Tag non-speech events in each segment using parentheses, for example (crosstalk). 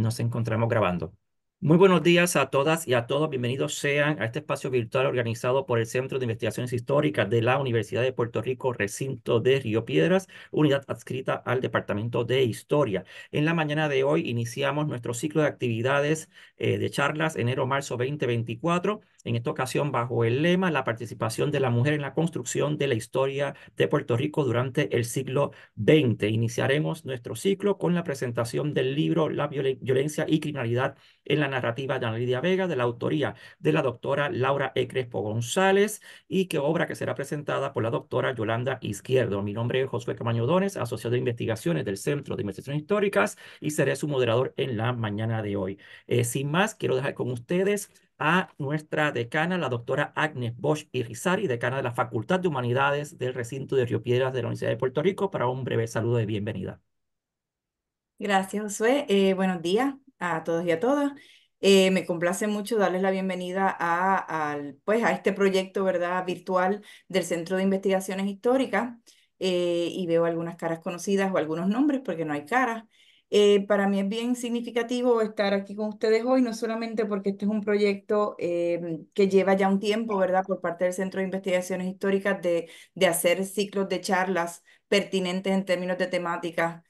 nos encontramos grabando. Muy buenos días a todas y a todos. Bienvenidos sean a este espacio virtual organizado por el Centro de Investigaciones Históricas de la Universidad de Puerto Rico, recinto de Río Piedras, unidad adscrita al Departamento de Historia. En la mañana de hoy iniciamos nuestro ciclo de actividades eh, de charlas enero-marzo 2024, en esta ocasión bajo el lema La participación de la mujer en la construcción de la historia de Puerto Rico durante el siglo XX. Iniciaremos nuestro ciclo con la presentación del libro La violencia y criminalidad en la narrativa de Ana Vega, de la autoría de la doctora Laura Ecrespo González, y que obra que será presentada por la doctora Yolanda Izquierdo. Mi nombre es Josué Camañodones, asociado de investigaciones del Centro de Investigaciones Históricas, y seré su moderador en la mañana de hoy. Eh, sin más, quiero dejar con ustedes a nuestra decana, la doctora Agnes Bosch Irizarry, decana de la Facultad de Humanidades del recinto de Río Piedras de la Universidad de Puerto Rico, para un breve saludo de bienvenida. Gracias, Josué. Eh, buenos días a todos y a todas. Eh, me complace mucho darles la bienvenida a, pues, a este proyecto ¿verdad? virtual del Centro de Investigaciones Históricas. Eh, y veo algunas caras conocidas o algunos nombres porque no hay caras. Eh, para mí es bien significativo estar aquí con ustedes hoy, no solamente porque este es un proyecto que lleva ya un tiempo, ¿verdad?, por parte del Centro de Investigaciones Históricas de, hacer ciclos de charlas pertinentes en términos de temática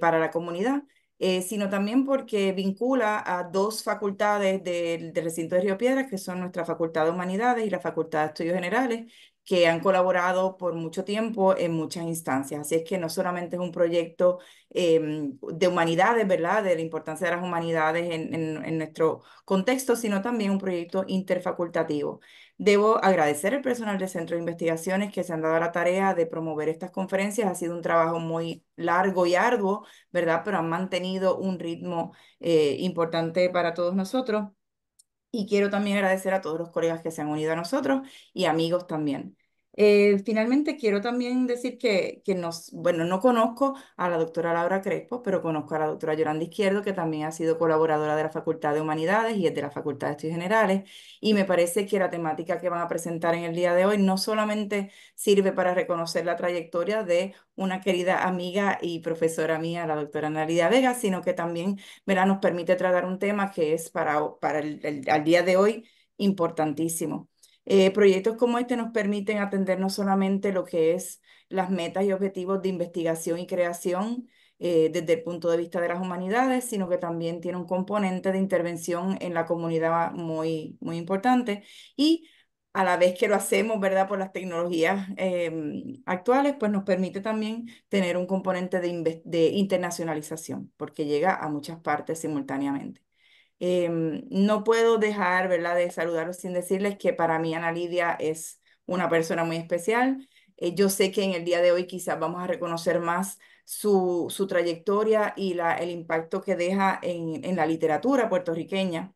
para la comunidad, eh, sino también porque vincula a dos facultades del, recinto de Río Piedras, que son nuestra Facultad de Humanidades y la Facultad de Estudios Generales, que han colaborado por mucho tiempo en muchas instancias. Así es que no solamente es un proyecto em, de humanidades, ¿verdad? De la importancia de las humanidades en, nuestro contexto, sino también un proyecto interfacultativo. Debo agradecer al personal del Centro de Investigaciones que se han dado la tarea de promover estas conferencias. Ha sido un trabajo muy largo y arduo, ¿verdad? Pero han mantenido un ritmo eh, importante para todos nosotros. Y quiero también agradecer a todos los colegas que se han unido a nosotros y amigos también. Eh, finalmente, quiero también decir que, que nos, bueno, no conozco a la doctora Laura Crespo, pero conozco a la doctora Yolanda Izquierdo, que también ha sido colaboradora de la Facultad de Humanidades y es de la Facultad de Estudios Generales. Y me parece que la temática que van a presentar en el día de hoy no solamente sirve para reconocer la trayectoria de una querida amiga y profesora mía, la doctora Analia Vega, sino que también nos permite tratar un tema que es para, para el, al día de hoy importantísimo. Eh, proyectos como este nos permiten atender no solamente lo que es las metas y objetivos de investigación y creación eh, desde el punto de vista de las humanidades, sino que también tiene un componente de intervención en la comunidad muy, muy importante. Y a la vez que lo hacemos, ¿verdad? Por las tecnologías em, actuales, pues nos permite también tener un componente de internacionalización, porque llega a muchas partes simultáneamente. Em, no puedo dejar, ¿verdad?, de saludarlos sin decirles que para mí Ana Lidia es una persona muy especial. Eh, yo sé que en el día de hoy quizás vamos a reconocer más su, su trayectoria y la, el impacto que deja en, la literatura puertorriqueña,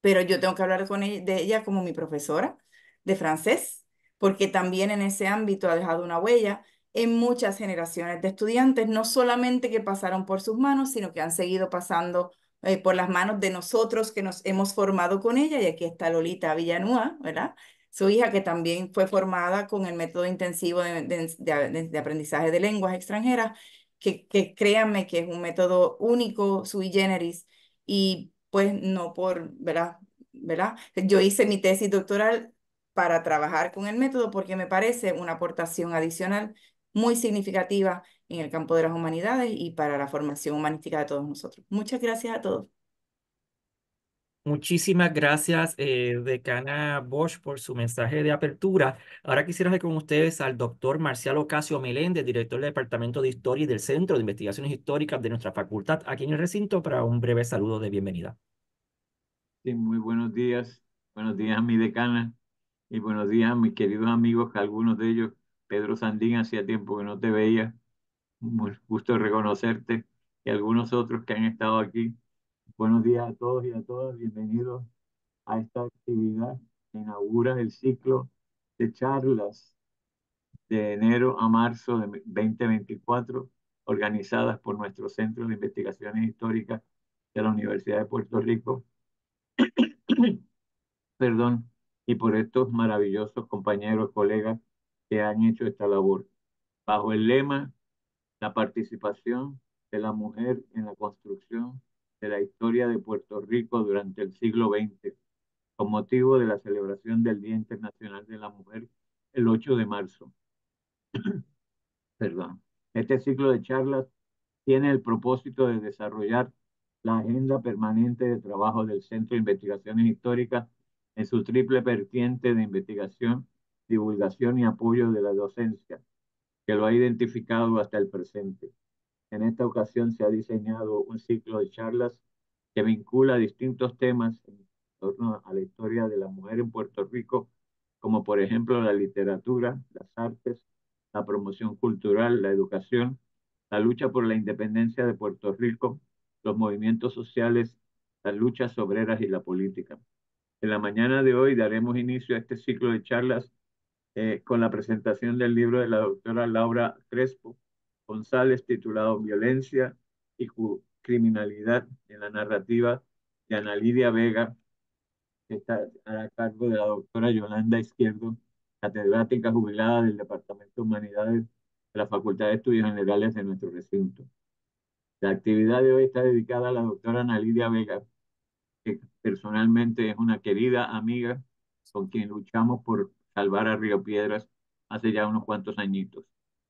pero yo tengo que hablar con e, de ella como mi profesora de francés, porque también en ese ámbito ha dejado una huella en muchas generaciones de estudiantes, no solamente que pasaron por sus manos, sino que han seguido pasando eh, por las manos de nosotros que nos hemos formado con ella. Y aquí está Lolita Villanueva, ¿verdad? Su hija que también fue formada con el método intensivo de, aprendizaje de lenguas extranjeras, que, créanme que es un método único, sui generis, y pues no por, ¿verdad? ¿verdad? Yo hice mi tesis doctoral para trabajar con el método porque me parece una aportación adicional muy significativa en el campo de las humanidades y para la formación humanística de todos nosotros. Muchas gracias a todos. Muchísimas gracias, eh, decana Bosch, por su mensaje de apertura. Ahora quisiera hacer con ustedes al doctor Marcial Ocasio Meléndez, director del Departamento de Historia y del Centro de Investigaciones Históricas de nuestra facultad, aquí en el recinto, para un breve saludo de bienvenida. Sí, muy buenos días. Buenos días mi decana y buenos días a mis queridos amigos, que algunos de ellos, Pedro Sandín, hacía tiempo que no te veía muy gusto reconocerte y algunos otros que han estado aquí. Buenos días a todos y a todas, bienvenidos a esta actividad que inaugura el ciclo de charlas de enero a marzo de 2024 organizadas por nuestro Centro de Investigaciones Históricas de la Universidad de Puerto Rico. (coughs) Perdón, y por estos maravillosos compañeros, colegas que han hecho esta labor. Bajo el lema la participación de la mujer en la construcción de la historia de Puerto Rico durante el siglo XX, con motivo de la celebración del Día Internacional de la Mujer el 8 de marzo. (clears throat) Perdón. Este ciclo de charlas tiene el propósito de desarrollar la agenda permanente de trabajo del Centro de Investigaciones Históricas en su triple vertiente de investigación, divulgación y apoyo de la docencia, que lo ha identificado hasta el presente. En esta ocasión se ha diseñado un ciclo de charlas que vincula distintos temas en torno a la historia de la mujer en Puerto Rico, como por ejemplo la literatura, las artes, la promoción cultural, la educación, la lucha por la independencia de Puerto Rico, los movimientos sociales, las luchas obreras y la política. En la mañana de hoy daremos inicio a este ciclo de charlas eh, con la presentación del libro de la doctora Laura Crespo González titulado Violencia y Criminalidad en la narrativa de Ana Vega, que está a cargo de la doctora Yolanda Izquierdo, catedrática jubilada del Departamento de Humanidades de la Facultad de Estudios Generales de nuestro recinto. La actividad de hoy está dedicada a la doctora Ana Vega, que personalmente es una querida amiga con quien luchamos por salvar a Río Piedras hace ya unos cuantos añitos.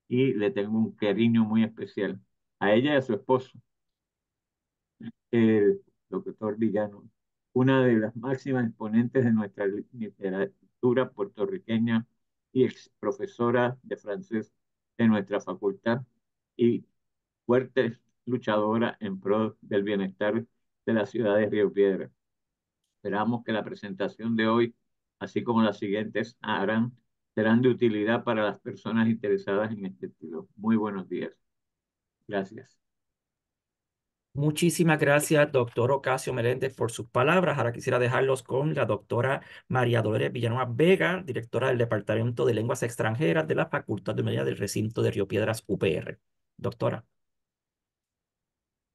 Y le tengo un cariño muy especial a ella y a su esposo, el doctor Villano, una de las máximas exponentes de nuestra literatura puertorriqueña y ex profesora de francés de nuestra facultad y fuerte luchadora en pro del bienestar de la ciudad de Río Piedras. Esperamos que la presentación de hoy así como las siguientes harán, serán de utilidad para las personas interesadas en este estilo. Muy buenos días. Gracias. Muchísimas gracias, doctor Ocasio Meléndez, por sus palabras. Ahora quisiera dejarlos con la doctora María Dolores Villanueva Vega, directora del Departamento de Lenguas Extranjeras de la Facultad de Medicina del Recinto de Río Piedras, UPR. Doctora.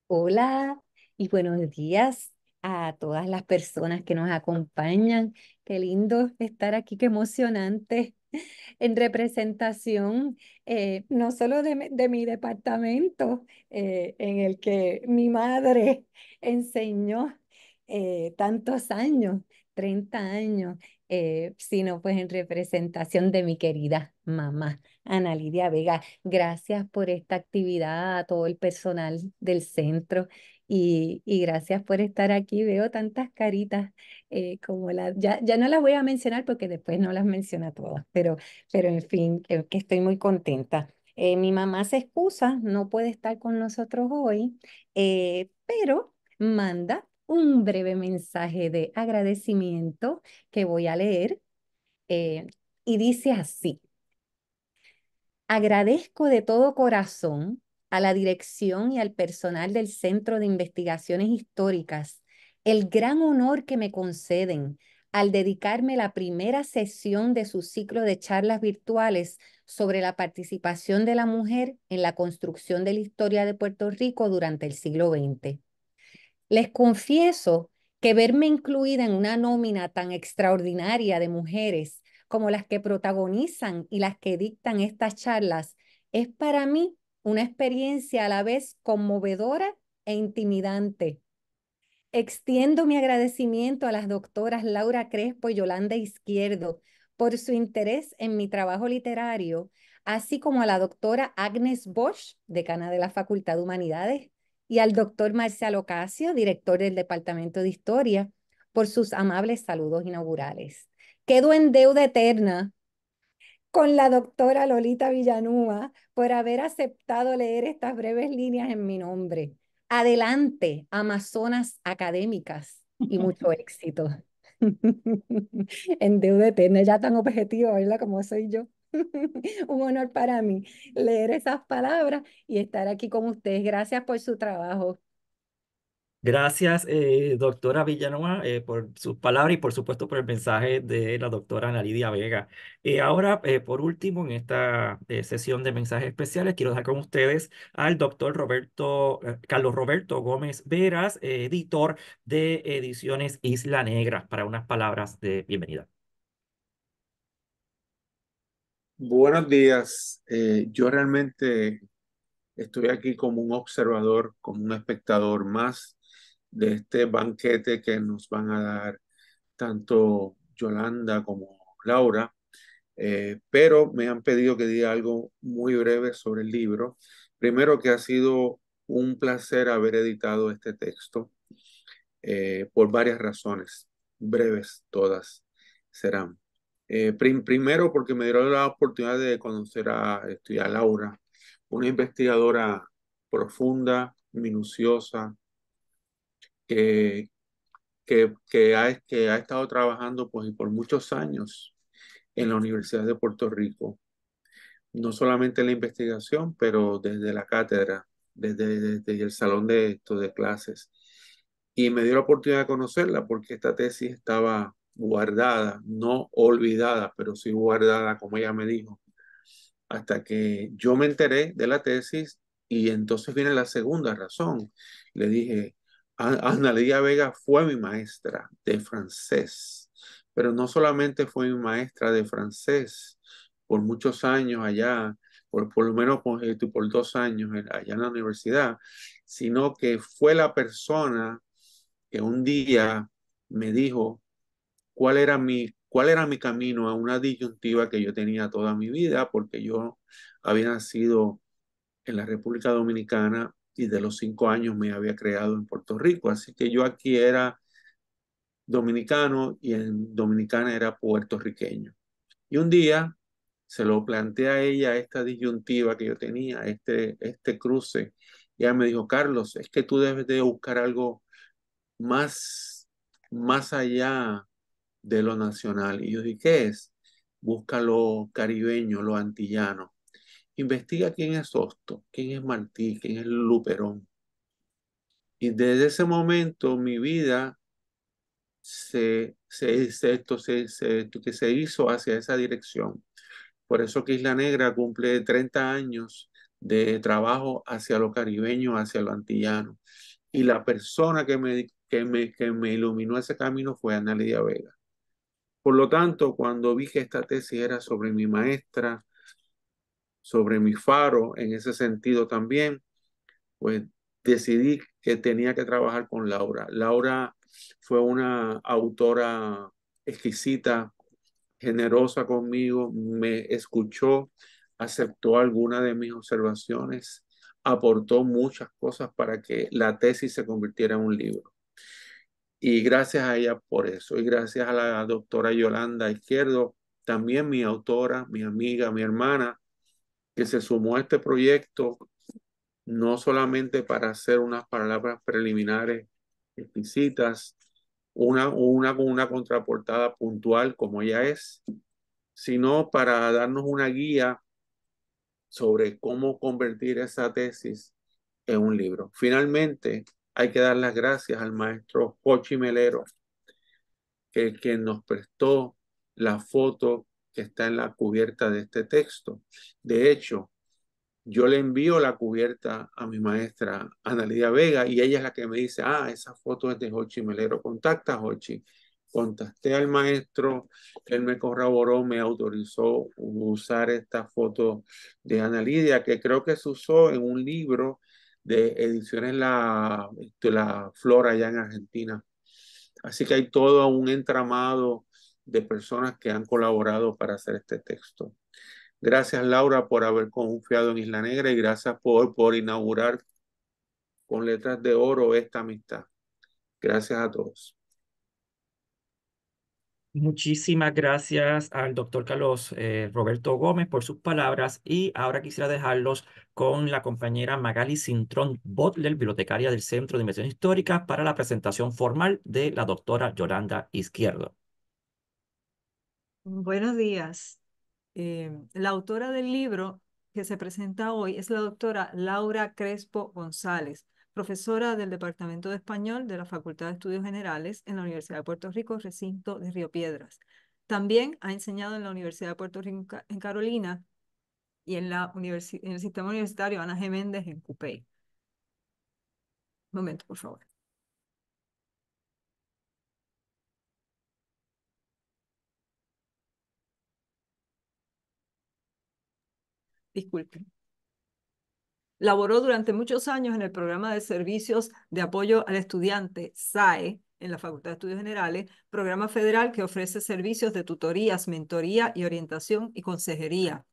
Hola y buenos días a todas las personas que nos acompañan. Qué lindo estar aquí, qué emocionante (laughs) en representación eh, no solo de, mi departamento, eh, en el que mi madre (laughs) enseñó eh, tantos años, 30 años, sino pues en representación de mi querida mamá, Ana Lidia Vega. Gracias por esta actividad a todo el personal del centro y, gracias por estar aquí. Veo tantas caritas eh, como las. Ya, no las voy a mencionar porque después no las menciona todas, pero, pero en fin, que, estoy muy contenta. Eh, mi mamá se excusa, no puede estar con nosotros hoy, eh, pero manda un breve mensaje de agradecimiento que voy a leer y dice así. Agradezco de todo corazón a la dirección y al personal del Centro de Investigaciones Históricas el gran honor que me conceden al dedicarme la primera sesión de su ciclo de charlas virtuales sobre la participación de la mujer en la construcción de la historia de Puerto Rico durante el siglo XX. Les confieso que verme incluida en una nómina tan extraordinaria de mujeres como las que protagonizan y las que dictan estas charlas es para mí una experiencia a la vez conmovedora e intimidante. Extiendo mi agradecimiento a las doctoras Laura Crespo y Yolanda Izquierdo por su interés en mi trabajo literario, así como a la doctora Agnes Bosch, decana de la Facultad de Humanidades, y al doctor Marcial Ocasio, director del Departamento de Historia, por sus amables saludos inaugurales. Quedo en deuda eterna con la doctora Lolita Villanúa por haber aceptado leer estas breves líneas en mi nombre. Adelante, Amazonas académicas y mucho (laughs) éxito. (laughs) deuda eterna, ya tan objetivo, ¿verdad? Como soy yo. (laughs) Un honor para mí leer esas palabras y estar aquí con ustedes. Gracias por su trabajo. Gracias, eh, doctora Villanueva, eh, por sus palabras y por supuesto por el mensaje de la doctora Nalidia Vega. Y eh, ahora, por último, en esta sesión de mensajes especiales, quiero dejar con ustedes al doctor Roberto, Carlos Roberto Gómez Veras, editor de Ediciones Isla Negra, para unas palabras de bienvenida. Buenos días. yo realmente estoy aquí como un observador, como un espectador más de este banquete que nos van a dar tanto Yolanda como Laura, eh, pero me han pedido que diga algo muy breve sobre el libro. Primero que ha sido un placer haber editado este texto eh, por varias razones, breves todas serán. Eh, primero porque me dio la oportunidad de conocer a, este, a Laura, una investigadora profunda, minuciosa, que, que, ha, estado trabajando pues, por muchos años en la Universidad de Puerto Rico. No solamente en la investigación, pero desde la cátedra, desde, desde el salón de, esto, de clases. Y me dio la oportunidad de conocerla porque esta tesis estaba guardada, no olvidada, pero sí guardada, como ella me dijo, hasta que yo me enteré de la tesis y entonces viene la segunda razón. Le dije, Ana Lidia Vega fue mi maestra de francés, pero no solamente fue mi maestra de francés por muchos años allá, por, por lo menos por, este, por dos años allá en la universidad, sino que fue la persona que un día me dijo cuál era mi, cuál era mi camino a una disyuntiva que yo tenía toda mi vida, porque yo había nacido en la República Dominicana y de los cinco años me había creado en Puerto Rico. Así que yo aquí era dominicano y en Dominicana era puertorriqueño. Y un día se lo plantea a ella esta disyuntiva que yo tenía, este, este cruce. Y ella me dijo, Carlos, es que tú debes de buscar algo más, más allá de lo nacional. Y yo dije, ¿qué es? Busca lo caribeño, lo antillano investiga quién es Sosto, quién es Martí, quién es Luperón. Y desde ese momento mi vida se, se, esto, se, que se hizo hacia esa dirección. Por eso que Isla Negra cumple 30 años de trabajo hacia lo caribeño, hacia lo antillano. Y la persona que me, que me, que me iluminó ese camino fue Ana Lidia Vega. Por lo tanto, cuando vi que esta tesis era sobre mi maestra, sobre mi faro en ese sentido también, pues decidí que tenía que trabajar con Laura. Laura fue una autora exquisita, generosa conmigo, me escuchó, aceptó algunas de mis observaciones, aportó muchas cosas para que la tesis se convirtiera en un libro. Y gracias a ella por eso, y gracias a la doctora Yolanda Izquierdo, también mi autora, mi amiga, mi hermana, se sumó este proyecto no solamente para hacer unas palabras preliminares exquisitas, una, una, con una contraportada puntual como ya es, sino para darnos una guía sobre cómo convertir esa tesis en un libro. Finalmente, hay que dar las gracias al maestro Pochi Melero, que, que nos prestó la foto que está en la cubierta de este texto. De hecho, yo le envío la cubierta a mi maestra Ana Lidia Vega y ella es la que me dice, ah, esa foto es de Hochi Melero, contacta a Hochi. Contacté al maestro, él me corroboró, me autorizó usar esta foto de Ana Lidia, que creo que se usó en un libro de ediciones La, de este, la Flora allá en Argentina. Así que hay todo un entramado de personas que han colaborado para hacer este texto. Gracias Laura por haber confiado en Isla Negra y gracias por, por inaugurar con letras de oro esta amistad. Gracias a todos. Muchísimas gracias al doctor Carlos eh, Roberto Gómez por sus palabras y ahora quisiera dejarlos con la compañera Magali Cintrón Botler, bibliotecaria del Centro de Inversión Histórica, para la presentación formal de la doctora Yolanda Izquierdo. Buenos días. Em, la autora del libro que se presenta hoy es la doctora Laura Crespo González, profesora del Departamento de Español de la Facultad de Estudios Generales en la Universidad de Puerto Rico, recinto de Río Piedras. También ha enseñado en la Universidad de Puerto Rico en Carolina y en, la en el sistema universitario Ana G. Méndez en CUPEI. momento, por favor. disculpen. Laboró durante muchos años en el programa de servicios de apoyo al estudiante, SAE, en la Facultad de Estudios Generales, programa federal que ofrece servicios de tutorías, mentoría y orientación y consejería,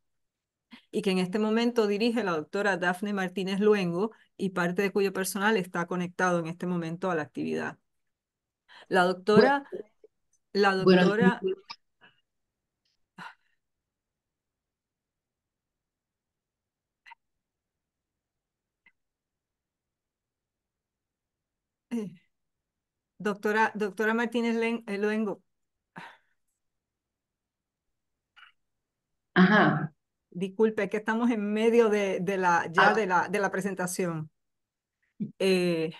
y que en este momento dirige la doctora Dafne Martínez Luengo y parte de cuyo personal está conectado en este momento a la actividad. La doctora... la doctora... Eh, doctora, doctora Martínez eh, Luengo. Ajá. Disculpe, que estamos en medio de, la, ya ah. de, la, de la presentación. Eh,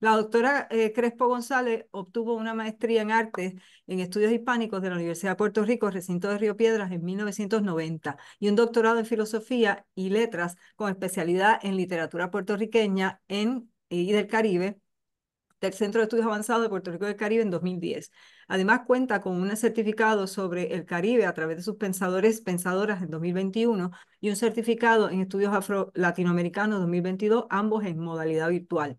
la doctora Crespo González obtuvo una maestría en artes en estudios hispánicos de la Universidad de Puerto Rico, recinto de Río Piedras, en 1990, y un doctorado en filosofía y letras con especialidad en literatura puertorriqueña en y del Caribe del Centro de Estudios Avanzados de Puerto Rico del Caribe en 2010. Además, cuenta con un certificado sobre el Caribe a través de sus pensadores, pensadoras en 2021 y un certificado en estudios afro-latinoamericanos 2022, ambos en modalidad virtual.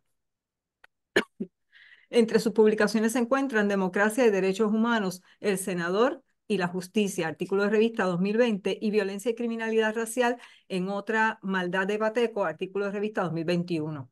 Entre sus publicaciones se encuentran Democracia y Derechos Humanos, El Senador y la Justicia, artículo de revista 2020, y Violencia y Criminalidad Racial en otra Maldad de Bateco, artículo de revista 2021.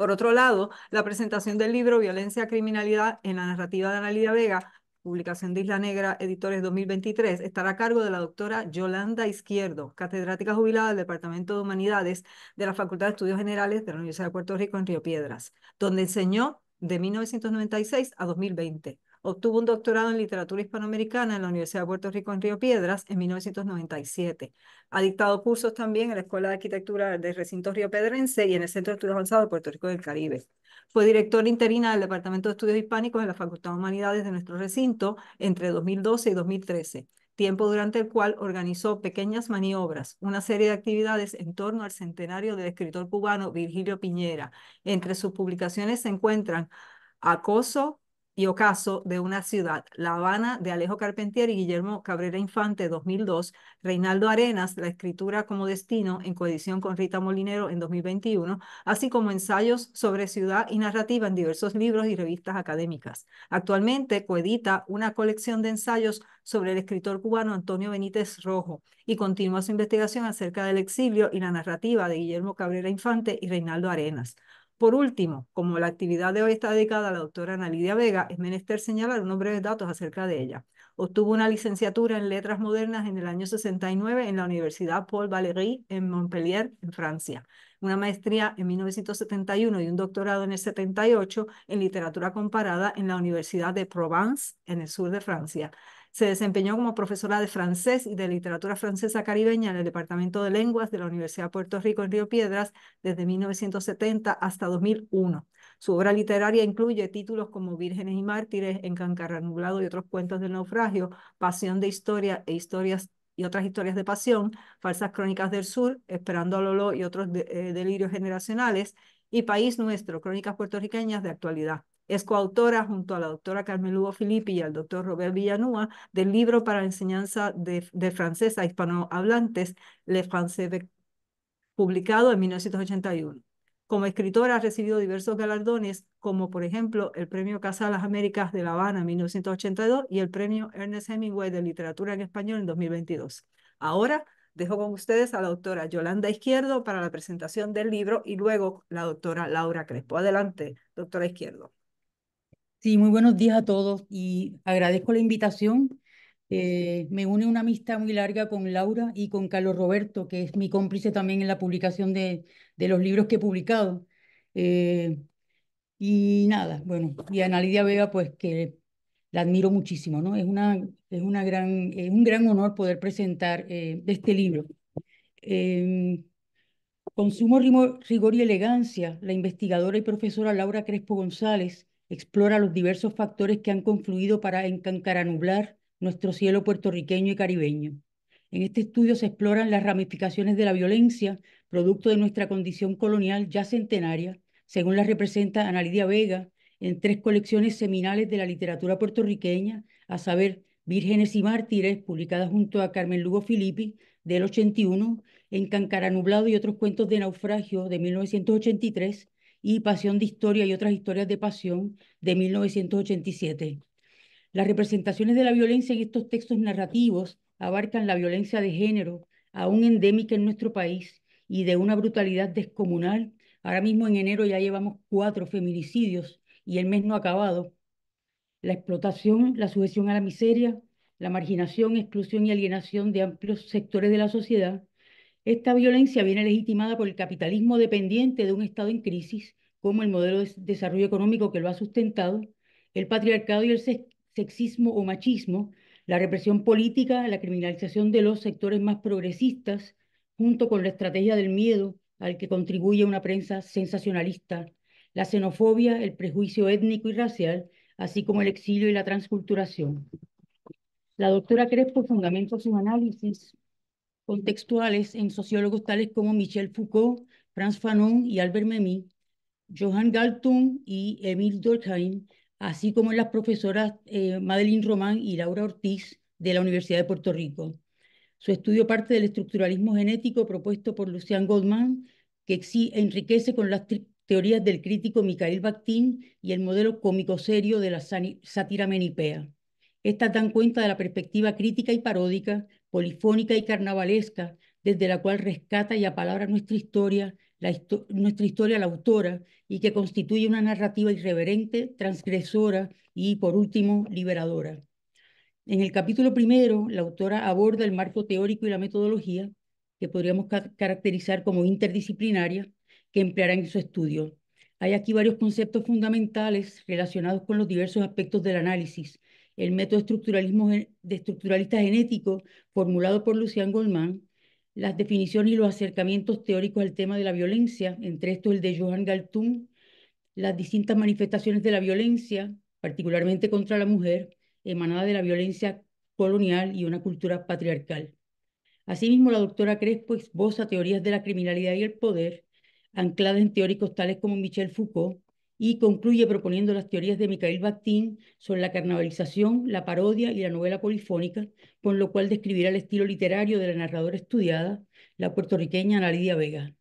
Por otro lado, la presentación del libro Violencia, Criminalidad en la narrativa de Analía Vega, publicación de Isla Negra, editores 2023, estará a cargo de la doctora Yolanda Izquierdo, catedrática jubilada del Departamento de Humanidades de la Facultad de Estudios Generales de la Universidad de Puerto Rico en Río Piedras, donde enseñó de 1996 a 2020. Obtuvo un doctorado en literatura hispanoamericana en la Universidad de Puerto Rico en Río Piedras en 1997. Ha dictado cursos también en la Escuela de Arquitectura del Recinto Río Pedrense y en el Centro de Estudios Avanzados de Puerto Rico del Caribe. Fue directora interina del Departamento de Estudios Hispánicos en la Facultad de Humanidades de nuestro recinto entre 2012 y 2013 tiempo durante el cual organizó pequeñas maniobras, una serie de actividades en torno al centenario del escritor cubano Virgilio Piñera. Entre sus publicaciones se encuentran Acoso, y Ocaso de una ciudad, La Habana de Alejo Carpentier y Guillermo Cabrera Infante, 2002, Reinaldo Arenas, La escritura como destino, en coedición con Rita Molinero en 2021, así como ensayos sobre ciudad y narrativa en diversos libros y revistas académicas. Actualmente coedita una colección de ensayos sobre el escritor cubano Antonio Benítez Rojo y continúa su investigación acerca del exilio y la narrativa de Guillermo Cabrera Infante y Reinaldo Arenas. Por último, como la actividad de hoy está dedicada a la doctora Ana Vega, es menester señalar unos breves datos acerca de ella. Obtuvo una licenciatura en Letras Modernas en el año 69 en la Universidad Paul Valéry en Montpellier, en Francia, una maestría en 1971 y un doctorado en el 78 en Literatura Comparada en la Universidad de Provence, en el sur de Francia. Se desempeñó como profesora de francés y de literatura francesa caribeña en el Departamento de Lenguas de la Universidad de Puerto Rico en Río Piedras desde 1970 hasta 2001. Su obra literaria incluye títulos como Vírgenes y Mártires, Encancarra Nublado y otros cuentos del naufragio, Pasión de Historia e historias y otras historias de pasión, Falsas Crónicas del Sur, Esperando a Lolo y otros eh, delirios generacionales, y País Nuestro, Crónicas Puertorriqueñas de Actualidad. Es coautora junto a la doctora Carmen Lugo Filippi y al doctor Robert Villanúa del libro para enseñanza de, de francés a hispanohablantes Le Français publicado en 1981. Como escritora ha recibido diversos galardones, como por ejemplo el Premio Casa de las Américas de La Habana en 1982 y el Premio Ernest Hemingway de Literatura en Español en 2022. Ahora dejo con ustedes a la doctora Yolanda Izquierdo para la presentación del libro y luego la doctora Laura Crespo. Adelante, doctora Izquierdo. Sí, muy buenos días a todos y agradezco la invitación. Eh, me une una amistad muy larga con Laura y con Carlos Roberto, que es mi cómplice también en la publicación de, los libros que he publicado. Eh, y nada, bueno, y a Lidia Vega, pues que la admiro muchísimo, ¿no? Es, una, es, una gran, un gran honor poder presentar eh, este libro. Em, con sumo rigor y elegancia, la investigadora y profesora Laura Crespo González explora los diversos factores que han confluido para encancaranublar nuestro cielo puertorriqueño y caribeño. En este estudio se exploran las ramificaciones de la violencia, producto de nuestra condición colonial ya centenaria, según la representa Analidia Vega, en tres colecciones seminales de la literatura puertorriqueña, a saber, Vírgenes y Mártires, publicada junto a Carmen Lugo Filippi, del 81, Encancaranublado y otros cuentos de naufragio, de 1983, y Pasión de Historia y otras historias de pasión de 1987. Las representaciones de la violencia en estos textos narrativos abarcan la violencia de género, aún endémica en nuestro país, y de una brutalidad descomunal. Ahora mismo en enero ya llevamos cuatro feminicidios y el mes no ha acabado. La explotación, la sujeción a la miseria, la marginación, exclusión y alienación de amplios sectores de la sociedad, esta violencia viene legitimada por el capitalismo dependiente de un Estado en crisis, como el modelo de desarrollo económico que lo ha sustentado, el patriarcado y el sexismo o machismo, la represión política, la criminalización de los sectores más progresistas, junto con la estrategia del miedo al que contribuye una prensa sensacionalista, la xenofobia, el prejuicio étnico y racial, así como el exilio y la transculturación. La doctora Crespo fundamenta sus análisis contextuales en sociólogos tales como Michel Foucault, Franz Fanon y Albert Memmi, Johan Galtung y Emil Durkheim, así como en las profesoras eh, Madeline Román y Laura Ortiz de la Universidad de Puerto Rico. Su estudio parte del estructuralismo genético propuesto por Lucian Goldman, que enriquece con las teorías del crítico Mikhail Bakhtin y el modelo cómico serio de la sátira menipea. Estas dan cuenta de la perspectiva crítica y paródica polifónica y carnavalesca, desde la cual rescata y apalabra nuestra historia, la nuestra historia la autora, y que constituye una narrativa irreverente, transgresora y, por último, liberadora. En el capítulo primero, la autora aborda el marco teórico y la metodología, que podríamos caracterizar como interdisciplinaria, que empleará en su estudio. Hay aquí varios conceptos fundamentales relacionados con los diversos aspectos del análisis, el método estructuralismo de estructuralista genético formulado por Lucian Goldman, las definiciones y los acercamientos teóricos al tema de la violencia, entre estos el de Johan Galtung, las distintas manifestaciones de la violencia, particularmente contra la mujer, emanada de la violencia colonial y una cultura patriarcal. Asimismo, la doctora Crespo esboza teorías de la criminalidad y el poder, ancladas en teóricos tales como Michel Foucault, y concluye proponiendo las teorías de Mikhail Bakhtin sobre la carnavalización, la parodia y la novela polifónica, con lo cual describirá el estilo literario de la narradora estudiada, la puertorriqueña Ana Vega.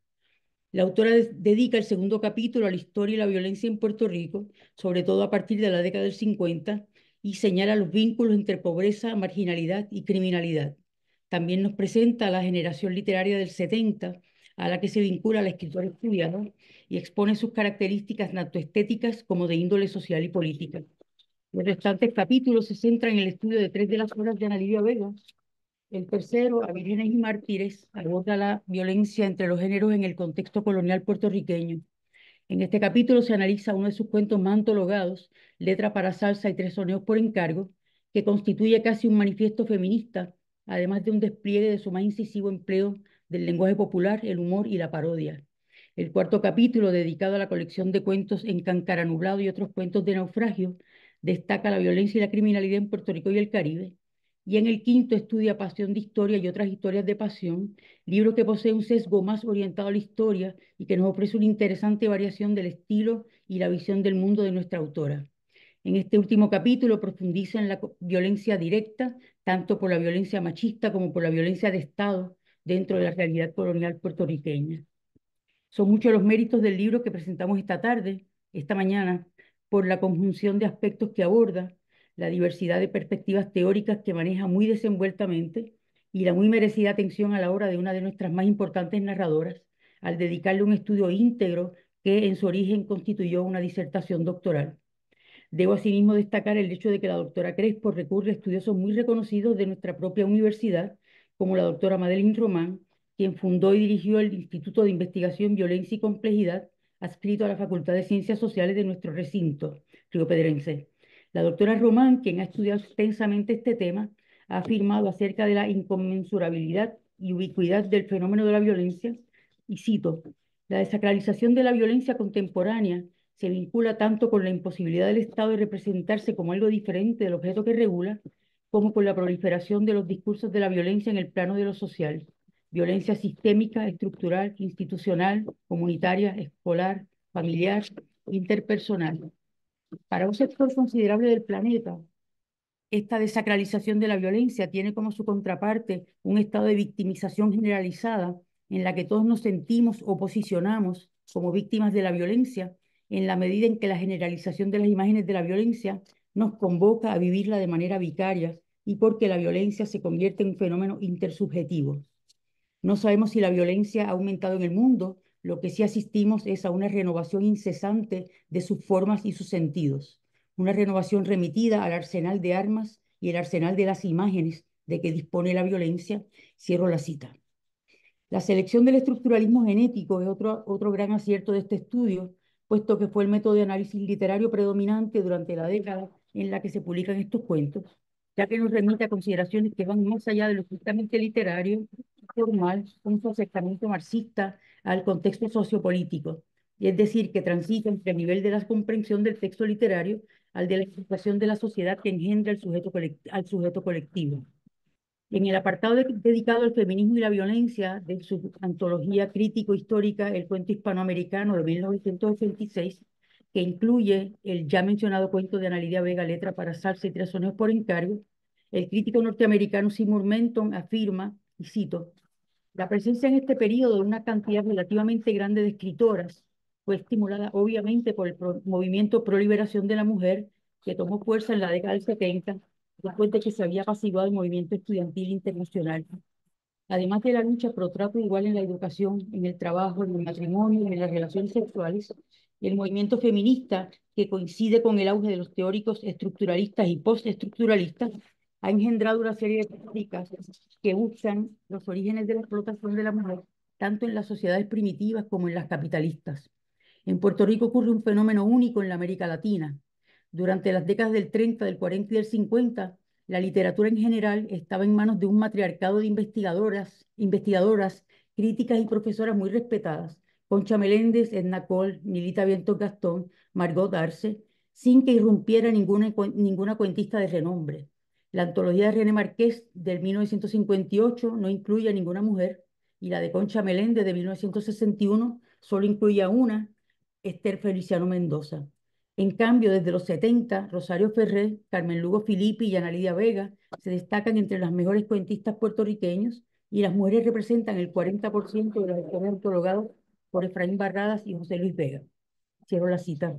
La autora dedica el segundo capítulo a la historia y la violencia en Puerto Rico, sobre todo a partir de la década del 50, y señala los vínculos entre pobreza, marginalidad y criminalidad. También nos presenta a la generación literaria del 70, a la que se vincula la escritora estudiada y expone sus características tanto estéticas como de índole social y política. Los restantes capítulos se centran en el estudio de tres de las obras de Ana Livia Vega. El tercero, A y Mártires, aborda la violencia entre los géneros en el contexto colonial puertorriqueño. En este capítulo se analiza uno de sus cuentos más antologados, Letra para Salsa y Tres Soneos por Encargo, que constituye casi un manifiesto feminista, además de un despliegue de su más incisivo empleo del lenguaje popular, el humor y la parodia. El cuarto capítulo, dedicado a la colección de cuentos en Cancara Nublado y otros cuentos de naufragio, destaca la violencia y la criminalidad en Puerto Rico y el Caribe. Y en el quinto estudia Pasión de Historia y otras historias de pasión, libro que posee un sesgo más orientado a la historia y que nos ofrece una interesante variación del estilo y la visión del mundo de nuestra autora. En este último capítulo profundiza en la violencia directa, tanto por la violencia machista como por la violencia de Estado, dentro de la realidad colonial puertorriqueña. Son muchos los méritos del libro que presentamos esta tarde, esta mañana, por la conjunción de aspectos que aborda, la diversidad de perspectivas teóricas que maneja muy desenvueltamente y la muy merecida atención a la hora de una de nuestras más importantes narradoras, al dedicarle un estudio íntegro que en su origen constituyó una disertación doctoral. Debo asimismo destacar el hecho de que la doctora Crespo recurre a estudiosos muy reconocidos de nuestra propia universidad como la doctora madeline Román, quien fundó y dirigió el Instituto de Investigación, Violencia y Complejidad, adscrito a la Facultad de Ciencias Sociales de nuestro recinto riopedrense. La doctora Román, quien ha estudiado extensamente este tema, ha afirmado acerca de la inconmensurabilidad y ubicuidad del fenómeno de la violencia, y cito, la desacralización de la violencia contemporánea se vincula tanto con la imposibilidad del Estado de representarse como algo diferente del objeto que regula, como con la proliferación de los discursos de la violencia en el plano de lo social, violencia sistémica, estructural, institucional, comunitaria, escolar, familiar, interpersonal. Para un sector considerable del planeta, esta desacralización de la violencia tiene como su contraparte un estado de victimización generalizada en la que todos nos sentimos o posicionamos como víctimas de la violencia en la medida en que la generalización de las imágenes de la violencia nos convoca a vivirla de manera vicaria y porque la violencia se convierte en un fenómeno intersubjetivo. No sabemos si la violencia ha aumentado en el mundo, lo que sí asistimos es a una renovación incesante de sus formas y sus sentidos, una renovación remitida al arsenal de armas y el arsenal de las imágenes de que dispone la violencia. Cierro la cita. La selección del estructuralismo genético es otro, otro gran acierto de este estudio, puesto que fue el método de análisis literario predominante durante la década en la que se publican estos cuentos, ya que nos remite a consideraciones que van más allá de lo justamente literario formal, con su aceptamiento marxista al contexto sociopolítico, y es decir, que transita entre el nivel de la comprensión del texto literario al de la explicación de la sociedad que engendra el sujeto al sujeto colectivo. En el apartado dedicado al feminismo y la violencia de su antología crítico-histórica El cuento hispanoamericano de 1986, que incluye el ya mencionado cuento de Analidia Vega, Letra para Salsa y Tres por Encargo, el crítico norteamericano Seymour Menton afirma, y cito, la presencia en este periodo de una cantidad relativamente grande de escritoras fue estimulada obviamente por el movimiento Proliberación de la mujer que tomó fuerza en la década del 70, después de que se había pasivado el movimiento estudiantil internacional. Además de la lucha pro trato igual en la educación, en el trabajo, en el matrimonio, en las relaciones sexuales, el movimiento feminista, que coincide con el auge de los teóricos estructuralistas y postestructuralistas, ha engendrado una serie de prácticas que usan los orígenes de la explotación de la mujer, tanto en las sociedades primitivas como en las capitalistas. En Puerto Rico ocurre un fenómeno único en la América Latina. Durante las décadas del 30, del 40 y del 50, la literatura en general estaba en manos de un matriarcado de investigadoras, investigadoras, críticas y profesoras muy respetadas, Concha Meléndez, Edna Col, Milita Viento Gastón, Margot Darce, sin que irrumpiera ninguna, cuentista de renombre. La antología de René Marqués del 1958 no incluye a ninguna mujer y la de Concha Meléndez de 1961 solo incluía a una, Esther Feliciano Mendoza. En cambio, desde los 70, Rosario Ferrer, Carmen Lugo Filippi y Ana Lidia Vega se destacan entre las mejores cuentistas puertorriqueños y las mujeres representan el 40% de los autores por Efraín Barradas y José Luis Vega. Cierro la cita.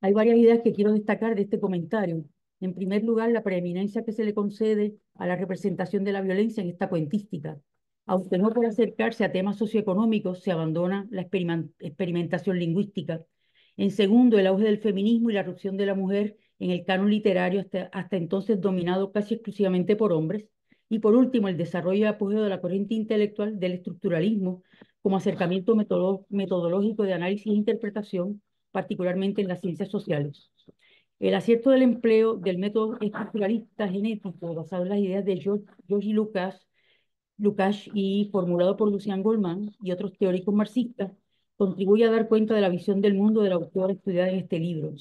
Hay varias ideas que quiero destacar de este comentario. En primer lugar, la preeminencia que se le concede a la representación de la violencia en esta cuentística. Aunque no por acercarse a temas socioeconómicos, se abandona la experimentación lingüística. En segundo, el auge del feminismo y la erupción de la mujer en el canon literario hasta, entonces dominado casi exclusivamente por hombres. Y por último, el desarrollo y apogeo de la corriente intelectual del estructuralismo como acercamiento metodológico de análisis e interpretación, particularmente en las ciencias sociales. El acierto del empleo del método estructuralista genético basado en las ideas de George Lucas, Lucas y formulado por Lucian Goldman y otros teóricos marxistas, contribuye a dar cuenta de la visión del mundo del autor estudiada en este libro.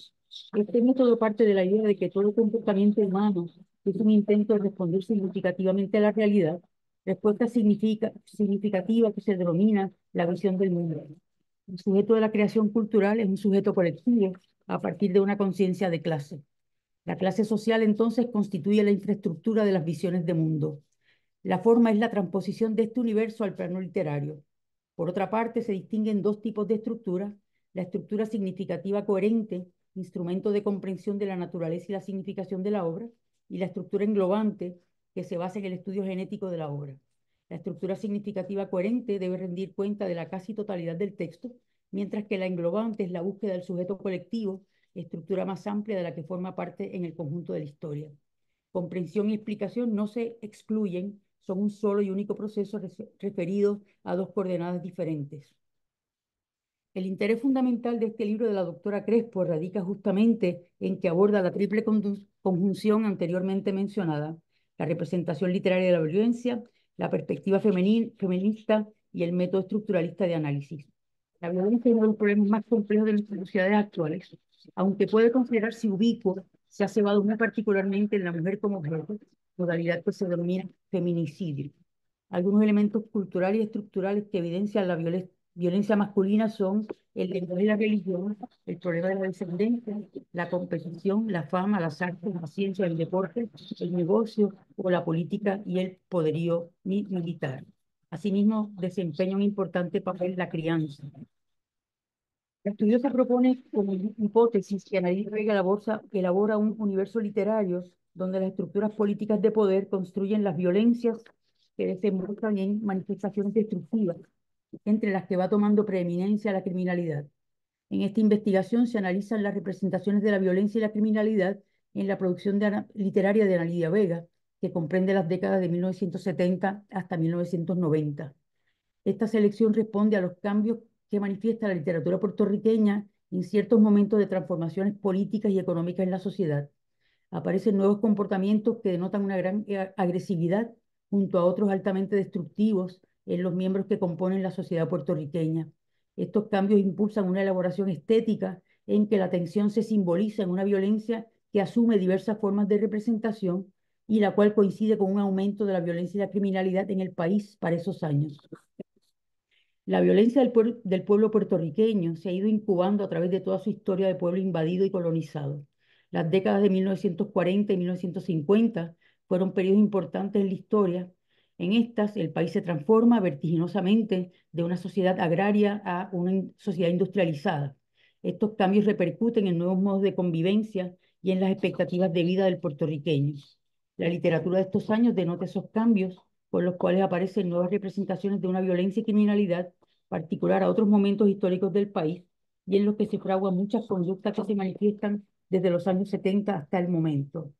Este método parte de la idea de que todo comportamiento humano es un intento de responder significativamente a la realidad respuesta significativa que se denomina la visión del mundo. El sujeto de la creación cultural es un sujeto colectivo a partir de una conciencia de clase. La clase social entonces constituye la infraestructura de las visiones de mundo. La forma es la transposición de este universo al plano literario. Por otra parte, se distinguen dos tipos de estructuras. La estructura significativa coherente, instrumento de comprensión de la naturaleza y la significación de la obra, y la estructura englobante, que se basa en el estudio genético de la obra. La estructura significativa coherente debe rendir cuenta de la casi totalidad del texto, mientras que la englobante es la búsqueda del sujeto colectivo, estructura más amplia de la que forma parte en el conjunto de la historia. Comprensión y explicación no se excluyen, son un solo y único proceso referido a dos coordenadas diferentes. El interés fundamental de este libro de la doctora Crespo radica justamente en que aborda la triple conjunción anteriormente mencionada, la representación literaria de la violencia, la perspectiva femenil, feminista y el método estructuralista de análisis. La violencia es uno de los problemas más complejos de nuestras sociedades actuales, aunque puede considerarse ubicuo, se ha cebado muy particularmente en la mujer como objeto, modalidad que se denomina feminicidio. Algunos elementos culturales y estructurales que evidencian la violencia violencia masculina son el de la religión, el problema de la descendencia, la competición, la fama, las artes, la ciencia, el deporte, el negocio o la política y el poderío militar. Asimismo, desempeña un importante papel la crianza. La estudiosa propone como hipótesis que analiza la que elabora un universo literario donde las estructuras políticas de poder construyen las violencias que desembocan en manifestaciones destructivas entre las que va tomando preeminencia la criminalidad. En esta investigación se analizan las representaciones de la violencia y la criminalidad en la producción literaria de Ana Vega, que comprende las décadas de 1970 hasta 1990. Esta selección responde a los cambios que manifiesta la literatura puertorriqueña en ciertos momentos de transformaciones políticas y económicas en la sociedad. Aparecen nuevos comportamientos que denotan una gran eh, agresividad junto a otros altamente destructivos en eh, los miembros que componen la sociedad puertorriqueña. Estos cambios impulsan una elaboración estética en que la tensión se simboliza en una violencia que asume diversas formas de representación y la cual coincide con un aumento de la violencia y la criminalidad en el país para esos años. La violencia del, pueblo puertorriqueño se ha ido incubando a través de toda su historia de pueblo invadido y colonizado. Las décadas de 1940 y 1950 fueron periodos importantes en la historia en estas, el país se transforma vertiginosamente de una sociedad agraria a una sociedad industrializada. Estos cambios repercuten en nuevos modos de convivencia y en las expectativas de vida del puertorriqueño. La literatura de estos años denota esos cambios por los cuales aparecen nuevas representaciones de una violencia y criminalidad particular a otros momentos históricos del país y en los que se fragua muchas conductas que se manifiestan desde los años 70 hasta el momento.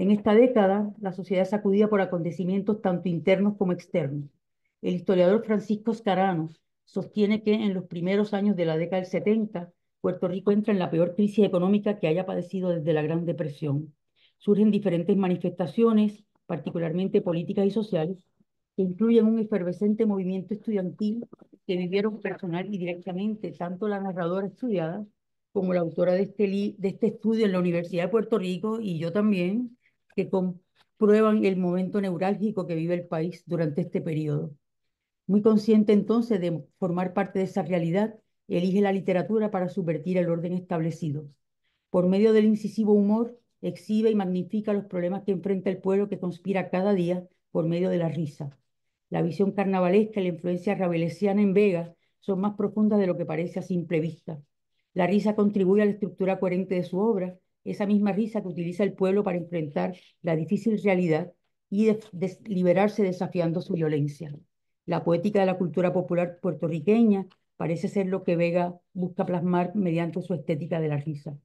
En esta década, la sociedad es sacudida por acontecimientos tanto internos como externos. El historiador Francisco Scarano sostiene que en los primeros años de la década del 70, Puerto Rico entra en la peor crisis económica que haya padecido desde la Gran Depresión. Surgen diferentes manifestaciones, particularmente políticas y sociales, que incluyen un efervescente movimiento estudiantil que vivieron personal y directamente tanto la narradora estudiada como la autora de este, de este estudio en la Universidad de Puerto Rico y yo también, que comprueban el momento neurálgico que vive el país durante este periodo. Muy consciente entonces de formar parte de esa realidad, elige la literatura para subvertir el orden establecido. Por medio del incisivo humor, exhibe y magnifica los problemas que enfrenta el pueblo que conspira cada día por medio de la risa. La visión carnavalesca y la influencia rabelesiana en Vega son más profundas de lo que parece a simple vista. La risa contribuye a la estructura coherente de su obra esa misma risa que utiliza el pueblo para enfrentar la difícil realidad y liberarse desafiando su violencia. La poética de la cultura popular puertorriqueña parece ser lo que Vega busca plasmar mediante su estética de la risa.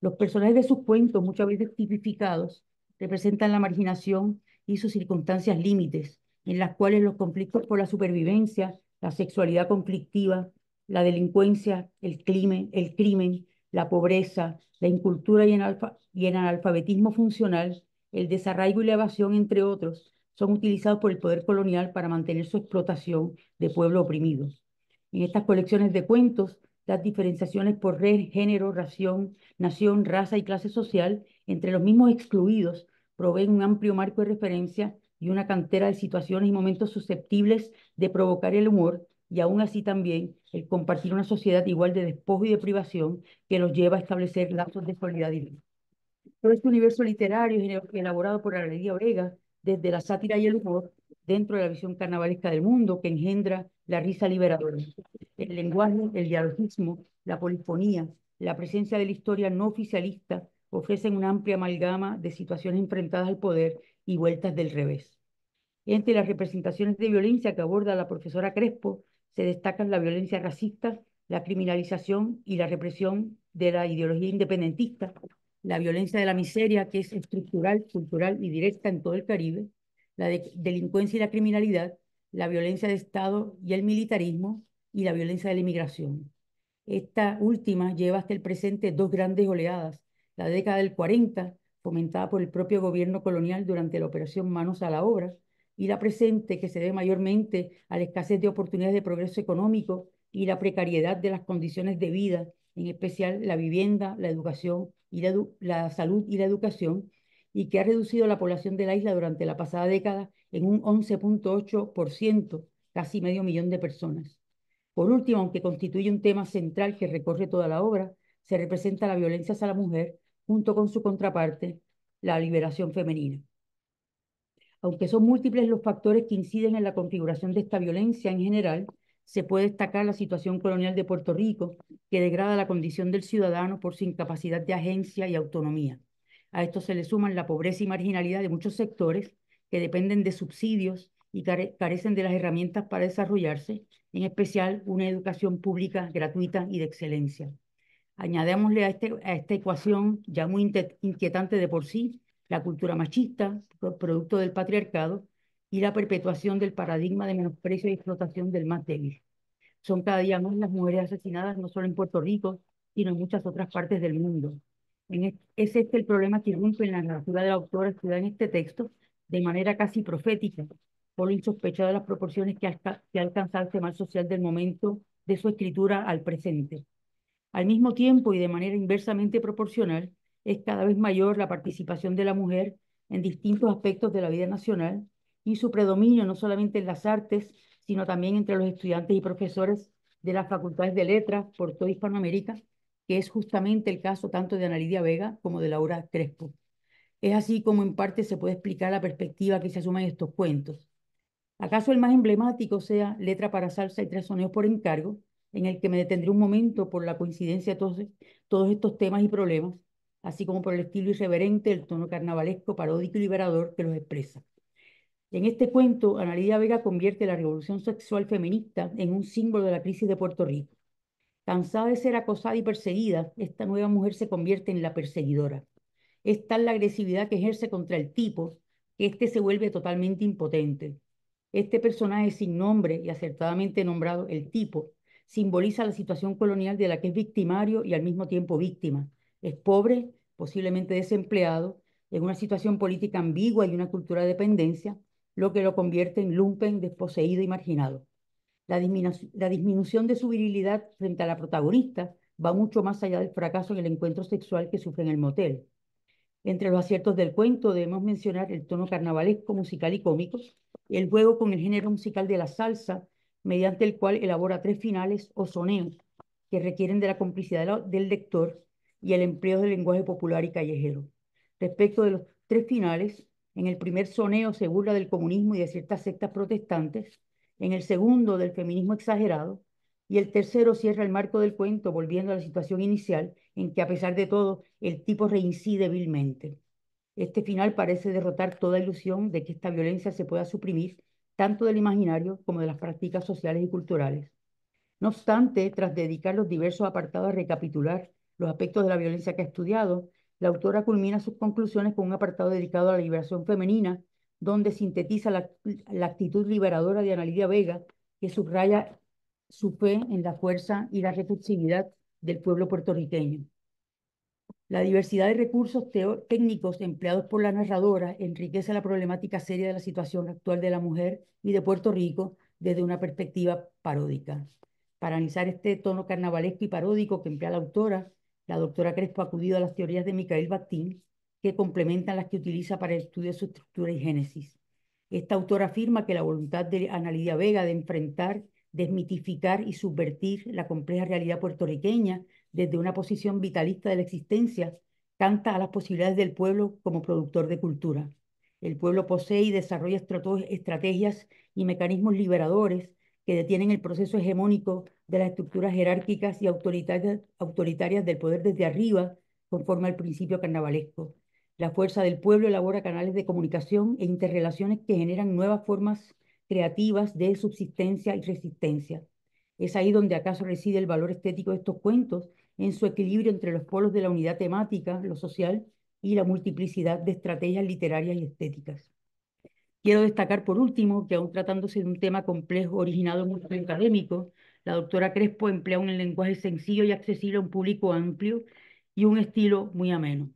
Los personajes de sus cuentos, muchas veces tipificados, representan la marginación y sus circunstancias límites, en las cuales los conflictos por la supervivencia, la sexualidad conflictiva, la delincuencia, el crimen, el crimen la pobreza, la incultura y, el analfabetismo funcional, el desarraigo y la evasión, entre otros, son utilizados por el poder colonial para mantener su explotación de pueblo oprimido. En estas colecciones de cuentos, las diferenciaciones por red, género, ración, nación, raza y clase social entre los mismos excluidos proveen un amplio marco de referencia y una cantera de situaciones y momentos susceptibles de provocar el humor y aún así también el compartir una sociedad igual de despojo y de privación que nos lleva a establecer lazos de solidaridad. Todo este universo literario elaborado por Alegría Orega, desde la sátira y el humor, dentro de la visión carnavalesca del mundo que engendra la risa liberadora. El lenguaje, el dialogismo, la polifonía, la presencia de la historia no oficialista ofrecen una amplia amalgama de situaciones enfrentadas al poder y vueltas del revés. Entre las representaciones de violencia que aborda la profesora Crespo se destacan la violencia racista, la criminalización y la represión de la ideología independentista, la violencia de la miseria que es estructural, cultural y directa en todo el Caribe, la delincuencia y la criminalidad, la violencia de Estado y el militarismo y la violencia de la inmigración. Esta última lleva hasta el presente dos grandes oleadas, la década del 40, fomentada por el propio gobierno colonial durante la operación Manos a la Obra, y la presente que se debe mayormente a la escasez de oportunidades de progreso económico y la precariedad de las condiciones de vida, en especial la vivienda, la educación y la, salud y la educación, y que ha reducido la población de la isla durante la pasada década en un 11.8%, casi medio millón de personas. Por último, aunque constituye un tema central que recorre toda la obra, se representa la violencia hacia la mujer junto con su contraparte, la liberación femenina. Aunque son múltiples los factores que inciden en la configuración de esta violencia en general, se puede destacar la situación colonial de Puerto Rico, que degrada la condición del ciudadano por su incapacidad de agencia y autonomía. A esto se le suman la pobreza y marginalidad de muchos sectores que dependen de subsidios y carecen de las herramientas para desarrollarse, en especial una educación pública gratuita y de excelencia. Añadémosle a este, esta ecuación ya muy inquietante de por sí la cultura machista, producto del patriarcado, y la perpetuación del paradigma de menosprecio y explotación del más débil. Son cada día más las mujeres asesinadas, no solo en Puerto Rico, sino en muchas otras partes del mundo. En es este el problema que irrumpe en la narrativa de la autora estudiada en este texto de manera casi profética, por lo insospechado de las proporciones que, alcanza ha alcanzado el tema social del momento de su escritura al presente. Al mismo tiempo y de manera inversamente proporcional, es cada vez mayor la participación de la mujer en distintos aspectos de la vida nacional y su predominio no solamente en las artes, sino también entre los estudiantes y profesores de las facultades de letras por toda Hispanoamérica, que es justamente el caso tanto de Lidia Vega como de Laura Crespo. Es así como en parte se puede explicar la perspectiva que se asume en estos cuentos. ¿Acaso el más emblemático sea Letra para Salsa y Tres Soneos por Encargo, en el que me detendré un momento por la coincidencia de todos estos temas y problemas, así como por el estilo irreverente, el tono carnavalesco, paródico y liberador que los expresa. En este cuento, Analía Vega convierte la revolución sexual feminista en un símbolo de la crisis de Puerto Rico. Cansada de ser acosada y perseguida, esta nueva mujer se convierte en la perseguidora. Es tal la agresividad que ejerce contra el tipo que este se vuelve totalmente impotente. Este personaje sin nombre y acertadamente nombrado el tipo simboliza la situación colonial de la que es victimario y al mismo tiempo víctima, es pobre, posiblemente desempleado, en una situación política ambigua y una cultura de dependencia, lo que lo convierte en lumpen, desposeído y marginado. La, disminución de su virilidad frente a la protagonista va mucho más allá del fracaso en el encuentro sexual que sufre en el motel. Entre los aciertos del cuento debemos mencionar el tono carnavalesco, musical y cómico, el juego con el género musical de la salsa, mediante el cual elabora tres finales o soneos que requieren de la complicidad del lector y el empleo del lenguaje popular y callejero. Respecto de los tres finales, en el primer soneo se burla del comunismo y de ciertas sectas protestantes, en el segundo del feminismo exagerado, y el tercero cierra el marco del cuento volviendo a la situación inicial en que a pesar de todo el tipo reincide vilmente. Este final parece derrotar toda ilusión de que esta violencia se pueda suprimir tanto del imaginario como de las prácticas sociales y culturales. No obstante, tras dedicar los diversos apartados a recapitular los aspectos de la violencia que ha estudiado, la autora culmina sus conclusiones con un apartado dedicado a la liberación femenina, donde sintetiza la, actitud liberadora de Analidia Vega, que subraya su fe en la fuerza y la reflexividad del pueblo puertorriqueño. La diversidad de recursos técnicos empleados por la narradora enriquece la problemática seria de la situación actual de la mujer y de Puerto Rico desde una perspectiva paródica. Para analizar este tono carnavalesco y paródico que emplea la autora, la doctora Crespo ha acudido a las teorías de Mikhail Bakhtin, que complementan las que utiliza para el estudio de su estructura y génesis. Esta autora afirma que la voluntad de Ana Lidia Vega de enfrentar, desmitificar y subvertir la compleja realidad puertorriqueña desde una posición vitalista de la existencia canta a las posibilidades del pueblo como productor de cultura. El pueblo posee y desarrolla estrategias y mecanismos liberadores que detienen el proceso hegemónico de las estructuras jerárquicas y autoritarias, del poder desde arriba, conforme al principio carnavalesco. La fuerza del pueblo elabora canales de comunicación e interrelaciones que generan nuevas formas creativas de subsistencia y resistencia. Es ahí donde acaso reside el valor estético de estos cuentos, en su equilibrio entre los polos de la unidad temática, lo social y la multiplicidad de estrategias literarias y estéticas. Quiero destacar por último que aun tratándose de un tema complejo originado en un académico, la doctora Crespo emplea un lenguaje sencillo y accesible a un público amplio y un estilo muy ameno.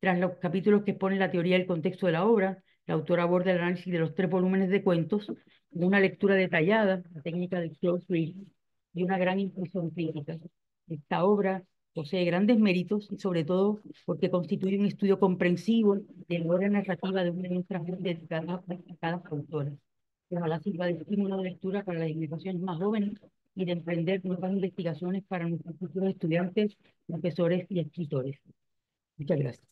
Tras los capítulos que expone la teoría y contexto de la obra, la autora aborda el análisis de los tres volúmenes de cuentos de una lectura detallada, la técnica del close reading y una gran impresión crítica. Esta obra posee grandes méritos y sobre todo porque constituye un estudio comprensivo de la obra narrativa de una ilustración dedicada a cada autora que la sirva de estímulo de lectura para las investigaciones más jóvenes y de emprender nuevas investigaciones para nuestros futuros estudiantes, profesores y escritores. Muchas gracias.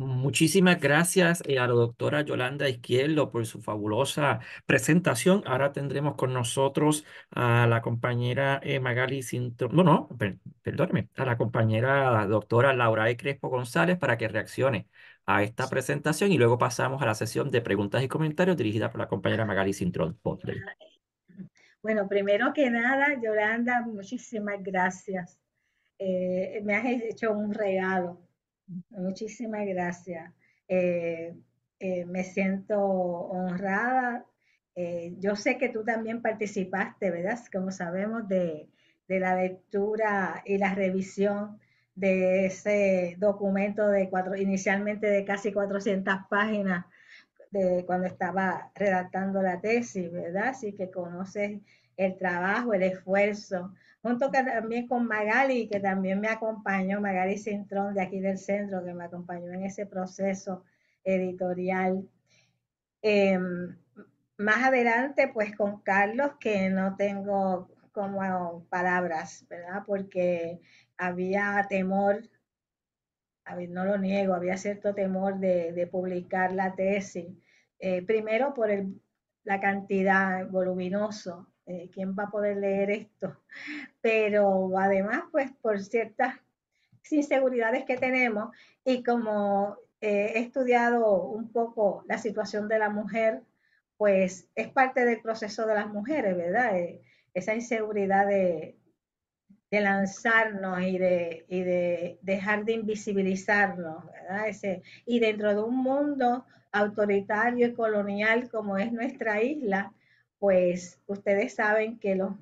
Muchísimas gracias eh, a la doctora Yolanda Izquierdo por su fabulosa presentación. Ahora tendremos con nosotros a la compañera eh, Magali Sintro, no, no, perdóneme, a la compañera doctora Laura E. Crespo González para que reaccione a esta presentación y luego pasamos a la sesión de preguntas y comentarios dirigida por la compañera Magali sintron Bueno, primero que nada, Yolanda, muchísimas gracias. Eh, me has hecho un regalo. Muchísimas gracias. Eh, eh, me siento honrada. yo sé que tú también participaste, ¿verdad? Como sabemos, de, de la lectura y la revisión de ese documento de cuatro, inicialmente de casi 400 páginas de cuando estaba redactando la tesis, ¿verdad? Así que conoces el trabajo, el esfuerzo, junto que también con Magali, que también me acompañó, Magali Cintrón de aquí del centro, que me acompañó en ese proceso editorial. Em, más adelante, pues con Carlos, que no tengo como palabras, ¿verdad? Porque había temor, no lo niego, había cierto temor de, publicar la tesis. Eh, primero por la cantidad voluminoso, eh, ¿quién va a poder leer esto? (laughs) Pero además, pues por ciertas inseguridades que tenemos y como he estudiado un poco la situación de la mujer, pues es parte del proceso de las mujeres, ¿verdad? Eh, esa inseguridad de, de lanzarnos y de, de dejar de invisibilizarnos, ¿verdad? Ese, y dentro de un mundo autoritario y colonial como es nuestra isla, pues ustedes saben que los,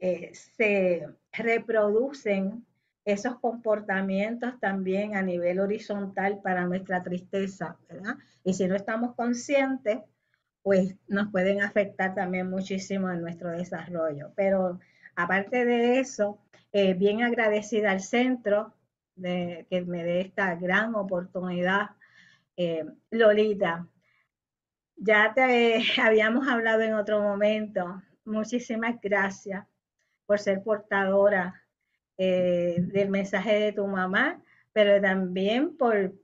eh, se reproducen esos comportamientos también a nivel horizontal para nuestra tristeza, ¿verdad? Y si no estamos conscientes, pues nos pueden afectar también muchísimo en nuestro desarrollo. Pero Aparte de eso, eh, bien agradecida al centro de, que me dé esta gran oportunidad. Eh, Lolita, ya te (laughs) habíamos hablado en otro momento. Muchísimas gracias por ser portadora eh, del mensaje de tu mamá, pero también por,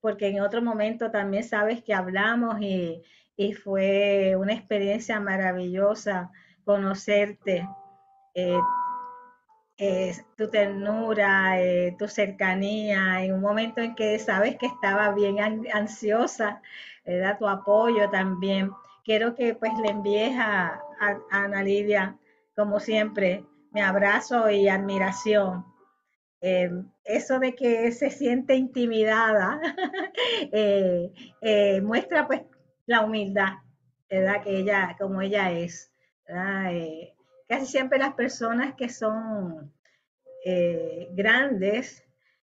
porque en otro momento también sabes que hablamos y fue una experiencia maravillosa conocerte eh, eh, tu ternura, eh, tu cercanía, en un momento en que sabes que estaba bien ansiosa, da tu apoyo también. Quiero que pues le envíes a, a, Ana Lidia, como siempre, mi abrazo y admiración. eso de que se siente intimidada (laughs) muestra pues la humildad, ¿verdad? ella, como ella es casi siempre las personas que son eh, grandes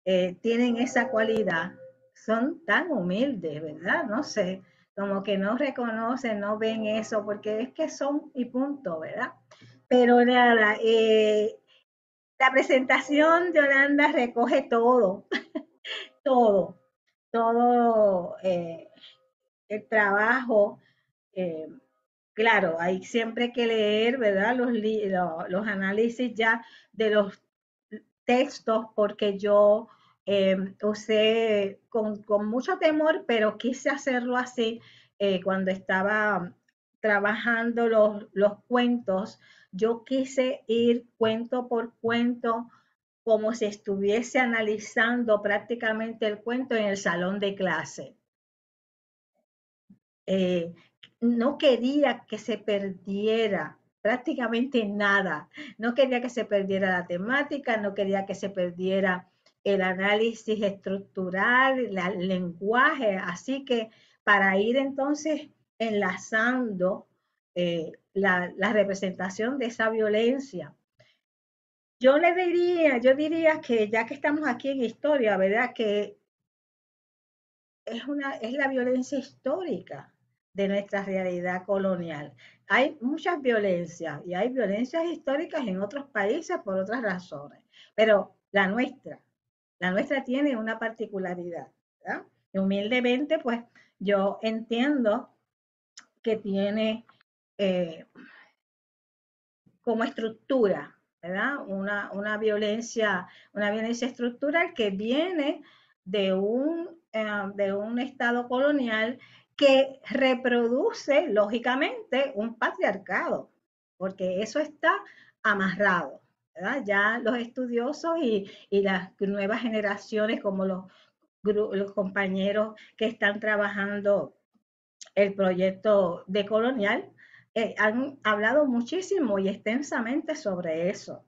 eh, tienen esa cualidad, son tan humildes, ¿verdad? No sé, como que no reconocen, no ven eso, porque es que son y punto, ¿verdad? Pero nada, eh, la presentación de Holanda recoge todo, (laughs) todo, todo el trabajo. Eh, Claro, hay siempre que leer, ¿verdad? Los, los, análisis ya de los textos, porque yo em, usé con, mucho temor, pero quise hacerlo así eh, cuando estaba trabajando los, los cuentos. Yo quise ir cuento por cuento como si estuviese analizando prácticamente el cuento en el salón de clase. Eh, no quería que se perdiera prácticamente nada. No quería que se perdiera la temática, no quería que se perdiera el análisis estructural, el lenguaje. Así que para ir entonces enlazando eh, la, la, representación de esa violencia. Yo le diría, yo diría que ya que estamos aquí en historia, ¿verdad? Que es, una, es la violencia histórica, de nuestra realidad colonial. Hay muchas violencias y hay violencias históricas en otros países por otras razones, pero la nuestra, la nuestra tiene una particularidad. humildemente, pues yo entiendo que tiene eh, como estructura, ¿verdad? Una, violencia, una violencia estructural que viene de un, eh, de un estado colonial reproduce, lógicamente, un patriarcado, porque eso está amarrado. Ya los estudiosos y, las nuevas generaciones, como los, compañeros que están trabajando el proyecto de colonial, eh, han hablado muchísimo y extensamente sobre eso.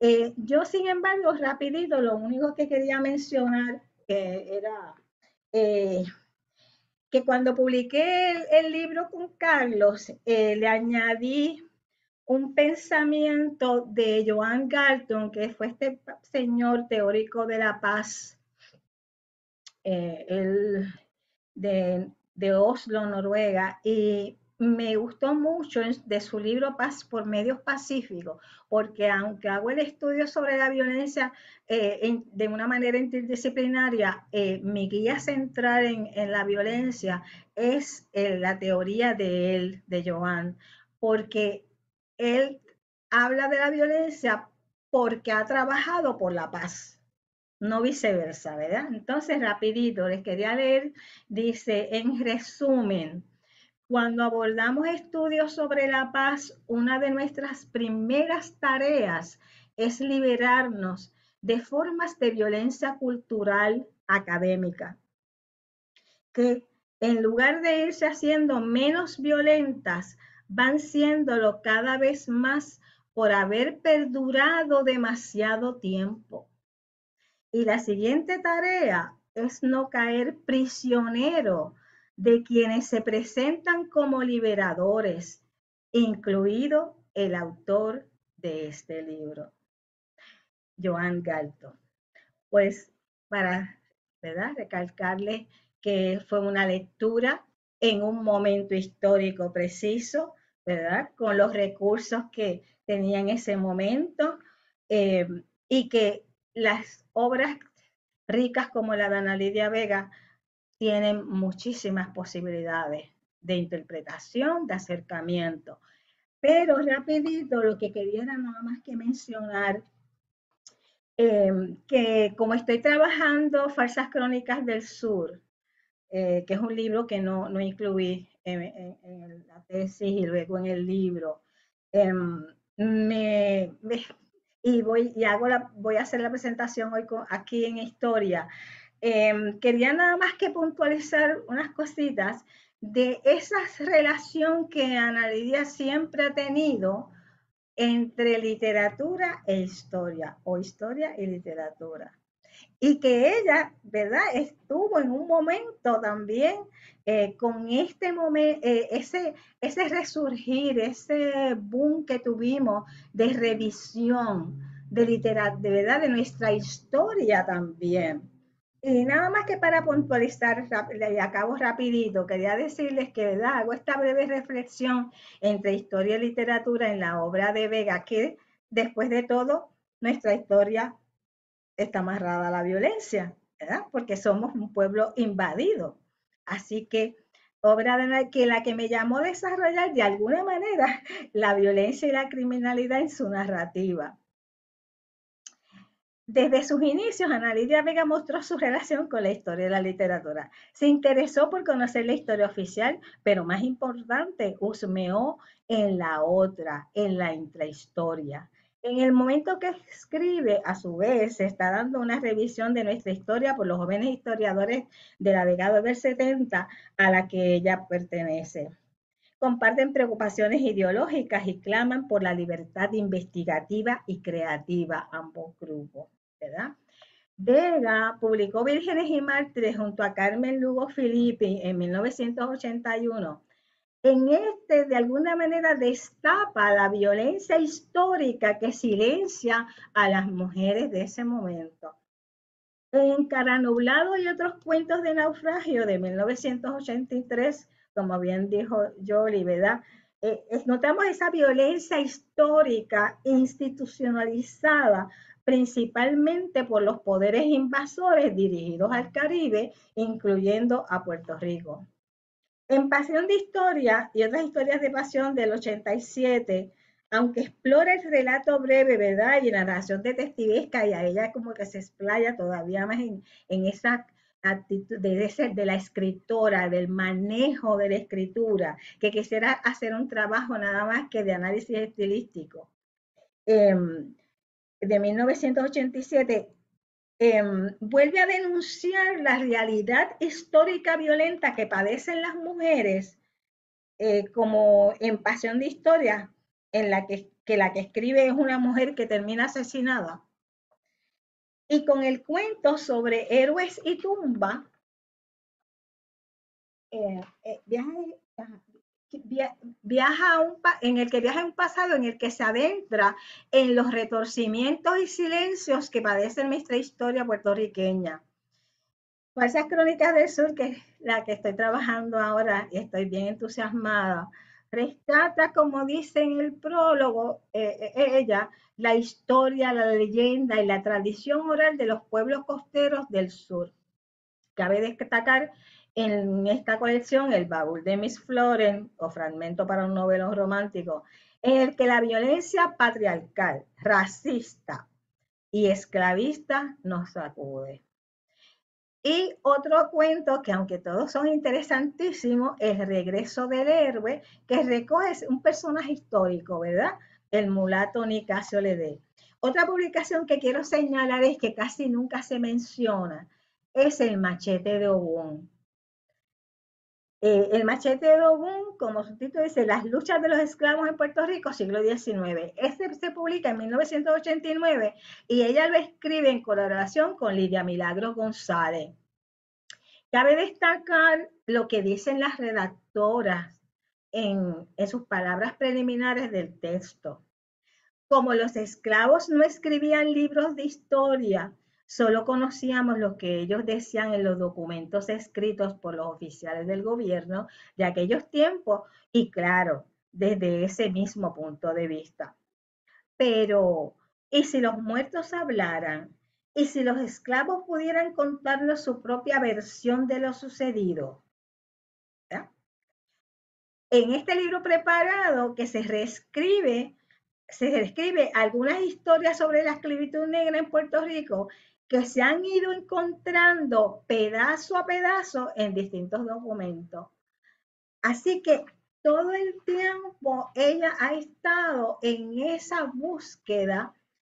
Eh, yo, sin embargo, rapidito, lo único que quería mencionar, era eh, que cuando publiqué el, libro con Carlos, eh, le añadí un pensamiento de Joan Galton, que fue este señor teórico de la paz, eh, de, de Oslo, Noruega, y me gustó mucho de su libro Paz por medios pacíficos, porque aunque hago el estudio sobre la violencia eh, de una manera interdisciplinaria, eh, mi guía central en, en la violencia es eh, la teoría de él, de Joan, porque él habla de la violencia porque ha trabajado por la paz no viceversa, ¿verdad? Entonces, rapidito, les quería leer, dice, en resumen, cuando abordamos estudios sobre la paz, una de nuestras primeras tareas es liberarnos de formas de violencia cultural académica, que en lugar de irse haciendo menos violentas, van siéndolo cada vez más por haber perdurado demasiado tiempo. Y la siguiente tarea es no caer prisionero de quienes se presentan como liberadores, incluido el autor de este libro, Joan Galto. Pues para ¿verdad? Recalcarle que fue una lectura en un momento histórico preciso, ¿verdad? Con los recursos que tenía en ese momento eh, y que las obras ricas como la de Ana Lidia Vega tienen muchísimas posibilidades de interpretación, de acercamiento. Pero rapidito, lo que quería nada más que mencionar em, que como estoy trabajando Falsas Crónicas del Sur, eh, que es un libro que no, no incluí en, la tesis y luego en el libro, em, me, y, voy, y hago la, voy a hacer la presentación hoy aquí en Historia, Em, quería nada más que puntualizar unas cositas de esa relación que Ana Lidia siempre ha tenido entre literatura e historia, o historia y literatura. Y que ella, ¿verdad? Estuvo en un momento también eh, con este momento, eh, ese, ese resurgir, ese boom que tuvimos de revisión de, de, ¿verdad? de nuestra historia también. Y nada más que para puntualizar, le acabo rapidito, quería decirles que ¿verdad? hago esta breve reflexión entre historia y literatura en la obra de Vega, que después de todo, nuestra historia está amarrada a la violencia, ¿verdad? porque somos un pueblo invadido. Así que obra de que, la que me llamó a desarrollar de alguna manera (laughs) la violencia y la criminalidad en su narrativa. Desde sus inicios, Ana Lidia Vega mostró su relación con la historia de la literatura. Se interesó por conocer la historia oficial, pero más importante, husmeó en la otra, en la intrahistoria. En el momento que escribe, a su vez, se está dando una revisión de nuestra historia por los jóvenes historiadores de la década del 70 a la que ella pertenece comparten preocupaciones ideológicas y claman por la libertad investigativa y creativa, ambos grupos, ¿verdad? Vega publicó Vírgenes y Mártires junto a Carmen Lugo Filippi en 1981. En este, de alguna manera, destapa la violencia histórica que silencia a las mujeres de ese momento. En Caranublado y otros cuentos de naufragio de 1983, como bien dijo Jolie, ¿verdad? Eh, notamos esa violencia histórica institucionalizada principalmente por los poderes invasores dirigidos al Caribe, incluyendo a Puerto Rico. En Pasión de Historia y otras historias de pasión del 87, aunque explora el relato breve, ¿verdad? Y la narración detectivesca, y a ella como que se explaya todavía más en, en esa actitud, de, ser de la escritora, del manejo de la escritura, que quisiera hacer un trabajo nada más que de análisis estilístico. Em, de 1987, em, vuelve a denunciar la realidad histórica violenta que padecen las mujeres, eh, como en Pasión de Historia, en la que, que la que escribe es una mujer que termina asesinada y con el cuento sobre héroes y tumba, eh, eh, viaja, viaja, un, en el que viaja un pasado en el que se adentra en los retorcimientos y silencios que padecen nuestra historia puertorriqueña. Falsas Crónicas del Sur, que es la que estoy trabajando ahora y estoy bien entusiasmada, rescata, como dice en el prólogo eh, eh, eh, ella, la historia, la leyenda y la tradición oral de los pueblos costeros del sur. Cabe destacar en esta colección el baúl de Miss Floren o fragmento para un novelo romántico, en el que la violencia patriarcal, racista y esclavista nos sacude. Y otro cuento que aunque todos son interesantísimos, El regreso del héroe, que recoge un personaje histórico, ¿verdad? El mulato Nicasio lede Otra publicación que quiero señalar es que casi nunca se menciona, es El machete de Obón. Eh, el machete de Dogun, como su título dice, Las luchas de los esclavos en Puerto Rico, siglo XIX. Este se publica en 1989 y ella lo escribe en colaboración con Lidia Milagro González. Cabe destacar lo que dicen las redactoras en sus palabras preliminares del texto. Como los esclavos no escribían libros de historia, Solo conocíamos lo que ellos decían en los documentos escritos por los oficiales del gobierno de aquellos tiempos y claro, desde ese mismo punto de vista. Pero, ¿y si los muertos hablaran? ¿Y si los esclavos pudieran contarnos su propia versión de lo sucedido? En este libro preparado que se reescribe, se reescribe algunas historias sobre la esclavitud negra en Puerto Rico que se han ido encontrando pedazo a pedazo en distintos documentos. Así que todo el tiempo ella ha estado en esa búsqueda,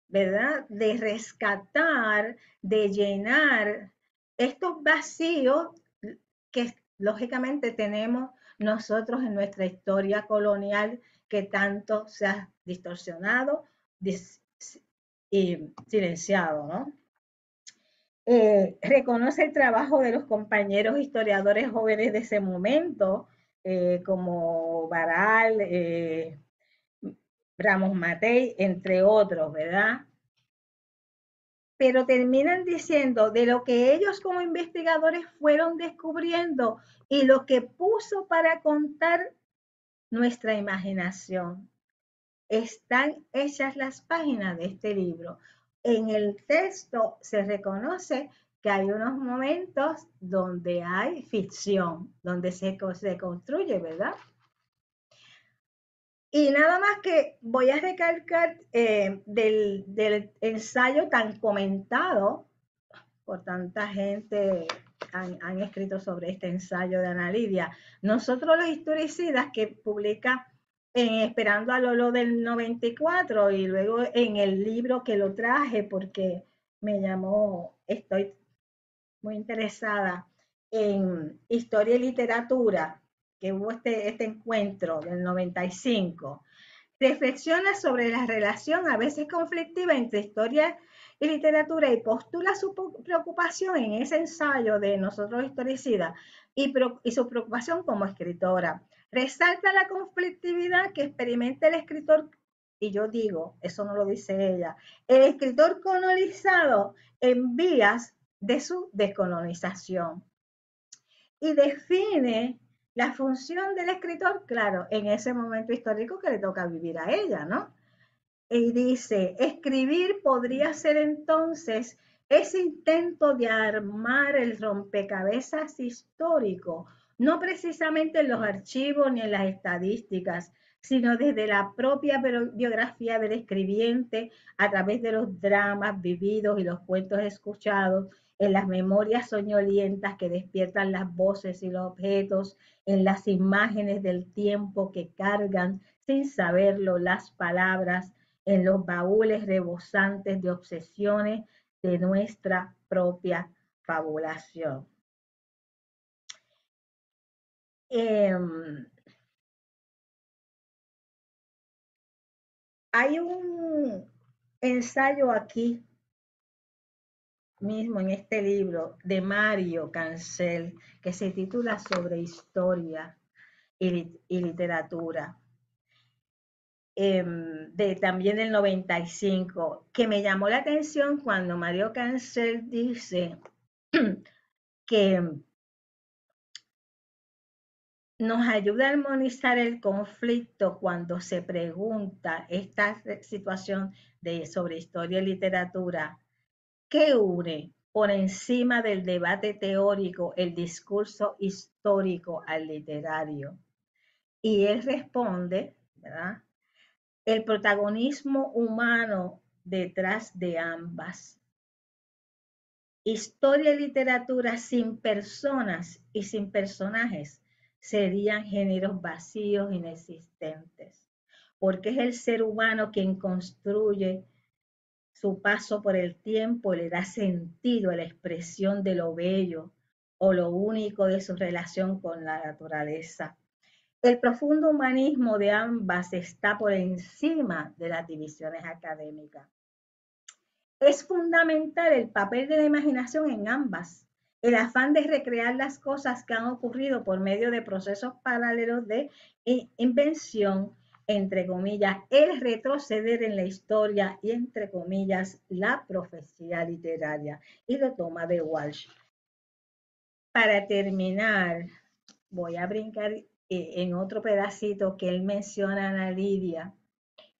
¿verdad? De rescatar, de llenar estos vacíos que lógicamente tenemos nosotros en nuestra historia colonial que tanto se ha distorsionado y silenciado, ¿no? Eh, reconoce el trabajo de los compañeros historiadores jóvenes de ese momento, eh, como Baral, eh, Ramos Matei, entre otros, ¿verdad? Pero terminan diciendo de lo que ellos como investigadores fueron descubriendo y lo que puso para contar nuestra imaginación. Están hechas las páginas de este libro en el texto se reconoce que hay unos momentos donde hay ficción, donde se, se construye, ¿verdad? Y nada más que voy a recalcar eh, del, ensayo tan comentado por tanta gente han, han escrito sobre este ensayo de Ana Lidia. Nosotros los historicidas que publica en Esperando a Lolo del 94 y luego en el libro que lo traje porque me llamó, estoy muy interesada en historia y literatura, que hubo este, este encuentro del 95. Reflexiona sobre la relación a veces conflictiva entre historia y literatura y postula su preocupación en ese ensayo de Nosotros Historicida y, y su preocupación como escritora. Resalta la conflictividad que experimenta el escritor y yo digo, eso no lo dice ella, el escritor colonizado en vías de su descolonización. Y define la función del escritor, claro, en ese momento histórico que le toca vivir a ella, ¿no? y dice, escribir podría ser entonces ese intento de armar el rompecabezas histórico, no precisamente en los archivos ni en las estadísticas, sino desde la propia biografía del escribiente a través de los dramas vividos y los cuentos escuchados, en las memorias soñolientas que despiertan las voces y los objetos, en las imágenes del tiempo que cargan sin saberlo las palabras en los baúles rebosantes de obsesiones de nuestra propia fabulación. Em, hay un ensayo aquí mismo en este libro de Mario Cancel que se titula Sobre historia y literatura. Em, de, también del 95, que me llamó la atención cuando Mario Cancel dice (clears throat) que nos ayuda a armonizar el conflicto cuando se pregunta esta situación de, sobre historia y literatura, ¿qué une por encima del debate teórico el discurso histórico al literario? Y él responde, ¿verdad? el protagonismo humano detrás de ambas. Historia y literatura sin personas y sin personajes serían géneros vacíos, inexistentes, porque es el ser humano quien construye su paso por el tiempo, y le da sentido a la expresión de lo bello o lo único de su relación con la naturaleza. El profundo humanismo de ambas está por encima de las divisiones académicas. Es fundamental el papel de la imaginación en ambas, el afán de recrear las cosas que han ocurrido por medio de procesos paralelos de invención, entre comillas, el retroceder en la historia y, entre comillas, la profecía literaria. Y lo toma de Walsh. Para terminar, voy a brincar e-, en otro pedacito que él menciona a Lidia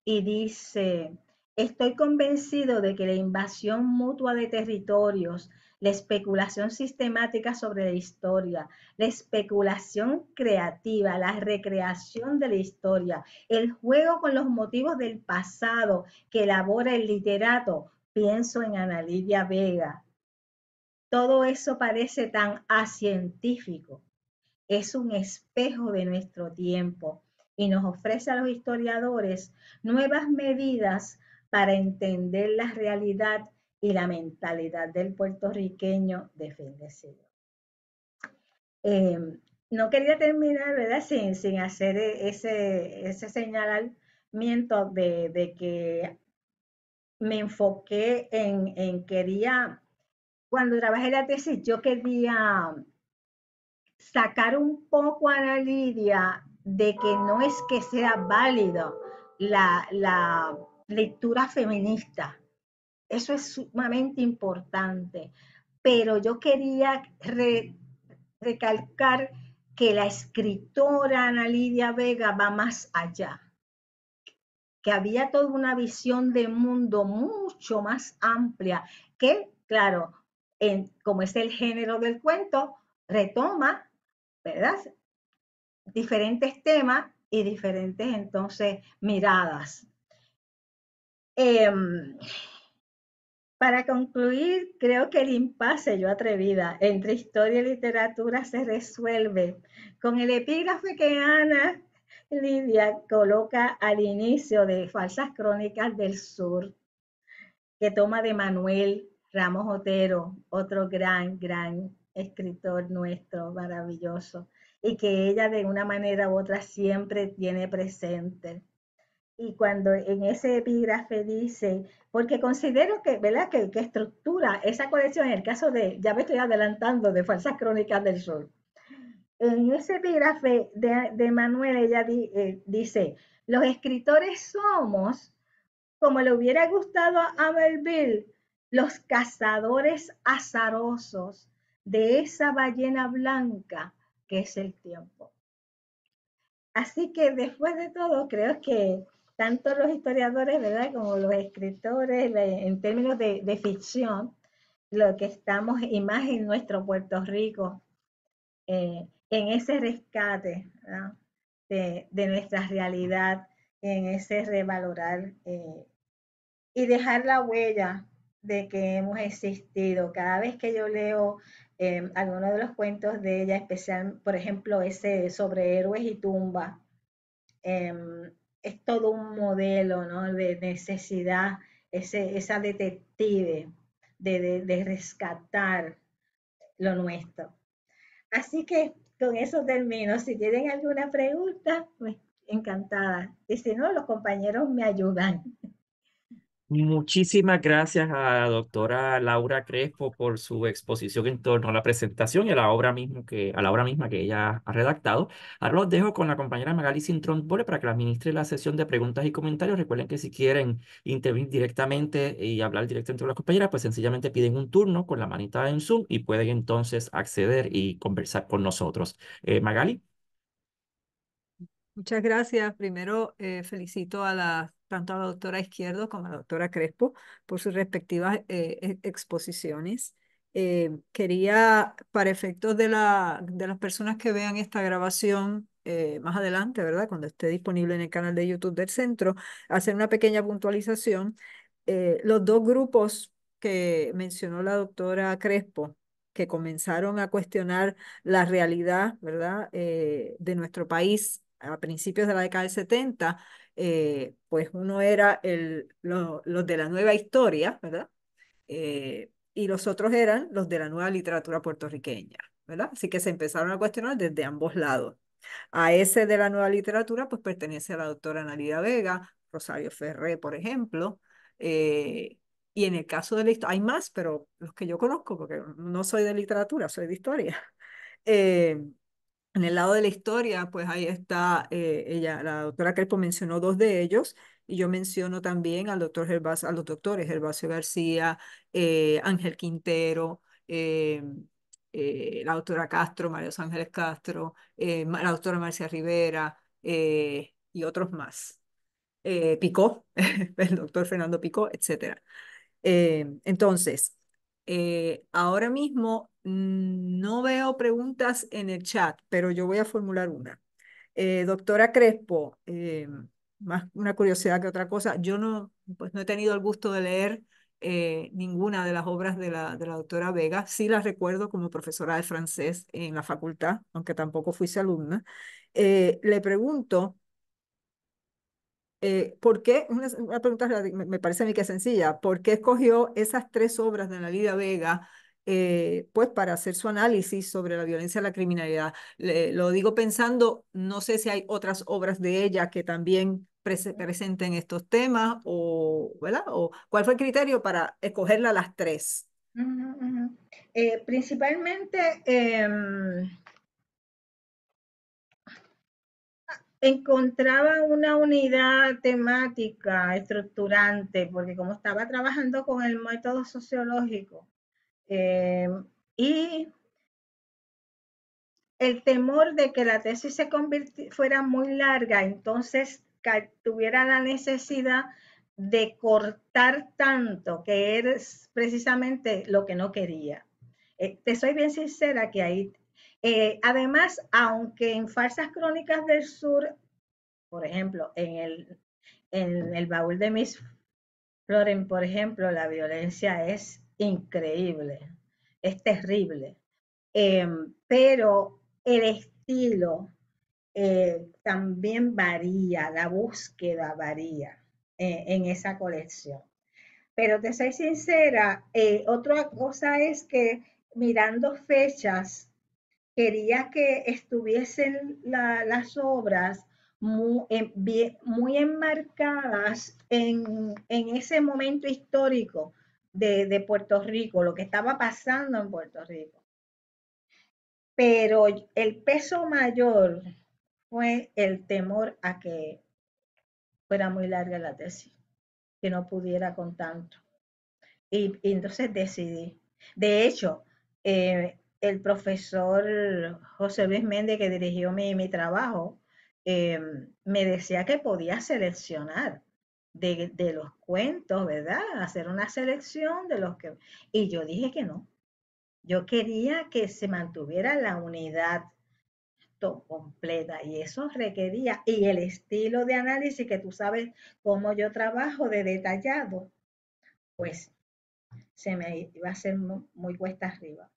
y dice, estoy convencido de que la invasión mutua de territorios, la especulación sistemática sobre la historia, la especulación creativa, la recreación de la historia, el juego con los motivos del pasado que elabora el literato, pienso en Ana Lidia Vega. Todo eso parece tan acientífico es un espejo de nuestro tiempo y nos ofrece a los historiadores nuevas medidas para entender la realidad y la mentalidad del puertorriqueño de fin de siglo. Em, no quería terminar, ¿verdad? Sin, sin hacer e, ese, ese señalamiento de, de, que me enfoqué en, en, quería, cuando trabajé la tesis, yo quería sacar un poco a la Lidia de que no es que sea válido la, lectura feminista. Eso es sumamente importante. Pero yo quería recalcar que la escritora Ana Lidia Vega va más allá, que había toda una visión de mundo mucho más amplia, que, claro, en, como es el género del cuento, retoma ¿verdad? Diferentes temas y diferentes entonces miradas. Em, para concluir, creo que el impasse, yo atrevida, entre historia y literatura se resuelve con el epígrafe que Ana Lidia coloca al inicio de Falsas Crónicas del Sur, que toma de Manuel Ramos Otero, otro gran, gran escritor nuestro maravilloso y que ella de una manera u otra siempre tiene presente. Y cuando en ese epígrafe dice, porque considero que, ¿verdad? Que, estructura esa colección, en el caso de, ya me estoy adelantando, de Falsas Crónicas del Sol. En ese epígrafe de, Manuel, ella eh, dice, los escritores somos, como le hubiera gustado a Melville, los cazadores azarosos de esa ballena blanca que es el tiempo. Así que después de todo, creo que tanto los historiadores, ¿verdad? Como los escritores, en términos de, ficción, lo que estamos, y más en nuestro Puerto Rico, eh, en ese rescate de, de, nuestra realidad, en ese revalorar eh, y dejar la huella de que hemos existido. Cada vez que yo leo em, algunos de los cuentos de ella, especial, por ejemplo, ese sobre héroes y tumba em, es todo un modelo ¿no? de necesidad, ese, esa detective de, rescatar lo nuestro. Así que con eso termino. Si tienen alguna pregunta, pues, encantada. Y si no, los compañeros me ayudan. (laughs) Muchísimas gracias a la doctora Laura Crespo por su exposición en torno a la presentación y a la obra, mismo que, a la misma que ella ha redactado. Ahora los dejo con la compañera Magali Sintrón Bole para que administre la sesión de preguntas y comentarios. Recuerden que si quieren intervenir directamente y hablar directamente con las compañeras, pues sencillamente piden un turno con la manita en Zoom y pueden entonces acceder y conversar con nosotros. Eh, Magali. Muchas gracias. Primero, eh, felicito a las tanto a la doctora Izquierdo como a la doctora Crespo por sus respectivas eh, e, exposiciones. Eh, quería, para efectos de, la, de las personas que vean esta grabación eh, más adelante, ¿verdad? Cuando esté disponible en el canal de YouTube del centro, hacer una pequeña puntualización. los dos grupos que mencionó la doctora Crespo, que comenzaron a cuestionar la realidad, ¿verdad?, de nuestro país a principios de la década del 70, eh, pues uno era el, los de la nueva historia, ¿verdad? Eh, y los otros eran los de la nueva literatura puertorriqueña, ¿verdad? Así que se empezaron a cuestionar desde ambos lados. A ese de la nueva literatura, pues pertenece a la doctora Nalida Vega, Rosario Ferré, por ejemplo. Eh, y en el caso de la historia, hay más, pero los que yo conozco, porque no soy de literatura, soy de historia. (laughs) En el lado de la historia, pues ahí está, eh, ella, la doctora Crespo mencionó dos de ellos, y yo menciono también al doctor a los doctores Gervasio García, eh, Ángel Quintero, eh, la doctora Castro, María Ángeles Castro, la doctora Marcia Rivera y otros más. Picó, (laughs) el doctor Fernando Picó, etc. entonces, ahora mismo Mm, no veo preguntas en el chat, pero yo voy a formular una. Eh, doctora Crespo, eh, más una curiosidad que otra cosa, yo no, pues no he tenido el gusto de leer eh, ninguna de las obras de la, de la doctora Vega. Sí las recuerdo como profesora de francés en la facultad, aunque tampoco fuese alumna. le pregunto, ¿por qué? Una, pregunta me, parece a mí que sencilla. ¿Por qué escogió esas tres obras de la vida Vega eh, pues para hacer su análisis sobre la violencia y la criminalidad. lo digo pensando, no sé si hay otras obras de ella que también presenten estos temas o, cuál fue el criterio para escogerla a las tres. Eh, principalmente em, encontraba una unidad temática estructurante, porque como estaba trabajando con el método sociológico, eh, y el temor de que la tesis se fuera muy larga, entonces tuviera la necesidad de cortar tanto, que es precisamente lo que no quería. Eh, te soy bien sincera que ahí, eh, además, aunque en falsas Crónicas del Sur, por ejemplo, en el, en el baúl de mis Floren, por ejemplo, la violencia es increíble, es terrible. Em, pero el estilo eh, también varía, la búsqueda varía eh, en esa colección. Pero te soy sincera, eh, otra cosa es que mirando fechas, quería que estuviesen las obras muy, muy enmarcadas en, en ese momento histórico de, Puerto Rico, lo que estaba pasando en Puerto Rico. Pero el peso mayor fue el temor a que fuera muy larga la tesis, que no pudiera con tanto. Y, entonces decidí. De hecho, eh, el profesor José Luis Méndez, que dirigió mi, trabajo, eh, me decía que podía seleccionar de, los cuentos, ¿verdad? Hacer una selección de los que... Y yo dije que no. Yo quería que se mantuviera la unidad completa y eso requería y el estilo de análisis que tú sabes cómo yo trabajo de detallado pues se me iba a hacer muy, cuesta arriba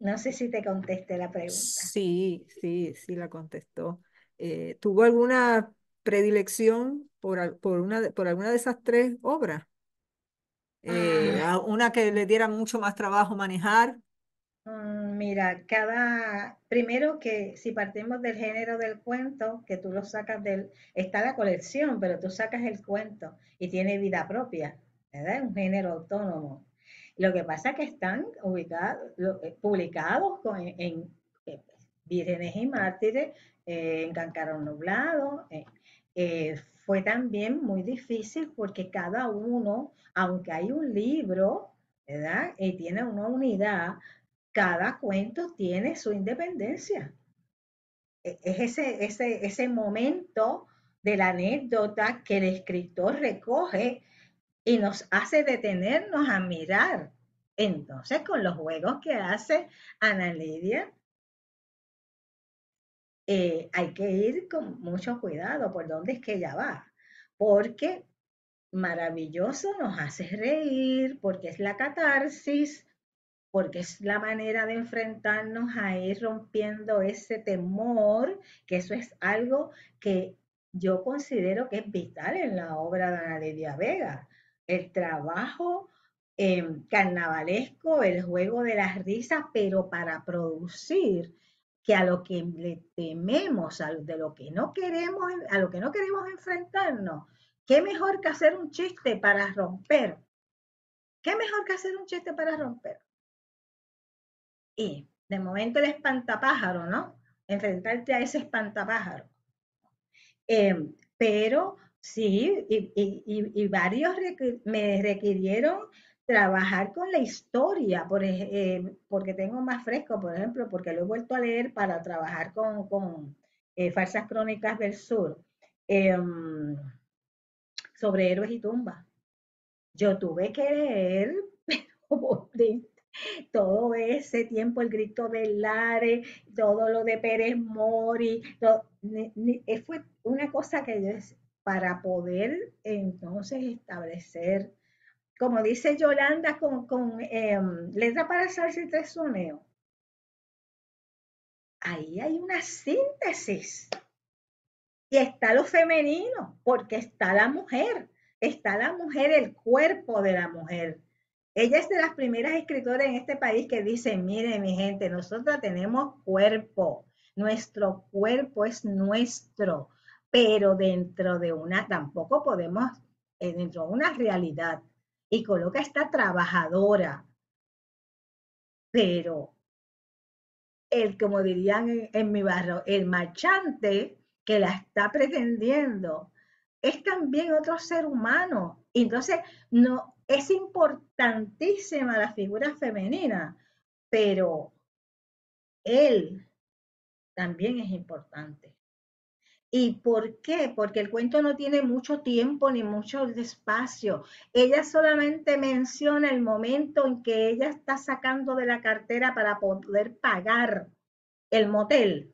no sé si te contesté la pregunta sí sí sí la contestó eh, tuvo alguna predilección por, una, por alguna de esas tres obras. Eh, ah. Una que le diera mucho más trabajo manejar. Mm, mira, cada, primero que si partimos del género del cuento, que tú lo sacas del, está la colección, pero tú sacas el cuento y tiene vida propia, ¿verdad? Un género autónomo. Lo que pasa es que están ubicados, eh, publicados en, eh, Virgenes y Mártires, en Cancarón Nublado, eh, fue también muy difícil porque cada uno, aunque hay un libro, ¿verdad? Y tiene una unidad, cada cuento tiene su independencia. E-, es ese, ese, ese momento de la anécdota que el escritor recoge y nos hace detenernos a mirar. Entonces, con los juegos que hace Ana Lidia, eh, hay que ir con mucho cuidado por dónde es que ella va, porque maravilloso nos hace reír, porque es la catarsis, porque es la manera de enfrentarnos a ir rompiendo ese temor, que eso es algo que yo considero que es vital en la obra de Ana Lidia Vega. El trabajo eh, carnavalesco, el juego de las risas, pero para producir que a lo que le tememos, a lo, de lo que no queremos, a lo que no queremos enfrentarnos, qué mejor que hacer un chiste para romper. Qué mejor que hacer un chiste para romper. Y de momento el espantapájaro, ¿no? Enfrentarte a ese espantapájaro. Em, pero sí, y, varios me requirieron trabajar con la historia, por, eh, porque tengo más fresco, por ejemplo, porque lo he vuelto a leer para trabajar con, eh, Falsas Crónicas del Sur, em, sobre héroes y tumbas. Yo tuve que leer (laughs) todo ese tiempo, el grito de Lare, todo lo de Pérez Mori, eh, fue una cosa que yo, para poder entonces establecer como dice Yolanda, con, em, letra para salsa y Ahí hay una síntesis. Y está lo femenino, porque está la mujer, está la mujer, el cuerpo de la mujer. Ella es de las primeras escritoras en este país que dice, miren, mi gente, nosotros tenemos cuerpo, nuestro cuerpo es nuestro, pero dentro de una, tampoco podemos, eh, dentro de una realidad y coloca esta trabajadora. Pero el, como dirían en, mi barrio, el marchante que la está pretendiendo es también otro ser humano. Y entonces, no, es importantísima la figura femenina, pero él también es importante. ¿Y por qué? Porque el cuento no tiene mucho tiempo ni mucho espacio. Ella solamente menciona el momento en que ella está sacando de la cartera para poder pagar el motel.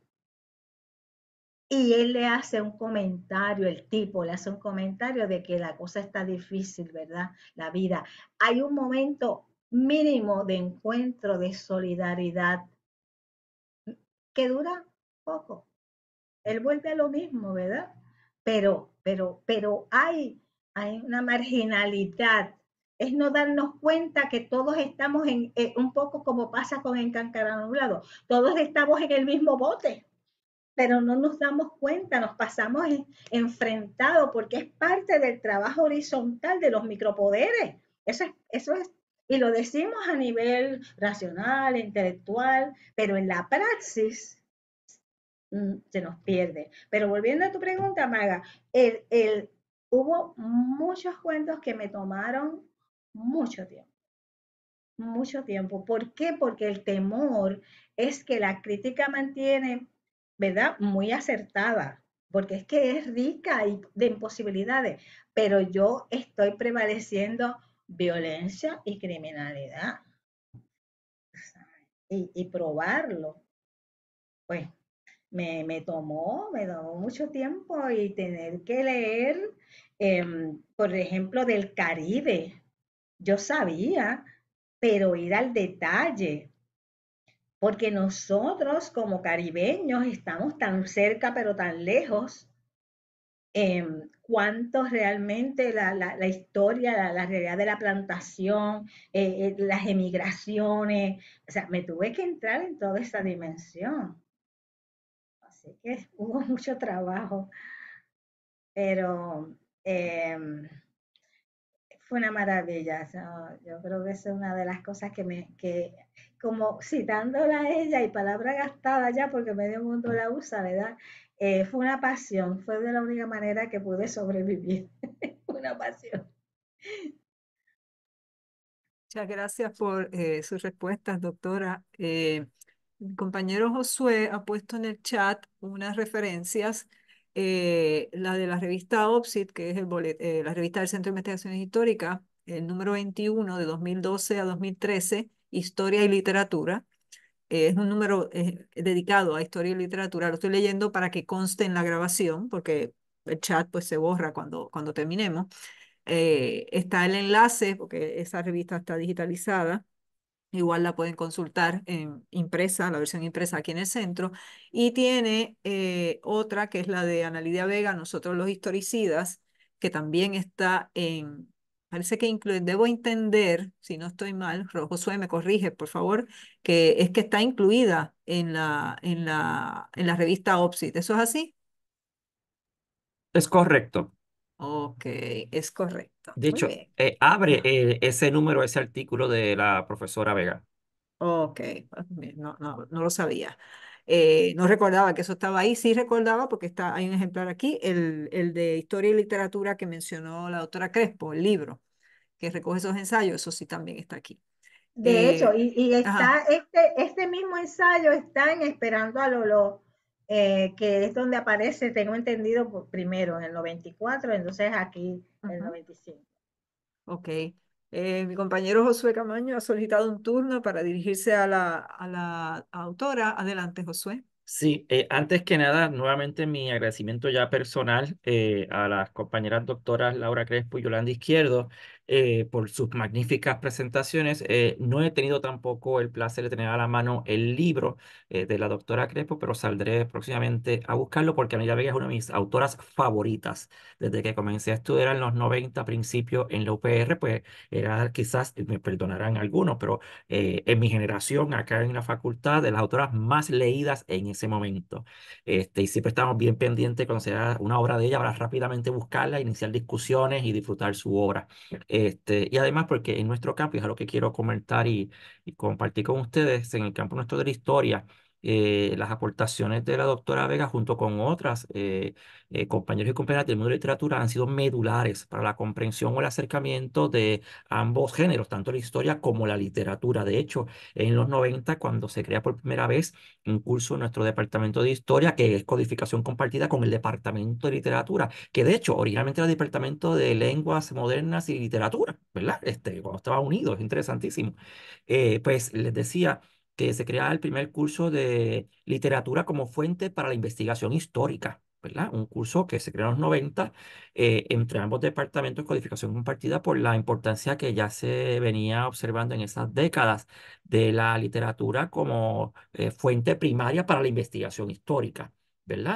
Y él le hace un comentario, el tipo le hace un comentario de que la cosa está difícil, ¿verdad? La vida. Hay un momento mínimo de encuentro, de solidaridad, que dura poco él vuelve a lo mismo, ¿verdad? Pero, pero, pero hay, hay una marginalidad. Es no darnos cuenta que todos estamos en, eh, un poco como pasa con Nublado. todos estamos en el mismo bote, pero no nos damos cuenta, nos pasamos enfrentados porque es parte del trabajo horizontal de los micropoderes. Eso eso es y lo decimos a nivel racional, intelectual, pero en la praxis Mm, se nos pierde. Pero volviendo a tu pregunta, Maga, el, hubo muchos cuentos que me tomaron mucho tiempo, mucho tiempo. ¿Por qué? Porque el temor es que la crítica mantiene, ¿verdad? Muy acertada, porque es que es rica y de imposibilidades, pero yo estoy prevaleciendo violencia y criminalidad. Y, y probarlo, pues me, tomó, me tomó mucho tiempo y tener que leer, em, por ejemplo, del Caribe. Yo sabía, pero ir al detalle, porque nosotros como caribeños estamos tan cerca pero tan lejos. Eh, cuánto realmente la, historia, la, realidad de la plantación, eh, eh, las emigraciones, o sea, me tuve que entrar en toda esa dimensión así que (laughs) hubo mucho trabajo, pero em, fue una maravilla. yo creo que es una de las cosas que me, que como citándola a ella y palabra gastada ya porque medio mundo la usa, ¿verdad? Eh, fue una pasión, fue de la única manera que pude sobrevivir. (laughs) una pasión. Muchas gracias por eh, sus respuestas, doctora. Eh, mi compañero Josué ha puesto en el chat unas referencias, eh, la de la revista OPSIT, que es eh, la revista del Centro de Investigaciones Históricas, el número 21 de 2012 a 2013, Historia y Literatura. es un número eh, dedicado a historia y literatura. Lo estoy leyendo para que conste en la grabación, porque el chat pues, se borra cuando, cuando terminemos. está el enlace, porque esa revista está digitalizada Igual la pueden consultar en impresa, la versión impresa aquí en el centro. Y tiene eh, otra que es la de Analidia Vega, Nosotros los historicidas, que también está en, parece que incluye, debo entender, si no estoy mal, Josué me corrige, por favor, que es que está incluida en la, en la, en la revista OPSIT. ¿Eso es así? Es correcto. Ok, es correcto. De hecho, eh, abre eh, ese número, ese artículo de la profesora Vega. Ok, pues, no, no, lo sabía. Eh, no recordaba que eso estaba ahí, sí recordaba porque está, hay un ejemplar aquí, el, el de Historia y Literatura que mencionó la doctora Crespo, el libro que recoge esos ensayos, eso sí también está aquí. De hecho, y, está este, este mismo ensayo está en Esperando a Lolo eh, que es donde aparece, tengo entendido, por pues, primero en el 94, entonces aquí en el 95. Ok. Eh, mi compañero Josué Camaño ha solicitado un turno para dirigirse a la, a la autora. Adelante, Josué. Sí, eh, antes que nada, nuevamente mi agradecimiento ya personal a las compañeras doctoras Laura Crespo y Yolanda Izquierdo, eh, por sus magníficas presentaciones. Eh, no he tenido tampoco el placer de tener a la mano el libro eh, de la doctora Crespo, pero saldré próximamente a buscarlo porque ella Vega es una de mis autoras favoritas. Desde que comencé a estudiar en los 90, principios en la UPR, pues era quizás, me perdonarán algunos, pero en mi generación, acá en la facultad, de las autoras más leídas en ese momento. Este, y siempre estamos bien pendientes cuando sea una obra de ella para rápidamente buscarla, iniciar discusiones y disfrutar su obra. Este, y además porque en nuestro campo, y es lo que quiero comentar y compartir con ustedes, en el campo nuestro de la historia, eh, las aportaciones de la doctora Vega junto con otras eh, eh, compañeros y compañeras del mundo de literatura han sido medulares para la comprensión o el acercamiento de ambos géneros, tanto la historia como la literatura. De hecho, en los 90, cuando se crea por primera vez un curso en nuestro departamento de historia, que es codificación compartida con el departamento de literatura, que de hecho originalmente era el departamento de lenguas modernas y literatura, ¿verdad? Este, cuando estaba unido, es interesantísimo. pues les decía que se crea el primer curso de literatura como fuente para la investigación histórica. ¿verdad? Un curso que se creó en los 90 eh, entre ambos departamentos codificación compartida por la importancia que ya se venía observando en esas décadas de la literatura como eh, fuente primaria para la investigación histórica.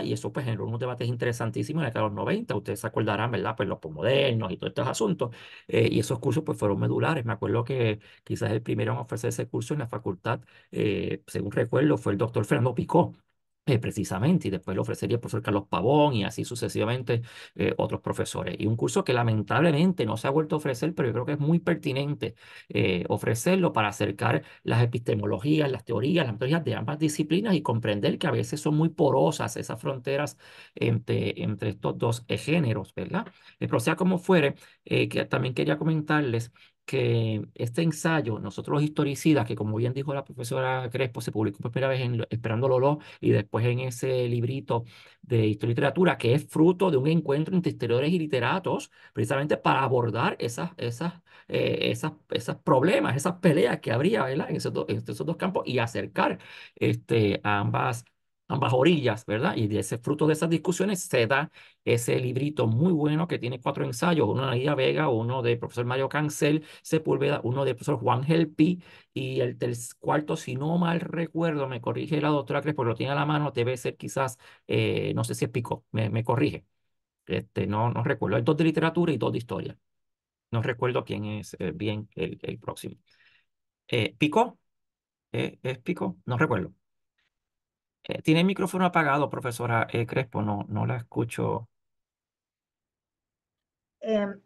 Y eso pues generó unos debates interesantísimos en la los 90, ustedes se acordarán, ¿verdad? Pues los postmodernos y todos estos asuntos, eh, y esos cursos pues fueron medulares, me acuerdo que quizás el primero en ofrecer ese curso en la facultad, eh, según recuerdo, fue el doctor Fernando Picó, eh, precisamente, y después lo ofrecería el profesor Carlos Pavón y así sucesivamente eh, otros profesores. Y un curso que lamentablemente no se ha vuelto a ofrecer, pero yo creo que es muy pertinente eh, ofrecerlo para acercar las epistemologías, las teorías, las teorías de ambas disciplinas y comprender que a veces son muy porosas esas fronteras entre, entre estos dos géneros, ¿verdad? pero sea como fuere, que también quería comentarles que este ensayo, nosotros los historicidas, que como bien dijo la profesora Crespo, se publicó por primera vez en Esperando Lolo y después en ese librito de historia y literatura, que es fruto de un encuentro entre historiadores y literatos, precisamente para abordar esas, esas, eh, esas, esas problemas, esas peleas que habría ¿verdad? En, esos, en esos dos campos y acercar este, a ambas ambas orillas, ¿verdad? Y de ese fruto de esas discusiones se da ese librito muy bueno que tiene cuatro ensayos, uno de Nadia Vega, uno del profesor Mario Cancel Sepúlveda, uno del profesor Juan Helpi y el cuarto, si no mal recuerdo, me corrige la doctora Crespo, lo tiene a la mano, debe ser quizás, eh, no sé si es Pico, me, corrige. Este, no, no recuerdo, hay dos de literatura y dos de historia. No recuerdo quién es eh, bien el, próximo. Eh, ¿Pico? ¿Es Pico? No recuerdo. Eh, tiene el micrófono apagado, profesora eh, Crespo, no, no la escucho. Em,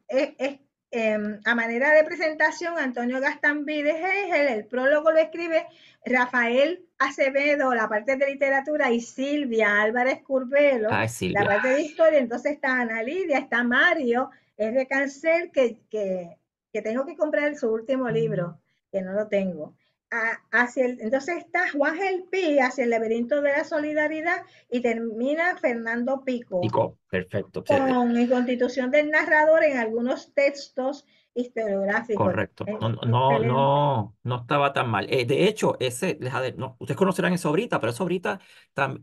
em, a manera de presentación, Antonio Gastambide Hegel, el prólogo lo escribe Rafael Acevedo, la parte de literatura, y Silvia Álvarez Curvelo, la parte de historia. Entonces está Ana Lidia, está Mario es Cancel, que, que, que tengo que comprar su último mm. libro, que no lo tengo hacia entonces está Juan Gelpi hacia el laberinto de la solidaridad y termina Fernando Pico. Pico, perfecto. Con constitución del narrador en algunos textos historiográficos. Correcto. Eh, no, no, eh, no, no estaba tan mal. Eh, de hecho, ese, no, ustedes conocerán eso ahorita, pero eso ahorita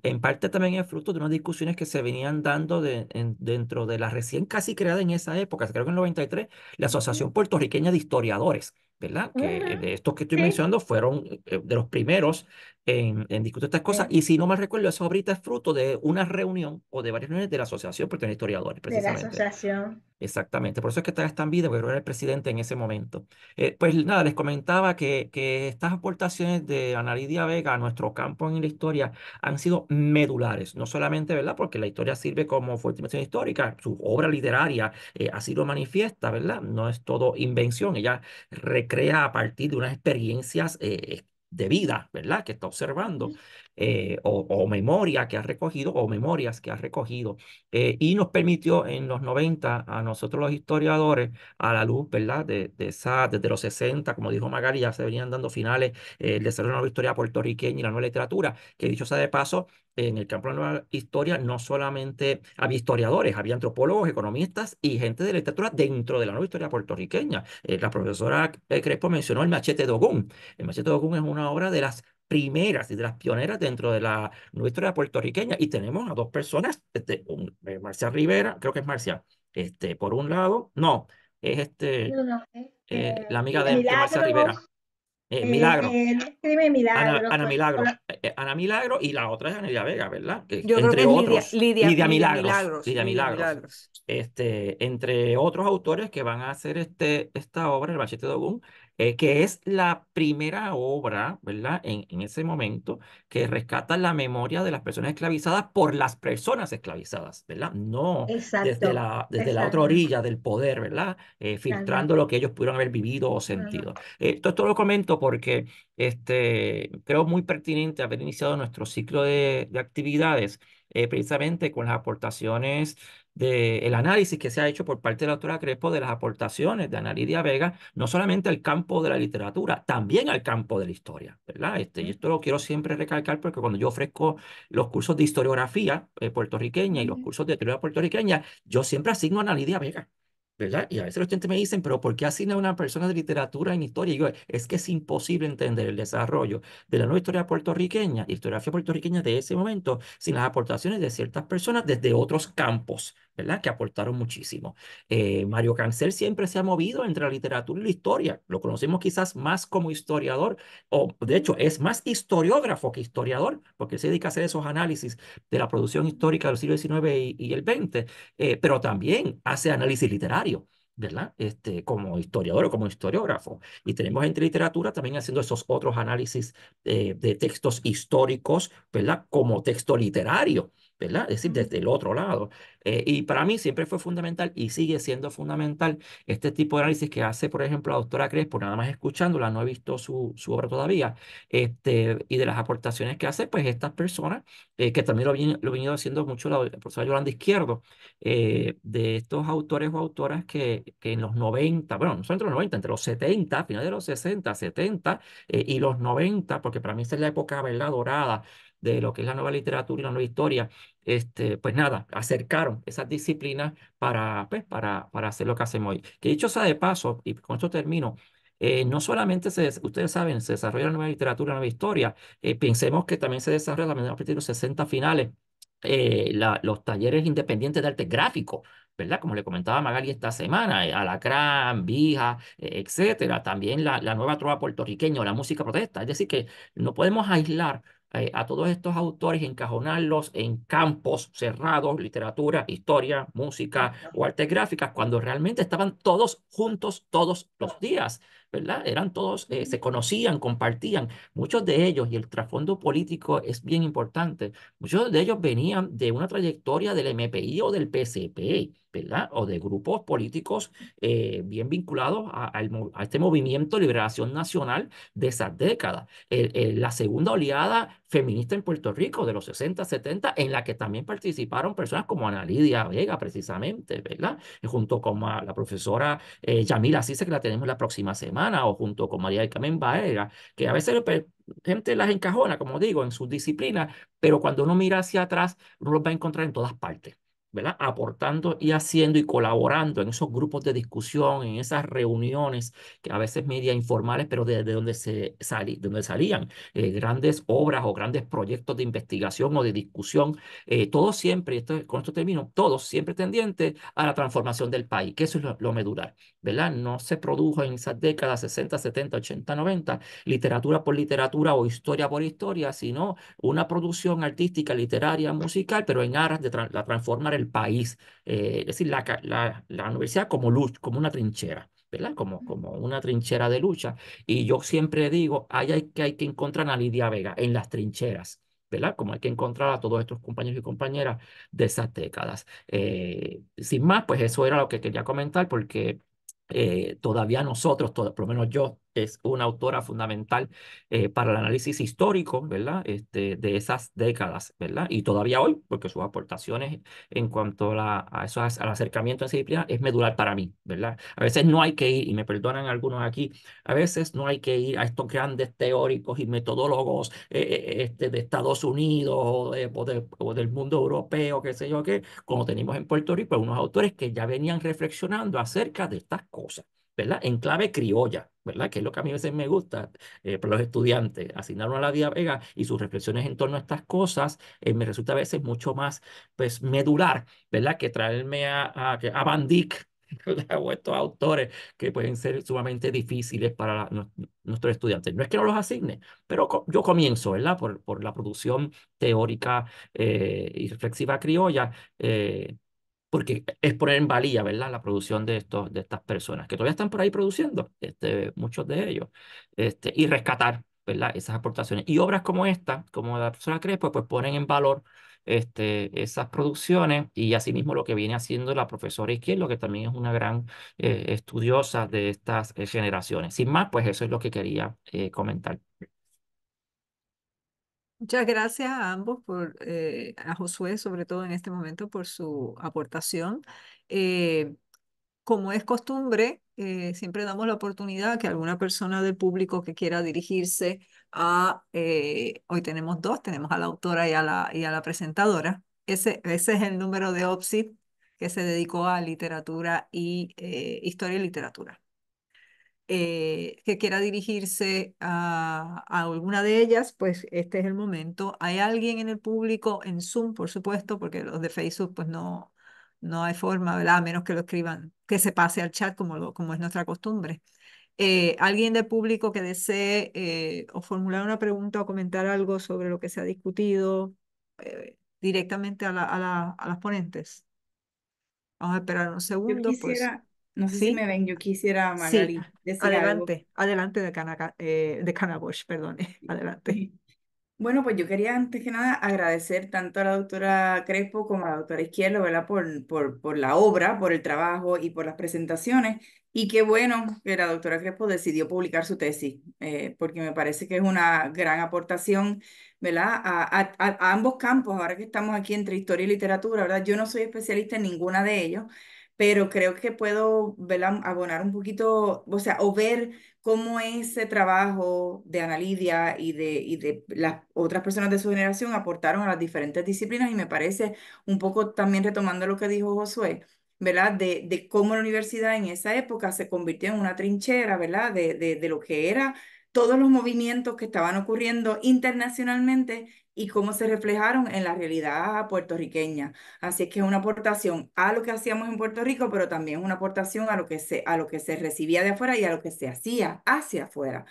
en parte también es fruto de unas discusiones que se venían dando de, dentro de la recién casi creada en esa época, creo que en el 93, la Asociación Puertorriqueña de Historiadores ¿verdad? Que eh, de estos que estoy mencionando fueron eh, de los primeros en, discutir estas cosas. Y si no mal recuerdo, eso ahorita es fruto de una reunión o de varias reuniones de la Asociación de Historiadores, precisamente. De la asociación. Exactamente. Por eso es que está en vida, porque era el presidente en ese momento. Eh, pues nada, les comentaba que, que estas aportaciones de Analidia Vega a nuestro campo en la historia han sido medulares. No solamente, ¿verdad? Porque la historia sirve como fortificación histórica, su obra literaria eh, así lo manifiesta, ¿verdad? No es todo invención. Ella recrea a partir de unas experiencias eh, de vida, ¿verdad? Que está observando. Eh, o, memoria que ha recogido o memorias que ha recogido eh, y nos permitió en los 90 a nosotros los historiadores a la luz, ¿verdad? De, de esa, desde los 60, como dijo Magali, ya se venían dando finales eh, el desarrollo de la nueva historia puertorriqueña y la nueva literatura, que dicho sea de paso, en el campo de la nueva historia no solamente había historiadores, había antropólogos, economistas y gente de literatura dentro de la nueva historia puertorriqueña. la profesora Crespo mencionó el machete de Ogún. El machete de Ogún es una obra de las primeras y de las pioneras dentro de la nuestra puertorriqueña. Y tenemos a dos personas, este, eh, Marcia Rivera, creo que es Marcia, este, por un lado, no, es este, eh, eh, la amiga de, Marcia Rivera. Eh, milagro. Ana, Milagro. Ana Milagro y la otra es Anelia Vega, ¿verdad? entre otros. Lidia, Milagros, Lidia, Milagros. Este, entre otros autores que van a hacer este, esta obra, El Bachete de Ogún, eh, que es la primera obra, ¿verdad? En, ese momento, que rescata la memoria de las personas esclavizadas por las personas esclavizadas, ¿verdad? No desde, la, otra orilla del poder, ¿verdad? Eh, filtrando lo que ellos pudieron haber vivido o sentido. Eh, todo esto lo comento porque este, creo muy pertinente haber iniciado nuestro ciclo de, actividades. precisamente con las aportaciones del análisis que se ha hecho por parte de la doctora Crespo de las aportaciones de Analidia Vega, no solamente al campo de la literatura, también al campo de la historia, ¿verdad? Este, y esto lo quiero siempre recalcar porque cuando yo ofrezco los cursos de historiografía eh, puertorriqueña y los cursos de teoría puertorriqueña, yo siempre asigno a Analidia Vega. ¿verdad? Y a veces los estudiantes me dicen, pero ¿por qué asigna a una persona de literatura en historia? yo, es que es imposible entender el desarrollo de la nueva historia puertorriqueña, historiografía puertorriqueña de ese momento, sin las aportaciones de ciertas personas desde otros campos, ¿verdad? Que aportaron muchísimo. Eh, Mario Cancel siempre se ha movido entre la literatura y la historia. Lo conocemos quizás más como historiador, o de hecho es más historiógrafo que historiador, porque se dedica a hacer esos análisis de la producción histórica del siglo XIX y, el XX, eh, pero también hace análisis literario ¿verdad? Este, como historiador o como historiógrafo. Y tenemos entre literatura también haciendo esos otros análisis eh, de textos históricos, ¿verdad? Como texto literario. ¿verdad? Es decir, desde el otro lado. Eh, y para mí siempre fue fundamental y sigue siendo fundamental este tipo de análisis que hace, por ejemplo, la doctora Crespo, nada más escuchándola, no he visto su, su obra todavía, este, y de las aportaciones que hace, pues estas personas, eh, que también lo, he venido haciendo mucho la profesora Yolanda Izquierdo, eh, de estos autores o autoras que, que en los 90, bueno, no son entre los 90, entre los 70, finales de los 60, 70 y los 90, porque para mí esta es la época, ¿verdad?, dorada de lo que es la nueva literatura y la nueva historia, este, pues nada, acercaron esas disciplinas para, pues, para, para hacer lo que hacemos hoy. Que dicho sea de paso, y con esto termino, eh, no solamente se, ustedes saben, se desarrolla la nueva literatura, la nueva historia, eh, pensemos que también se desarrolla a partir de los 60 finales eh, los talleres independientes de arte gráfico, ¿verdad? Como le comentaba Magali esta semana, Alacrán, Vija, etcétera. También la, la nueva trova puertorriqueña la música protesta. Es decir, que no podemos aislar eh, a todos estos autores, encajonarlos en campos cerrados, literatura, historia, música o artes gráficas, cuando realmente estaban todos juntos todos los días. ¿verdad? Eran todos, eh, se conocían, compartían, muchos de ellos, y el trasfondo político es bien importante, muchos de ellos venían de una trayectoria del MPI o del PCP, ¿verdad? O de grupos políticos eh, bien vinculados a, este movimiento de liberación nacional de esas décadas. la segunda oleada feminista en Puerto Rico de los 60, 70, en la que también participaron personas como Ana Lidia Vega, precisamente, ¿verdad? Junto con ah, la profesora eh, Yamila Cise, que la tenemos la próxima semana o junto con María del Carmen Baega, que a veces pues, gente las encajona, como digo, en sus disciplinas, pero cuando uno mira hacia atrás, uno los va a encontrar en todas partes. ¿verdad? aportando y haciendo y colaborando en esos grupos de discusión, en esas reuniones, que a veces media informales, pero desde de donde, se de donde salían eh, grandes obras o grandes proyectos de investigación o de discusión, eh, todos siempre, esto, con esto termino, todos siempre tendientes a la transformación del país, que eso es lo, lo medular. ¿verdad? No se produjo en esas décadas 60, 70, 80, 90, literatura por literatura o historia por historia, sino una producción artística, literaria, musical, pero en aras de transformar el país, eh, es decir, la, universidad como lucha, como una trinchera. ¿verdad? Como, como una trinchera de lucha. Y yo siempre digo, ahí hay que, hay que encontrar a Lidia Vega, en las trincheras. ¿verdad? Como hay que encontrar a todos estos compañeros y compañeras de esas décadas. Eh, sin más, pues eso era lo que quería comentar, porque eh, todavía nosotros, por lo menos yo, es una autora fundamental eh, para el análisis histórico, ¿verdad? Este, de esas décadas, ¿verdad? Y todavía hoy, porque sus aportaciones en cuanto a, eso, al acercamiento en esa es medular para mí, ¿verdad? A veces no hay que ir, y me perdonan algunos aquí, a veces no hay que ir a estos grandes teóricos y metodólogos eh, eh, este, de Estados Unidos o, del mundo europeo, qué sé yo qué, como tenemos en Puerto Rico, unos autores que ya venían reflexionando acerca de estas cosas. ¿verdad? En clave criolla, ¿verdad? Que es lo que a mí a veces me gusta eh, para los estudiantes, asignarlo a la Día Vega y sus reflexiones en torno a estas cosas eh, me resulta a veces mucho más, pues, medular, ¿verdad? Que traerme a, a, a (laughs) o estos autores que pueden ser sumamente difíciles para nuestros estudiantes. No es que no los asigne, pero yo comienzo, ¿verdad? Por, por la producción teórica eh, y reflexiva criolla, eh, porque es poner en valía, ¿verdad?, la producción de, estos, de estas personas que todavía están por ahí produciendo, este, muchos de ellos, este, y rescatar, ¿verdad?, esas aportaciones. Y obras como esta, como la profesora Crespo, pues, pues ponen en valor este, esas producciones y asimismo lo que viene haciendo la profesora Izquierdo, que también es una gran eh, estudiosa de estas eh, generaciones. Sin más, pues eso es lo que quería eh, comentar. Muchas gracias a ambos, por, eh, a Josué sobre todo en este momento por su aportación. Eh, como es costumbre, eh, siempre damos la oportunidad que alguna persona del público que quiera dirigirse a, hoy tenemos dos, tenemos a la autora y a la, y a la presentadora. Ese, ese es el número de OPSIT que se dedicó a literatura y historia y literatura. Eh, que quiera dirigirse a, alguna de ellas, pues este es el momento. Hay alguien en el público, en Zoom, por supuesto, porque los de Facebook, pues no, no hay forma, ¿verdad? A menos que lo escriban, que se pase al chat como, como es nuestra costumbre. Eh, alguien del público que desee eh, o formular una pregunta o comentar algo sobre lo que se ha discutido directamente a, las ponentes. Vamos a esperar un segundo. Yo pues. No sé si me ven, yo quisiera, Magali, ah, decir adelante, adelante de, eh, de Canabosh, perdón, (laughs) adelante. (laughs) Bueno, pues yo quería antes que nada agradecer tanto a la doctora Crespo como a la doctora Izquierdo, ¿verdad? Por, por, por la obra, por el trabajo y por las presentaciones. Y qué bueno que la doctora Crespo decidió publicar su tesis, eh, porque me parece que es una gran aportación, ¿verdad? A, a, a ambos campos, ahora que estamos aquí entre historia y literatura, ¿verdad? Yo no soy especialista en ninguna de ellos, pero creo que puedo ¿verdad? abonar un poquito, o sea, o ver cómo ese trabajo de Analidia y de, y de las otras personas de su generación aportaron a las diferentes disciplinas y me parece un poco también retomando lo que dijo Josué. ¿verdad? De, cómo la universidad en esa época se convirtió en una trinchera, ¿verdad? De, de lo que era todos los movimientos que estaban ocurriendo internacionalmente y cómo se reflejaron en la realidad puertorriqueña. Así es que es una aportación a lo que hacíamos en Puerto Rico, pero también una aportación a lo que se, a lo que se recibía de afuera y a lo que se hacía hacia afuera.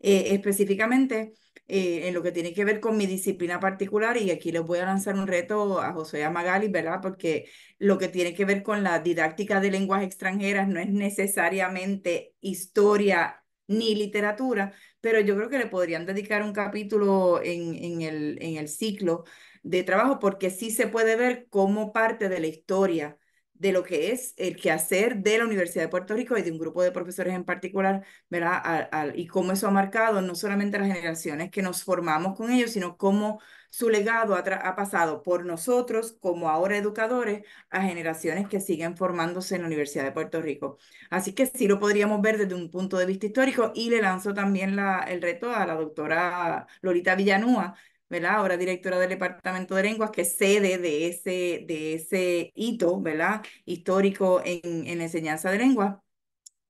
Eh, específicamente eh, en lo que tiene que ver con mi disciplina particular, y aquí les voy a lanzar un reto a José Amagali, ¿verdad? Porque lo que tiene que ver con la didáctica de lenguas extranjeras no es necesariamente historia ni literatura, pero yo creo que le podrían dedicar un capítulo en, el, ciclo de trabajo porque sí se puede ver como parte de la historia de lo que es el quehacer de la Universidad de Puerto Rico y de un grupo de profesores en particular, ¿verdad? y cómo eso ha marcado no solamente las generaciones que nos formamos con ellos, sino cómo su legado ha, pasado por nosotros como ahora educadores a generaciones que siguen formándose en la Universidad de Puerto Rico. Así que sí lo podríamos ver desde un punto de vista histórico y le lanzó también la, el reto a la doctora Lolita Villanúa, ¿verdad? Ahora directora del Departamento de Lenguas, que es sede de ese, de ese hito, ¿verdad? Histórico en, en enseñanza de lengua,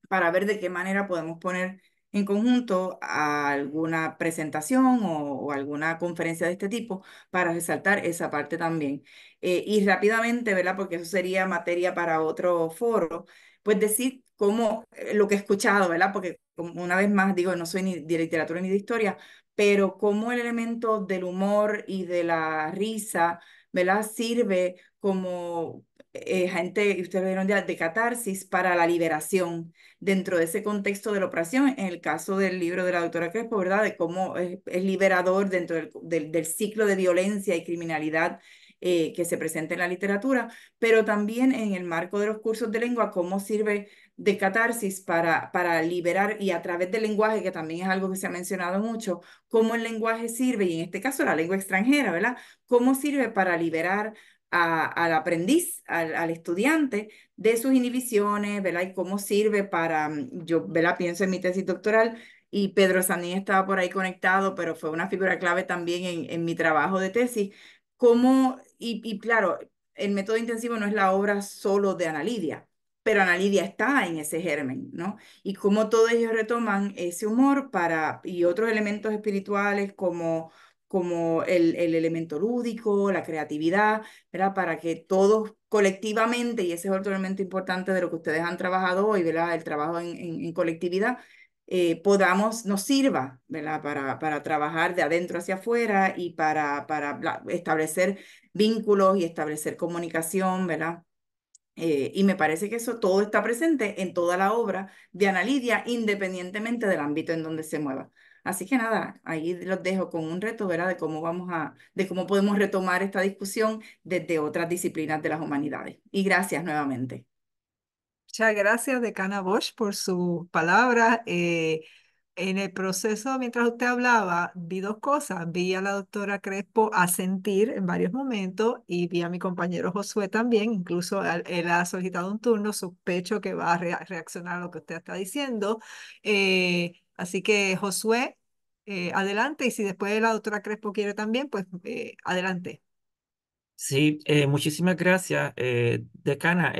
para ver de qué manera podemos poner en conjunto a alguna presentación o, alguna conferencia de este tipo para resaltar esa parte también. Eh, y rápidamente, ¿verdad? Porque eso sería materia para otro foro, pues decir cómo eh, lo que he escuchado, ¿verdad? Porque una vez más digo, no soy ni de literatura ni de historia, pero cómo el elemento del humor y de la risa, ¿verdad? Sirve como eh, gente, ustedes vieron ya, de catarsis para la liberación dentro de ese contexto de la operación, en el caso del libro de la doctora Crespo, ¿verdad? De cómo es, liberador dentro del, ciclo de violencia y criminalidad eh, que se presenta en la literatura, pero también en el marco de los cursos de lengua, cómo sirve de catarsis para, para liberar y a través del lenguaje, que también es algo que se ha mencionado mucho, cómo el lenguaje sirve, y en este caso la lengua extranjera, ¿verdad? ¿Cómo sirve para liberar al aprendiz, al, estudiante, de sus inhibiciones, ¿verdad? Y cómo sirve para, mm, yo, ¿verdad? Pienso en mi tesis doctoral y Pedro Sanín estaba por ahí conectado, pero fue una figura clave también en, mi trabajo de tesis. Cómo, y, y claro, el método intensivo no es la obra solo de Ana Analidia, pero Ana Lidia está en ese germen, ¿no? Y cómo todos ellos retoman ese humor para, y otros elementos espirituales como como el, elemento lúdico, la creatividad, ¿verdad? Para que todos colectivamente, y ese es otro elemento importante de lo que ustedes han trabajado hoy, ¿verdad? El trabajo en, colectividad, eh, podamos, nos sirva, ¿verdad? Para, para trabajar de adentro hacia afuera y para, para establecer vínculos y establecer comunicación, ¿verdad? Eh, y me parece que eso todo está presente en toda la obra de Ana Lidia, independientemente del ámbito en donde se mueva. Así que nada, ahí los dejo con un reto, ¿verdad? De cómo vamos a, de cómo podemos retomar esta discusión desde otras disciplinas de las humanidades. Y gracias nuevamente. Muchas gracias, decana Bosch, por sus palabras. Eh, en el proceso, mientras usted hablaba, vi dos cosas. Vi a la doctora Crespo asentir en varios momentos y vi a mi compañero Josué también. Incluso él ha solicitado un turno, sospecho que va a reaccionar a lo que usted está diciendo. Eh, así que, Josué, eh, adelante y si después la doctora Crespo quiere también, pues eh, adelante. Sí, eh, muchísimas gracias, decana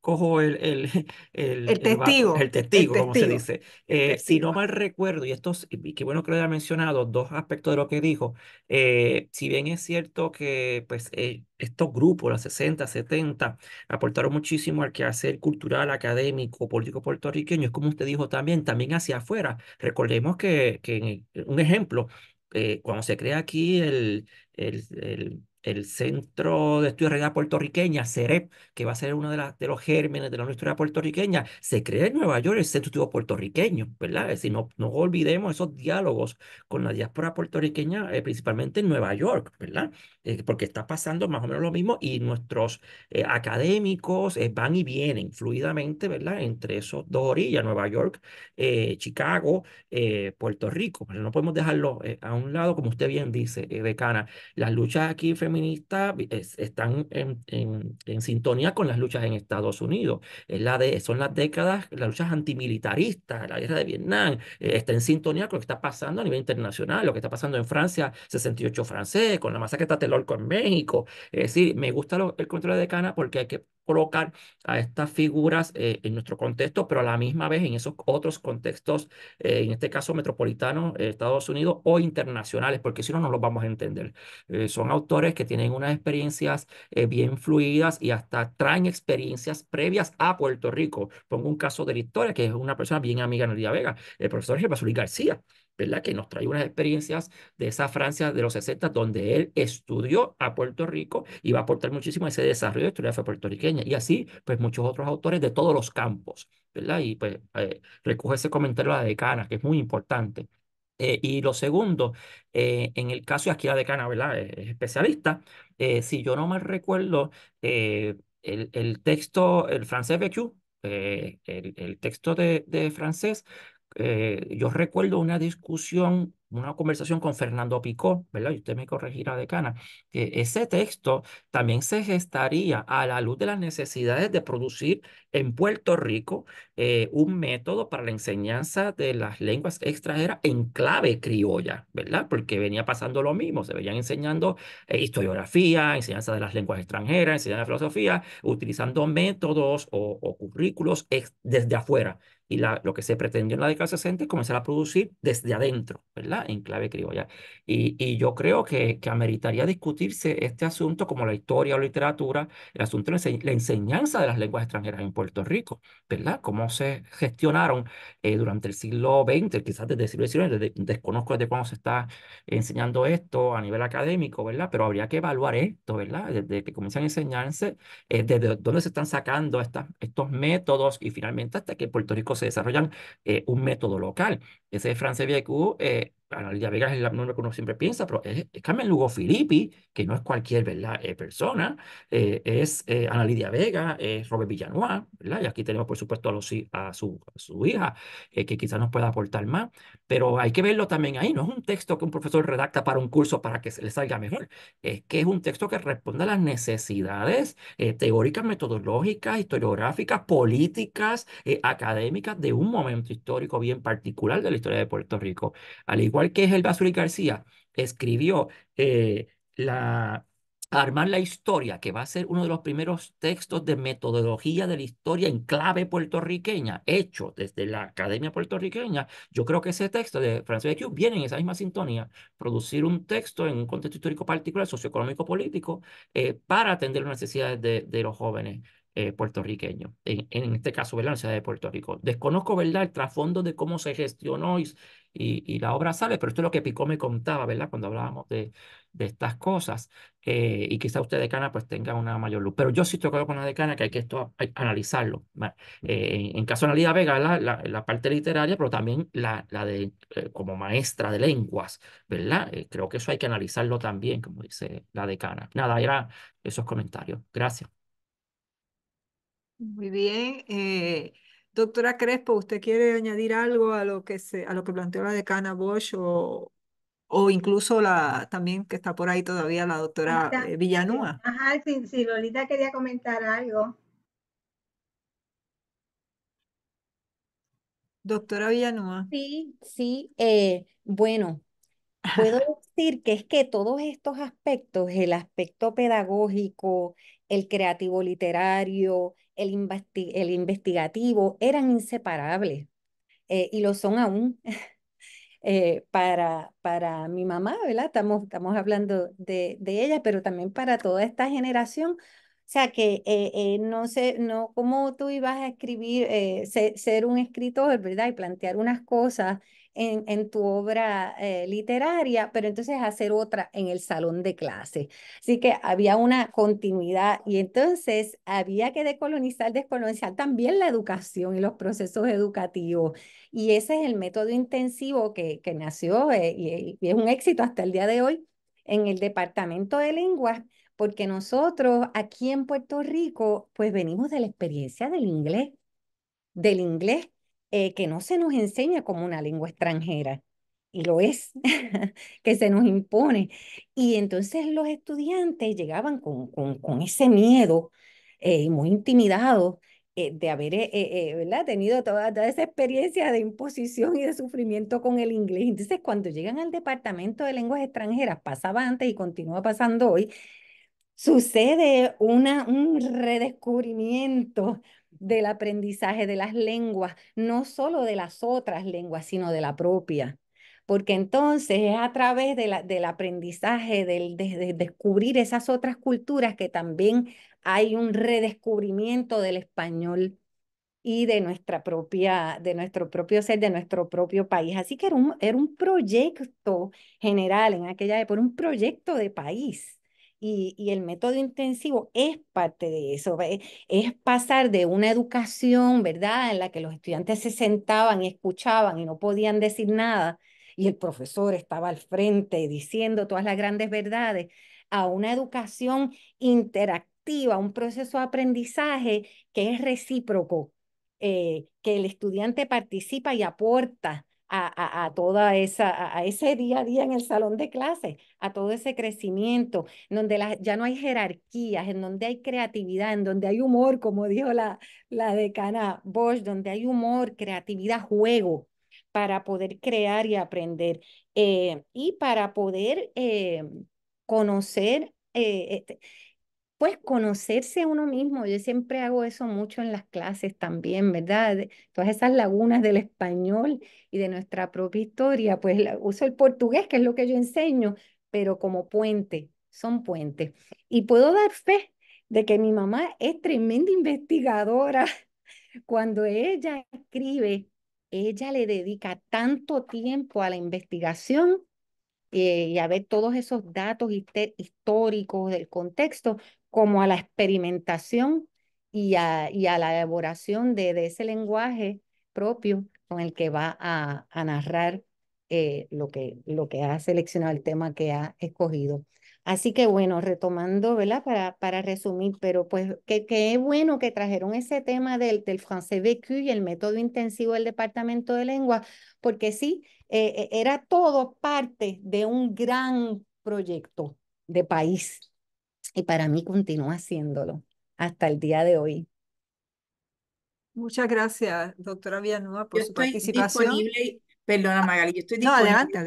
cojo el, el, (laughs) el, testigo, el, testigo, como se dice. Eh, si no mal recuerdo, y esto, y qué bueno que lo haya mencionado, dos aspectos de lo que dijo. Eh, si bien es cierto que pues, eh, estos grupos, los 60, 70, aportaron muchísimo al quehacer cultural, académico, político puertorriqueño, es como usted dijo también, también hacia afuera. Recordemos que, que un ejemplo, cuando se crea aquí el, el, el el Centro de Estudios de Realidad Puertorriqueña, CEREP, que va a ser uno de, los gérmenes de la historia puertorriqueña, se crea en Nueva York el Centro de Estudios Puertorriqueños, ¿verdad? Es decir, no, no olvidemos esos diálogos con la diáspora puertorriqueña, eh, principalmente en Nueva York, ¿verdad? Eh, porque está pasando más o menos lo mismo y nuestros eh, académicos van y vienen fluidamente, ¿verdad? Entre esos dos orillas, Nueva York, Chicago, Puerto Rico, pero no podemos dejarlo a un lado, como usted bien dice, decana. Las luchas aquí feministas están en, sintonía con las luchas en Estados Unidos. Es la de, son las décadas, las luchas antimilitaristas, la guerra de Vietnam, eh, está en sintonía con lo que está pasando a nivel internacional, lo que está pasando en Francia, 68 francés, con la masacre de Tlatelolco en México. Es decir, me gusta el control de Cana porque hay que colocar a estas figuras eh, en nuestro contexto, pero a la misma vez en esos otros contextos, eh, en este caso metropolitano, eh, Estados Unidos o internacionales, porque si no, no los vamos a entender. son autores que tienen unas experiencias bien fluidas y hasta traen experiencias previas a Puerto Rico. Pongo un caso de la historia, que es una persona bien amiga en el Vega, el profesor Jesús García. ¿verdad? Que nos trae unas experiencias de esa Francia de los 60, donde él estudió a Puerto Rico y va a aportar muchísimo ese desarrollo de la historiografía puertorriqueña. Y así, pues muchos otros autores de todos los campos, ¿verdad? Y pues eh, recoge ese comentario de la decana, que es muy importante. Eh, y lo segundo, eh, en el caso de aquí la decana, ¿verdad? Es especialista. si yo no mal recuerdo, el, texto, el francés BQ, el, el, texto de francés, eh, yo recuerdo una discusión, una conversación con Fernando Picó, ¿verdad? Y usted me corregirá, decana, que ese texto también se gestaría a la luz de las necesidades de producir en Puerto Rico eh, un método para la enseñanza de las lenguas extranjeras en clave criolla, ¿verdad? Porque venía pasando lo mismo, se venían enseñando eh, historiografía, enseñanza de las lenguas extranjeras, enseñanza de filosofía, utilizando métodos o currículos desde afuera y lo que se pretendió en la década 60 es comenzar a producir desde adentro, ¿verdad? En clave criolla. Y, yo creo que, que ameritaría discutirse este asunto como la historia o literatura, el asunto de la enseñanza de las lenguas extranjeras en Puerto Rico, ¿verdad? Cómo se gestionaron eh, durante el siglo XX, quizás desde el siglo XIX, desconozco desde cuándo se está enseñando esto a nivel académico, ¿verdad? Pero habría que evaluar esto, ¿verdad? Desde que comienzan a enseñarse, eh, desde dónde se están sacando estas, estos métodos y finalmente hasta que Puerto Rico se desarrollan eh, un método local. Ese France eh, Lidia Vega es la nombre que uno siempre piensa, pero es, Carmen Lugo Filippi, que no es cualquier ¿verdad? Eh, persona, eh, es eh, Ana Lidia Vega, es Robert Villanueva, ¿verdad? y aquí tenemos por supuesto a, los, a, su, a su, hija, eh, que quizás nos pueda aportar más, pero hay que verlo también ahí, no es un texto que un profesor redacta para un curso para que se le salga mejor, es que es un texto que responde a las necesidades teóricas, metodológicas, historiográficas, políticas, académicas de un momento histórico bien particular de la historia de Puerto Rico, al igual que que el Basuri García escribió eh, la, Armar la historia, que va a ser uno de los primeros textos de metodología de la historia en clave puertorriqueña, hecho desde la Academia Puertorriqueña, yo creo que ese texto de Francisco de Q viene en esa misma sintonía, producir un texto en un contexto histórico particular, socioeconómico, político, eh, para atender las necesidades de, los jóvenes. Eh, puertorriqueños, en, este caso, ¿verdad? La ciudad de Puerto Rico. Desconozco, ¿verdad?, el trasfondo de cómo se gestionó y y, la obra sale, pero esto es lo que Picó me contaba, ¿verdad? Cuando hablábamos de, de estas cosas, eh, y quizá usted decana pues tenga una mayor luz, pero yo sí estoy con la decana que hay que esto analizarlo, eh, en, caso de Analía Vega, la, parte literaria, pero también la, la de eh, como maestra de lenguas, ¿verdad? creo que eso hay que analizarlo también, como dice la decana. Nada, era esos comentarios. Gracias. Muy bien. Eh, Doctora Crespo, ¿usted quiere añadir algo a lo que a lo que planteó la decana Bosch o, incluso la también que está por ahí todavía la doctora Villanua? Ajá, eh, sí, Lolita quería comentar algo. Doctora Villanúa. Sí, sí, eh, bueno, puedo (laughs) decir que es que todos estos aspectos, el aspecto pedagógico, el creativo literario, el, investigativo eran inseparables eh, y lo son aún. (laughs) Eh, para, para mi mamá, ¿verdad? Estamos, estamos hablando de, de ella, pero también para toda esta generación, o sea que eh, no sé, no, cómo tú ibas a escribir, ser, ser, un escritor, ¿verdad? Y plantear unas cosas en, tu obra eh, literaria, pero entonces hacer otra en el salón de clase. Así que había una continuidad y entonces había que decolonizar, descolonizar también la educación y los procesos educativos. Y ese es el método intensivo que, que nació eh, y, y es un éxito hasta el día de hoy en el Departamento de Lenguas, porque nosotros aquí en Puerto Rico, pues venimos de la experiencia del inglés, del inglés eh, que no se nos enseña como una lengua extranjera, y lo es, (laughs) que se nos impone. Y entonces los estudiantes llegaban con, con, con ese miedo eh, muy intimidados eh, de haber tenido toda, toda, esa experiencia de imposición y de sufrimiento con el inglés. Entonces cuando llegan al Departamento de Lenguas Extranjeras, pasaba antes y continúa pasando hoy, sucede una, un redescubrimiento, del aprendizaje de las lenguas, no solo de las otras lenguas, sino de la propia. Porque entonces es a través de la, del aprendizaje, del, de, descubrir esas otras culturas que también hay un redescubrimiento del español y de nuestra propia, de nuestro propio ser, de nuestro propio país. Así que era un, era un proyecto general en aquella época, un proyecto de país y, el método intensivo es parte de eso, es pasar de una educación, ¿verdad?, en la que los estudiantes se sentaban y escuchaban y no podían decir nada, y el profesor estaba al frente diciendo todas las grandes verdades, a una educación interactiva, un proceso de aprendizaje que es recíproco, eh, que el estudiante participa y aporta a, a, toda esa, a, ese día a día en el salón de clases, a todo ese crecimiento, donde ya no hay jerarquías, en donde hay creatividad, en donde hay humor, como dijo la, la decana Bosch, donde hay humor, creatividad, juego para poder crear y aprender eh, y para poder eh, conocer eh, este, pues conocerse a uno mismo. Yo siempre hago eso mucho en las clases también, ¿verdad? Todas esas lagunas del español y de nuestra propia historia, pues uso el portugués, que es lo que yo enseño, pero como puente, son puentes. Y puedo dar fe de que mi mamá es tremenda investigadora. (laughs) Cuando ella escribe, ella le dedica tanto tiempo a la investigación eh, y a ver todos esos datos históricos del contexto, como a la experimentación y a, y a la elaboración de, ese lenguaje propio con el que va a, narrar eh, lo, que, lo que ha seleccionado, el tema que ha escogido. Así que bueno, retomando, ¿verdad? Para, para resumir, pero pues que, es bueno que trajeron ese tema del, del francés vécu y el método intensivo del Departamento de Lengua, porque sí, eh, e, era todo parte de un gran proyecto de país y para mí continúa haciéndolo hasta el día de hoy. Muchas gracias, doctora Villanueva, por su estoy participación. Disponible, perdona, Magali, yo estoy adelante,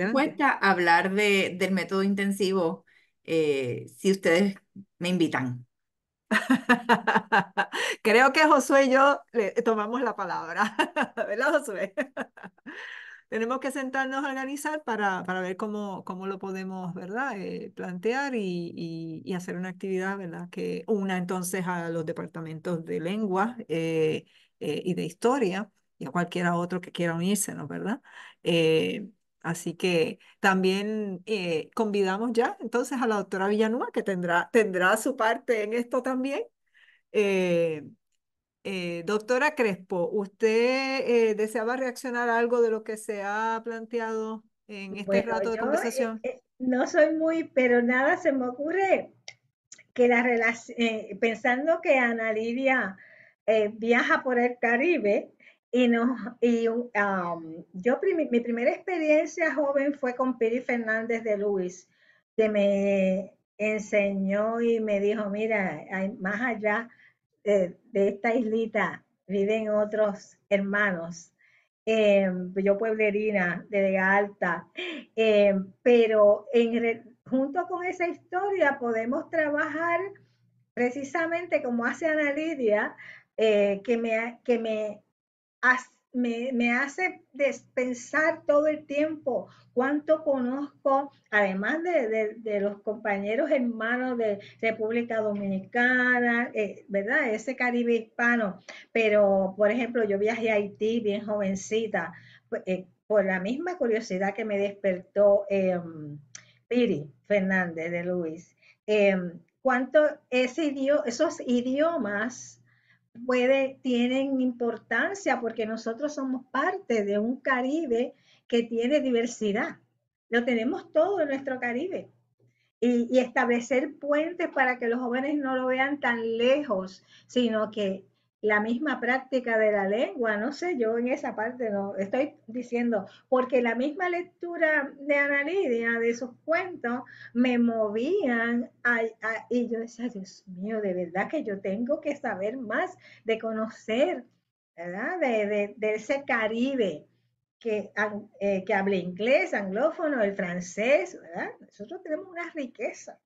a hablar de, del método intensivo eh, si ustedes me invitan. (laughs) Creo que Josué y yo le eh, tomamos la palabra, (laughs) ¿verdad, Josué? (laughs) tenemos que sentarnos a organizar para, para ver cómo, cómo lo podemos, ¿verdad? Eh, plantear y, y, hacer una actividad, ¿verdad? Que una entonces a los departamentos de lengua eh, eh, y de historia y a cualquiera otro que quiera unirse, ¿no? ¿Verdad? Así que también convidamos ya entonces a la doctora Villanueva, que tendrá, tendrá su parte en esto también. Eh, doctora Crespo, ¿usted eh, deseaba reaccionar a algo de lo que se ha planteado en este rato de eh, conversación? no soy muy, pero nada se me ocurre que la relación, pensando que Ana Lidia viaja por el Caribe y, no, y um, yo mi primera experiencia joven fue con Piri Fernández de Luis, que me enseñó y me dijo, mira, hay más allá de, esta islita viven otros hermanos, eh, yo pueblerina de Vega Alta, eh, pero en, junto con esa historia podemos trabajar precisamente como hace Ana Lidia, eh, que me, que me, me, hace pensar todo el tiempo cuánto conozco, además de, los compañeros hermanos de República Dominicana, eh, ¿verdad? Ese Caribe hispano. Pero, por ejemplo, yo viajé a Haití bien jovencita, eh, por la misma curiosidad que me despertó eh, Piri Fernández de Luis. ¿Cuánto ese esos idiomas puede, tienen importancia porque nosotros somos parte de un Caribe que tiene diversidad. Lo tenemos todo en nuestro Caribe. Y, y establecer puentes para que los jóvenes no lo vean tan lejos, sino que la misma práctica de la lengua, no sé, yo en esa parte no estoy diciendo, porque la misma lectura de Ana de esos cuentos, me movían y yo decía, Dios mío, de verdad que yo tengo que saber más, de conocer, ¿verdad? De, ese Caribe que, eh, que habla inglés, anglófono, el francés, ¿verdad? Nosotros tenemos una riqueza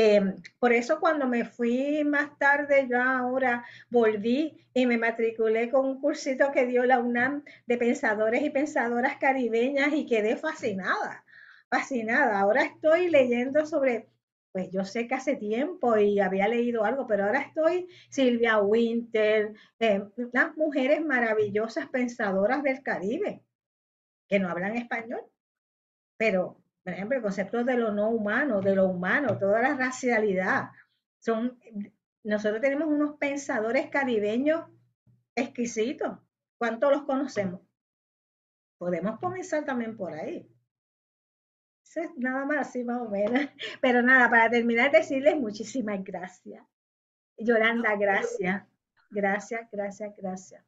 Em, por eso cuando me fui más tarde, yo ahora volví y me matriculé con un cursito que dio la UNAM de pensadores y pensadoras caribeñas y quedé fascinada, fascinada. Ahora estoy leyendo sobre, pues yo sé que hace tiempo y había leído algo, pero ahora estoy Silvia Winter, las em, mujeres maravillosas pensadoras del Caribe que no hablan español, pero por ejemplo, el concepto de lo no humano, de lo humano, toda la racialidad. Son, nosotros tenemos unos pensadores caribeños exquisitos. ¿Cuántos los conocemos? Podemos comenzar también por ahí. Eso es nada más, sí, más o menos. (laughs) Pero nada, para terminar, decirles muchísimas gracias. Yolanda, gracias. Gracias, gracias, gracias.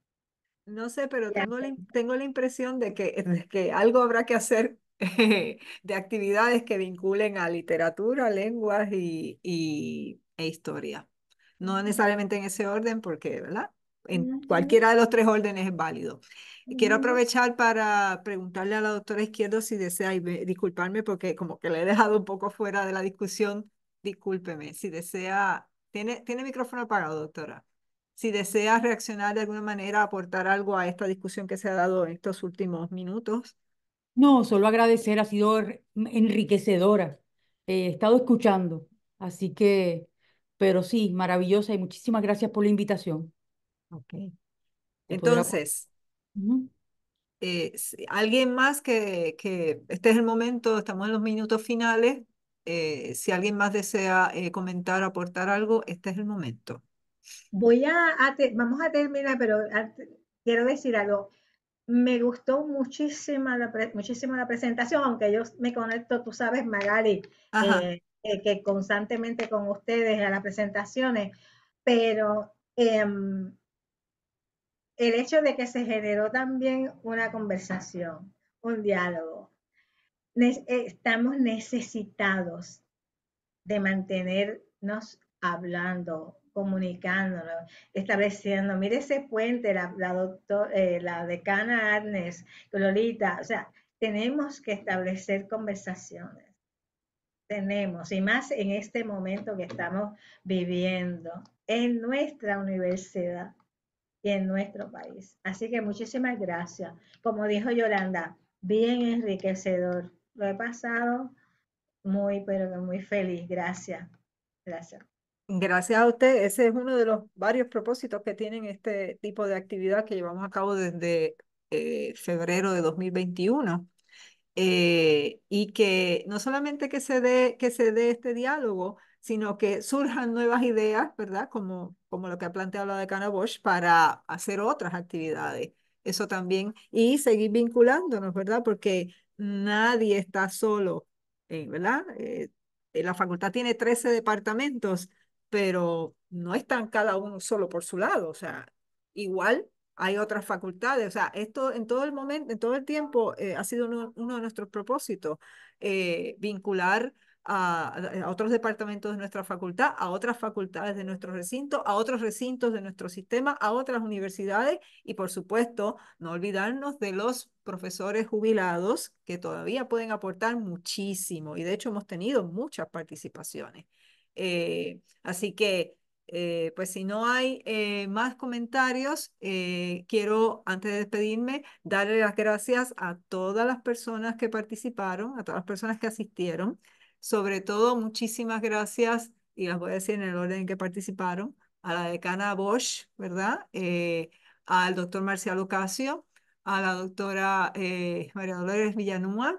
No sé, pero tengo la, tengo la impresión de que, de que algo habrá que hacer (laughs) de actividades que vinculen a literatura, lenguas y, e historia. No necesariamente en ese orden, porque, ¿verdad? En cualquiera de los tres órdenes es válido. Quiero aprovechar para preguntarle a la doctora Izquierdo si desea, disculparme porque como que le he dejado un poco fuera de la discusión, discúlpeme, si desea, tiene, tiene micrófono apagado, doctora. Si desea reaccionar de alguna manera, aportar algo a esta discusión que se ha dado en estos últimos minutos, no, solo agradecer, ha sido enriquecedora. Eh, he estado escuchando, así que, pero sí, maravillosa y muchísimas gracias por la invitación. Ok. Entonces, eh, alguien más que, que, este es el momento, estamos en los minutos finales. Eh, si alguien más desea comentar, aportar algo, este es el momento. Voy a, vamos a terminar, pero quiero decir algo me gustó muchísimo muchísimo la presentación, aunque yo me conecto, tú sabes, Magali, eh, eh, que constantemente con ustedes a las presentaciones, pero em, el hecho de que se generó también una conversación, un diálogo. Eh, estamos necesitados de mantenernos hablando, comunicándonos, estableciendo, mire ese puente, la, doctora doctor, eh, la decana Agnes, Lolita, o sea, tenemos que establecer conversaciones, tenemos, y más en este momento que estamos viviendo en nuestra universidad y en nuestro país. Así que muchísimas gracias. Como dijo Yolanda, bien enriquecedor. Lo he pasado muy, pero muy feliz. Gracias. Gracias. Gracias a usted. Ese es uno de los varios propósitos que tienen este tipo de actividad que llevamos a cabo desde eh, febrero de 2021. Eh, y que no solamente que se dé, que se dé este diálogo, sino que surjan nuevas ideas, ¿verdad? Como, como lo que ha planteado la decana Bosch para hacer otras actividades. Eso también. Y seguir vinculándonos, ¿verdad? Porque nadie está solo, eh, ¿verdad? la facultad tiene 13 departamentos pero no están cada uno solo por su lado, o sea, igual hay otras facultades, o sea, esto en todo el momento, en todo el tiempo eh, ha sido uno, de nuestros propósitos, eh, vincular a, otros departamentos de nuestra facultad, a otras facultades de nuestro recinto, a otros recintos de nuestro sistema, a otras universidades y, por supuesto, no olvidarnos de los profesores jubilados que todavía pueden aportar muchísimo y, de hecho, hemos tenido muchas participaciones. Eh, así que, eh, pues si no hay eh, más comentarios, quiero, antes de despedirme, darle las gracias a todas las personas que participaron, a todas las personas que asistieron. Sobre todo, muchísimas gracias, y las voy a decir en el orden en que participaron, a la decana Bosch, ¿verdad? al doctor Marcial Ocasio, a la doctora María Dolores Villanueva,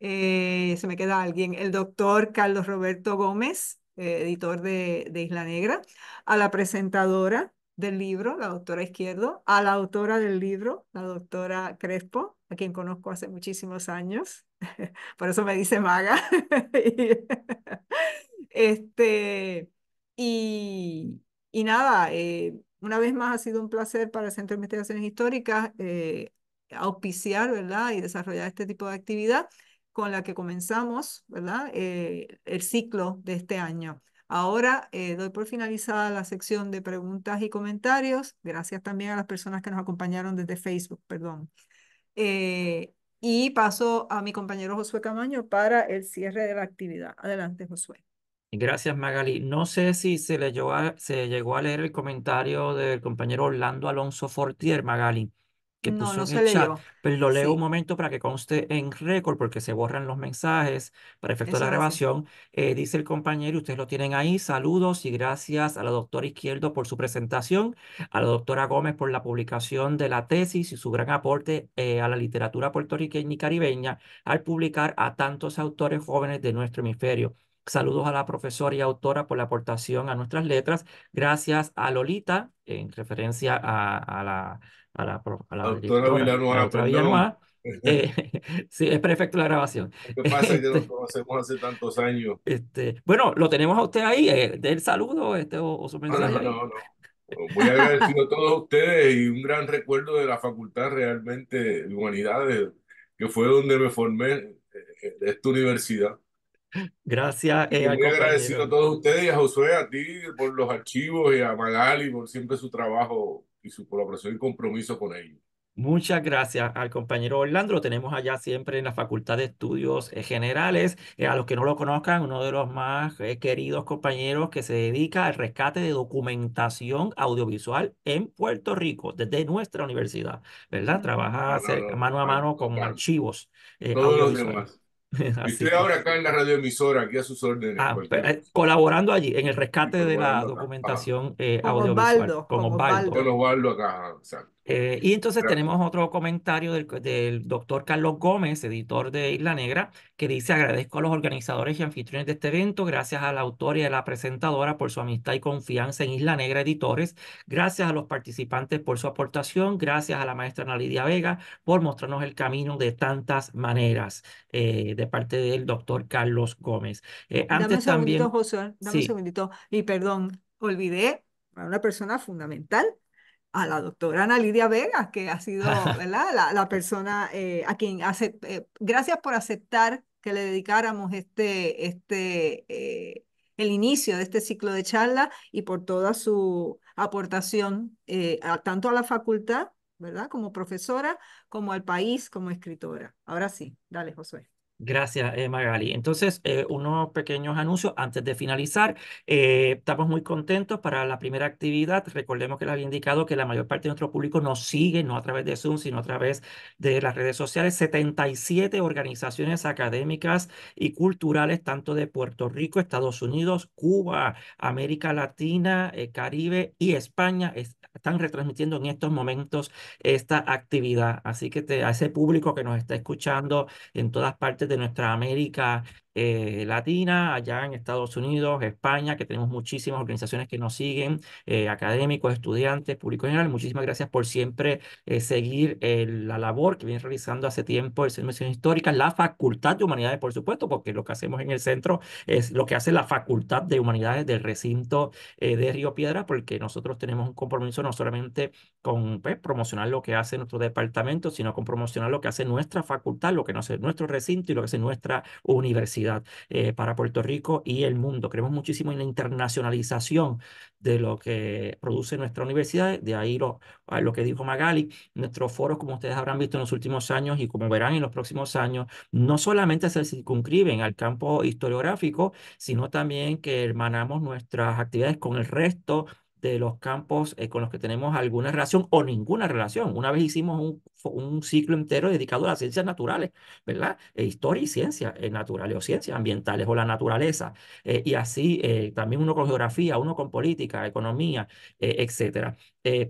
se me queda alguien, el doctor Carlos Roberto Gómez, eh, editor de, Isla Negra, a la presentadora del libro, la doctora Izquierdo, a la autora del libro, la doctora Crespo, a quien conozco hace muchísimos años, (laughs) por eso me dice maga. (laughs) este, y, nada, eh, una vez más ha sido un placer para el Centro de Investigaciones Históricas eh, auspiciar ¿verdad? y desarrollar este tipo de actividad con la que comenzamos, ¿verdad? Eh, el ciclo de este año. Ahora eh, doy por finalizada la sección de preguntas y comentarios. Gracias también a las personas que nos acompañaron desde Facebook, perdón. Eh, y paso a mi compañero Josué Camaño para el cierre de la actividad. Adelante, Josué. Gracias, Magali. No sé si se llegó a leer el comentario del compañero Orlando Alonso Fortier, Magali no, no pero lo leo un momento para que conste en récord porque se borran los mensajes para efecto de la grabación. Eh, dice el compañero, ustedes lo tienen ahí, saludos y gracias a la doctora Izquierdo por su presentación, a la doctora Gómez por la publicación de la tesis y su gran aporte eh, a la literatura puertorriqueña y caribeña al publicar a tantos autores jóvenes de nuestro hemisferio. Saludos a la profesora y autora por la aportación a nuestras letras. Gracias a Lolita, en referencia a la a la, doctora, Villanueva, (laughs) eh, (laughs) sí, es perfecto la grabación. ¿Qué pasa? que nos este, conocemos hace tantos años. Este, bueno, lo tenemos a usted ahí, eh, del saludo este, o, no, Voy a a todos ustedes y un gran recuerdo de la Facultad realmente de Humanidades, que fue donde me formé, eh, esta universidad. Gracias. Eh, muy agradecido a todos ustedes y a Josué, a ti por los archivos y a Magali por siempre su trabajo y su colaboración y compromiso con ellos. Muchas gracias al compañero Orlando. Lo tenemos allá siempre en la Facultad de Estudios eh, Generales. Eh, a los que no lo conozcan, uno de los más eh, queridos compañeros que se dedica al rescate de documentación audiovisual en Puerto Rico, desde nuestra universidad, ¿verdad? Trabaja mano a mano con archivos. audiovisuales. (laughs) y estoy ahora acá en la radioemisora, aquí a sus órdenes. Ah, pues, eh, colaborando allí, en el rescate de la documentación eh, audiovisual. con Osvaldo. Con Osvaldo acá, exacto. Eh, y entonces tenemos otro comentario del, doctor Carlos Gómez, editor de Isla Negra, que dice agradezco a los organizadores y anfitriones de este evento, gracias a la autora y a la presentadora por su amistad y confianza en Isla Negra Editores, gracias a los participantes por su aportación, gracias a la maestra Ana Lidia Vega por mostrarnos el camino de tantas maneras eh, de parte del doctor Carlos Gómez. dame eh, antes un también... José, dame un segundito, y perdón, olvidé a una persona fundamental a la doctora Ana Lidia Vega, que ha sido (laughs) La, persona eh, a quien hace, eh, gracias por aceptar que le dedicáramos este, este, eh, el inicio de este ciclo de charla y por toda su aportación tanto a la facultad, ¿verdad? Como profesora, como al país, como escritora. Ahora sí, dale, Josué. Gracias, eh, Magali. Entonces, eh, unos pequeños anuncios antes de finalizar. Eh, estamos muy contentos para la primera actividad. Recordemos que les había indicado que la mayor parte de nuestro público nos sigue, no a través de Zoom, sino a través de las redes sociales. 77 organizaciones académicas y culturales, tanto de Puerto Rico, Estados Unidos, Cuba, América Latina, eh, Caribe y España, es, están retransmitiendo en estos momentos esta actividad. Así que a ese público que nos está escuchando en todas partes de nuestra América eh, latina, allá en Estados Unidos, España, que tenemos muchísimas organizaciones que nos siguen, eh, académicos, estudiantes, público general. Muchísimas gracias por siempre eh, seguir la labor que viene realizando hace tiempo el Centro de Históricas, la Facultad de Humanidades, por supuesto, porque lo que hacemos en el centro es lo que hace la Facultad de Humanidades del recinto de Río Piedra, porque nosotros tenemos un compromiso no solamente con pues, promocionar lo que hace nuestro departamento, sino con promocionar lo que hace nuestra facultad, lo que no hace nuestro recinto y lo que hace nuestra universidad. Eh, para Puerto Rico y el mundo. Creemos muchísimo en la internacionalización de lo que produce nuestra universidad, de ahí lo, lo que dijo Magali, nuestros foros, como ustedes habrán visto en los últimos años y como verán en los próximos años, no solamente se circunscriben al campo historiográfico, sino también que hermanamos nuestras actividades con el resto de los campos eh, con los que tenemos alguna relación o ninguna relación. Una vez hicimos un, ciclo entero dedicado a las ciencias naturales, ¿verdad? E historia y ciencias eh, naturales o ciencias ambientales o la naturaleza. Eh, y así también uno con geografía, uno con política, economía, etcétera.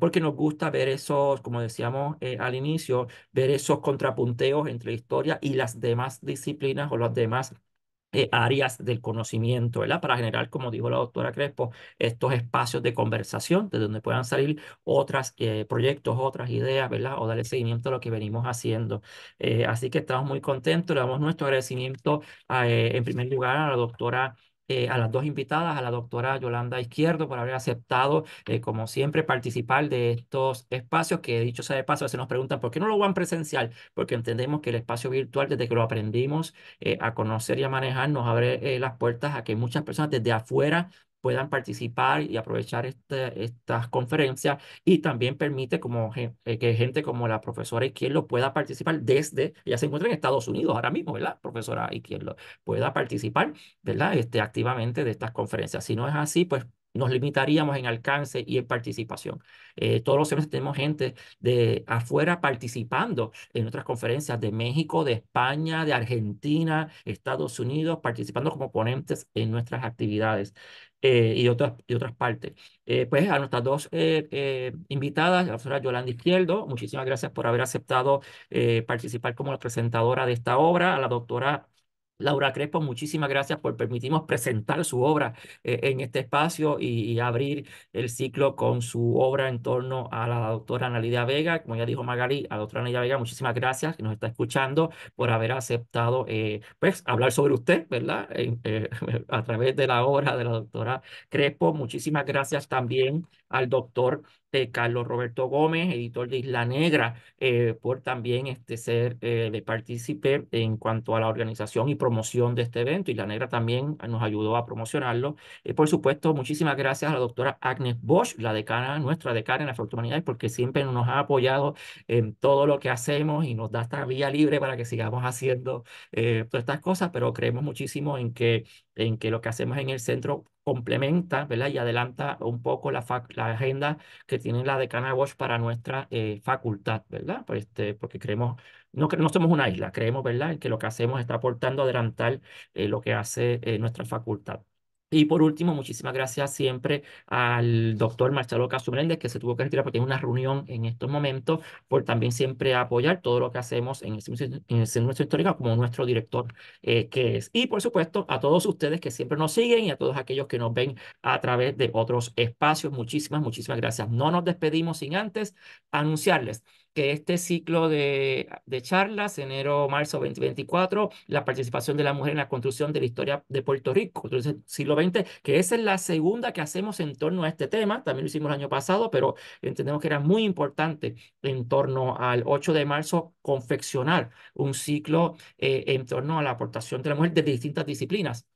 porque nos gusta ver esos, como decíamos al inicio, ver esos contrapunteos entre historia y las demás disciplinas o las demás eh, áreas del conocimiento, ¿verdad? Para generar, como dijo la doctora Crespo, estos espacios de conversación de donde puedan salir otros eh, proyectos, otras ideas, ¿verdad? O darle seguimiento a lo que venimos haciendo. Eh, así que estamos muy contentos, le damos nuestro agradecimiento en primer lugar a la doctora eh, a las dos invitadas, a la doctora Yolanda Izquierdo, por haber aceptado, eh, como siempre, participar de estos espacios que, dicho sea de paso, a veces nos preguntan por qué no lo van presencial, porque entendemos que el espacio virtual, desde que lo aprendimos eh, a conocer y a manejar, nos abre las puertas a que muchas personas desde afuera puedan participar y aprovechar este, estas conferencias y también permite como, eh, que gente como la profesora Izquierdo pueda participar desde, ya se encuentra en Estados Unidos ahora mismo, ¿verdad? Profesora Izquierdo pueda participar, ¿verdad? Este, activamente de estas conferencias. Si no es así, pues nos limitaríamos en alcance y en participación. Eh, todos los semestres tenemos gente de afuera participando en nuestras conferencias de México, de España, de Argentina, Estados Unidos, participando como ponentes en nuestras actividades. Eh, y, otras, y otras partes. Eh, pues a nuestras dos eh, invitadas, la señora Yolanda Izquierdo, muchísimas gracias por haber aceptado participar como la presentadora de esta obra, a la doctora Laura Crespo, muchísimas gracias por permitirnos presentar su obra eh, en este espacio y, abrir el ciclo con su obra en torno a la doctora Analía Vega. Como ya dijo Magali, a la doctora Vega, muchísimas gracias que nos está escuchando por haber aceptado eh, pues, hablar sobre usted, ¿verdad? Eh, (laughs) a través de la obra de la doctora Crespo. Muchísimas gracias también al doctor este, Carlos Roberto Gómez, editor de Isla Negra, eh, por también este, ser eh, de partícipe en cuanto a la organización y promoción de este evento. Isla Negra también nos ayudó a promocionarlo. Y eh, por supuesto, muchísimas gracias a la doctora Agnes Bosch, la decana, nuestra decana en de humanidades, porque siempre nos ha apoyado en todo lo que hacemos y nos da esta vía libre para que sigamos haciendo todas estas cosas, pero creemos muchísimo en que, en que lo que hacemos en el centro complementa ¿verdad? y adelanta un poco la, agenda que tiene la decana Bosch para nuestra eh, facultad, ¿verdad? este, porque creemos, no, no somos una isla, creemos ¿verdad? que lo que hacemos está aportando adelantar eh, lo que hace eh, nuestra facultad. Y por último, muchísimas gracias siempre al doctor Marcelo Caso Meléndez, que se tuvo que retirar porque tiene una reunión en estos momentos, por también siempre apoyar todo lo que hacemos en el, en Centro Histórico como nuestro director eh, que es. Y por supuesto, a todos ustedes que siempre nos siguen y a todos aquellos que nos ven a través de otros espacios. Muchísimas, muchísimas gracias. No nos despedimos sin antes anunciarles que este ciclo de, charlas, enero-marzo 2024, la participación de la mujer en la construcción de la historia de Puerto Rico, entonces siglo XX, que esa es la segunda que hacemos en torno a este tema, también lo hicimos el año pasado, pero entendemos que era muy importante en torno al 8 de marzo confeccionar un ciclo eh, en torno a la aportación de la mujer de distintas disciplinas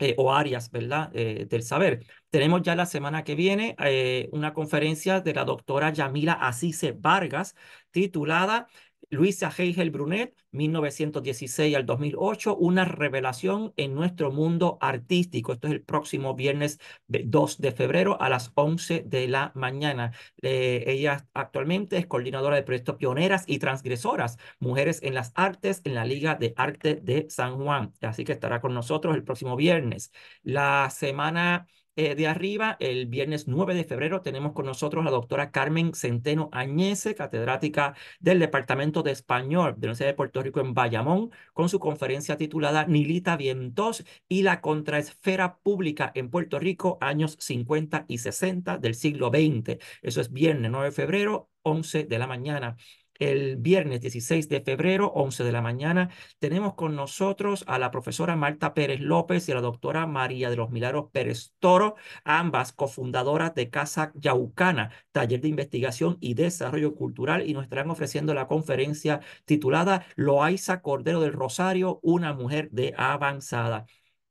eh, o áreas, ¿verdad?, eh, del saber. Tenemos ya la semana que viene eh, una conferencia de la doctora Yamila Asise Vargas titulada Luisa Heigel Brunet, 1916 al 2008, una revelación en nuestro mundo artístico. Esto es el próximo viernes 2 eh, de febrero a las 11 de la mañana. ella actualmente es coordinadora de proyectos pioneras y transgresoras, mujeres en las artes en la Liga de Arte de San Juan. Así que estará con nosotros el próximo viernes. La semana eh, de arriba, el viernes 9 de febrero tenemos con nosotros a la doctora Carmen Centeno Añese, catedrática del Departamento de Español de la Universidad de Puerto Rico en Bayamón, con su conferencia titulada Nilita Vientos y la contraesfera pública en Puerto Rico, años 50 y 60 del siglo XX. Eso es viernes 9 de febrero, 11 de la mañana el viernes 16 de febrero, 11 de la mañana. Tenemos con nosotros a la profesora Marta Pérez López y a la doctora María de los Milagros Pérez Toro, ambas cofundadoras de Casa Yaucana, taller de investigación y desarrollo cultural, y nos estarán ofreciendo la conferencia titulada Loaiza Cordero del Rosario, una mujer de avanzada.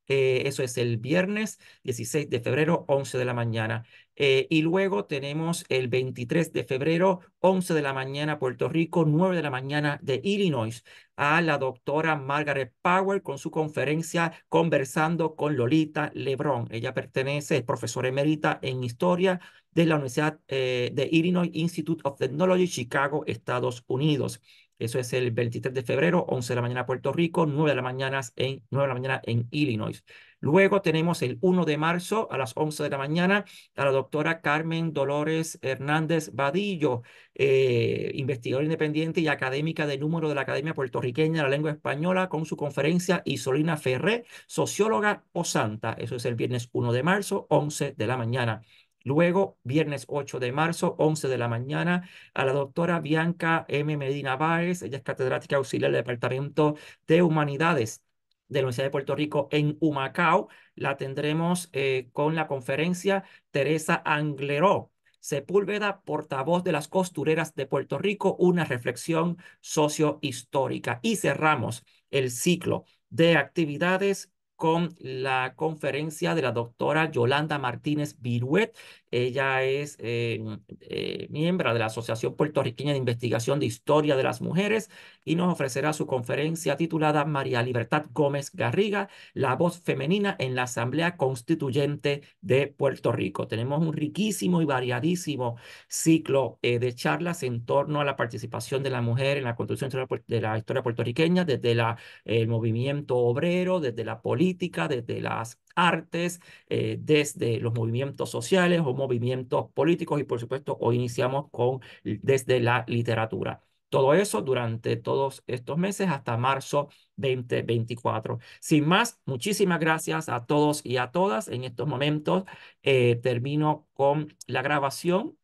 Eh, eso es el viernes 16 de febrero, 11 de la mañana. Eh, y luego tenemos el 23 de febrero, 11 de la mañana Puerto Rico, 9 de la mañana de Illinois, a la doctora Margaret Power con su conferencia Conversando con Lolita Lebron. Ella pertenece, es profesora emérita en historia de la Universidad eh, de Illinois Institute of Technology, Chicago, Estados Unidos. Eso es el 23 de febrero, 11 de la mañana Puerto Rico, 9 de la mañana en, de la mañana en Illinois. Luego tenemos el 1 de marzo a las 11 de la mañana a la doctora Carmen Dolores Hernández Vadillo, eh, investigadora independiente y académica de número de la Academia Puertorriqueña de la Lengua Española, con su conferencia Isolina Ferré, socióloga o santa. Eso es el viernes 1 de marzo, 11 de la mañana. Luego, viernes 8 de marzo, 11 de la mañana, a la doctora Bianca M. Medina Báez, ella es catedrática auxiliar del Departamento de Humanidades de la Universidad de Puerto Rico en Humacao. La tendremos eh, con la conferencia Teresa Angleró. Sepúlveda, portavoz de las costureras de Puerto Rico, una reflexión sociohistórica. Y cerramos el ciclo de actividades con la conferencia de la doctora Yolanda Martínez Viruet. Ella es eh, mm, eh, miembro de la Asociación Puertorriqueña de Investigación de Historia de las Mujeres y nos ofrecerá su conferencia titulada María Libertad Gómez Garriga, la voz femenina en la Asamblea Constituyente de Puerto Rico. Tenemos un riquísimo y variadísimo ciclo eh, de charlas en torno a la participación de la mujer en la construcción de la historia puertorriqueña, desde la, el movimiento obrero, desde la política, desde las artes, eh, desde los movimientos sociales o movimientos políticos y por supuesto hoy iniciamos con desde la literatura. Todo eso durante todos estos meses hasta marzo 2024. Sin más, muchísimas gracias a todos y a todas. En estos momentos eh, termino con la grabación.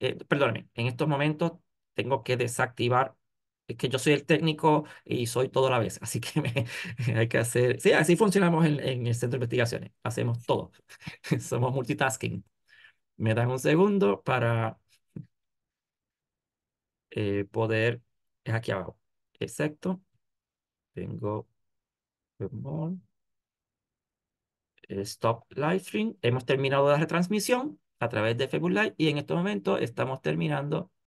Eh, en estos momentos tengo que desactivar es que yo soy el técnico y soy todo a la vez. Así que (laughs) me, hay que hacer. Sí, así funcionamos en, el centro de investigaciones. Hacemos todo. (laughs) Somos multitasking. Me dan un segundo para eh, poder. Es aquí abajo. Exacto. Tengo. Stop live stream. Hemos terminado la retransmisión a través de Facebook Live y en este momento estamos terminando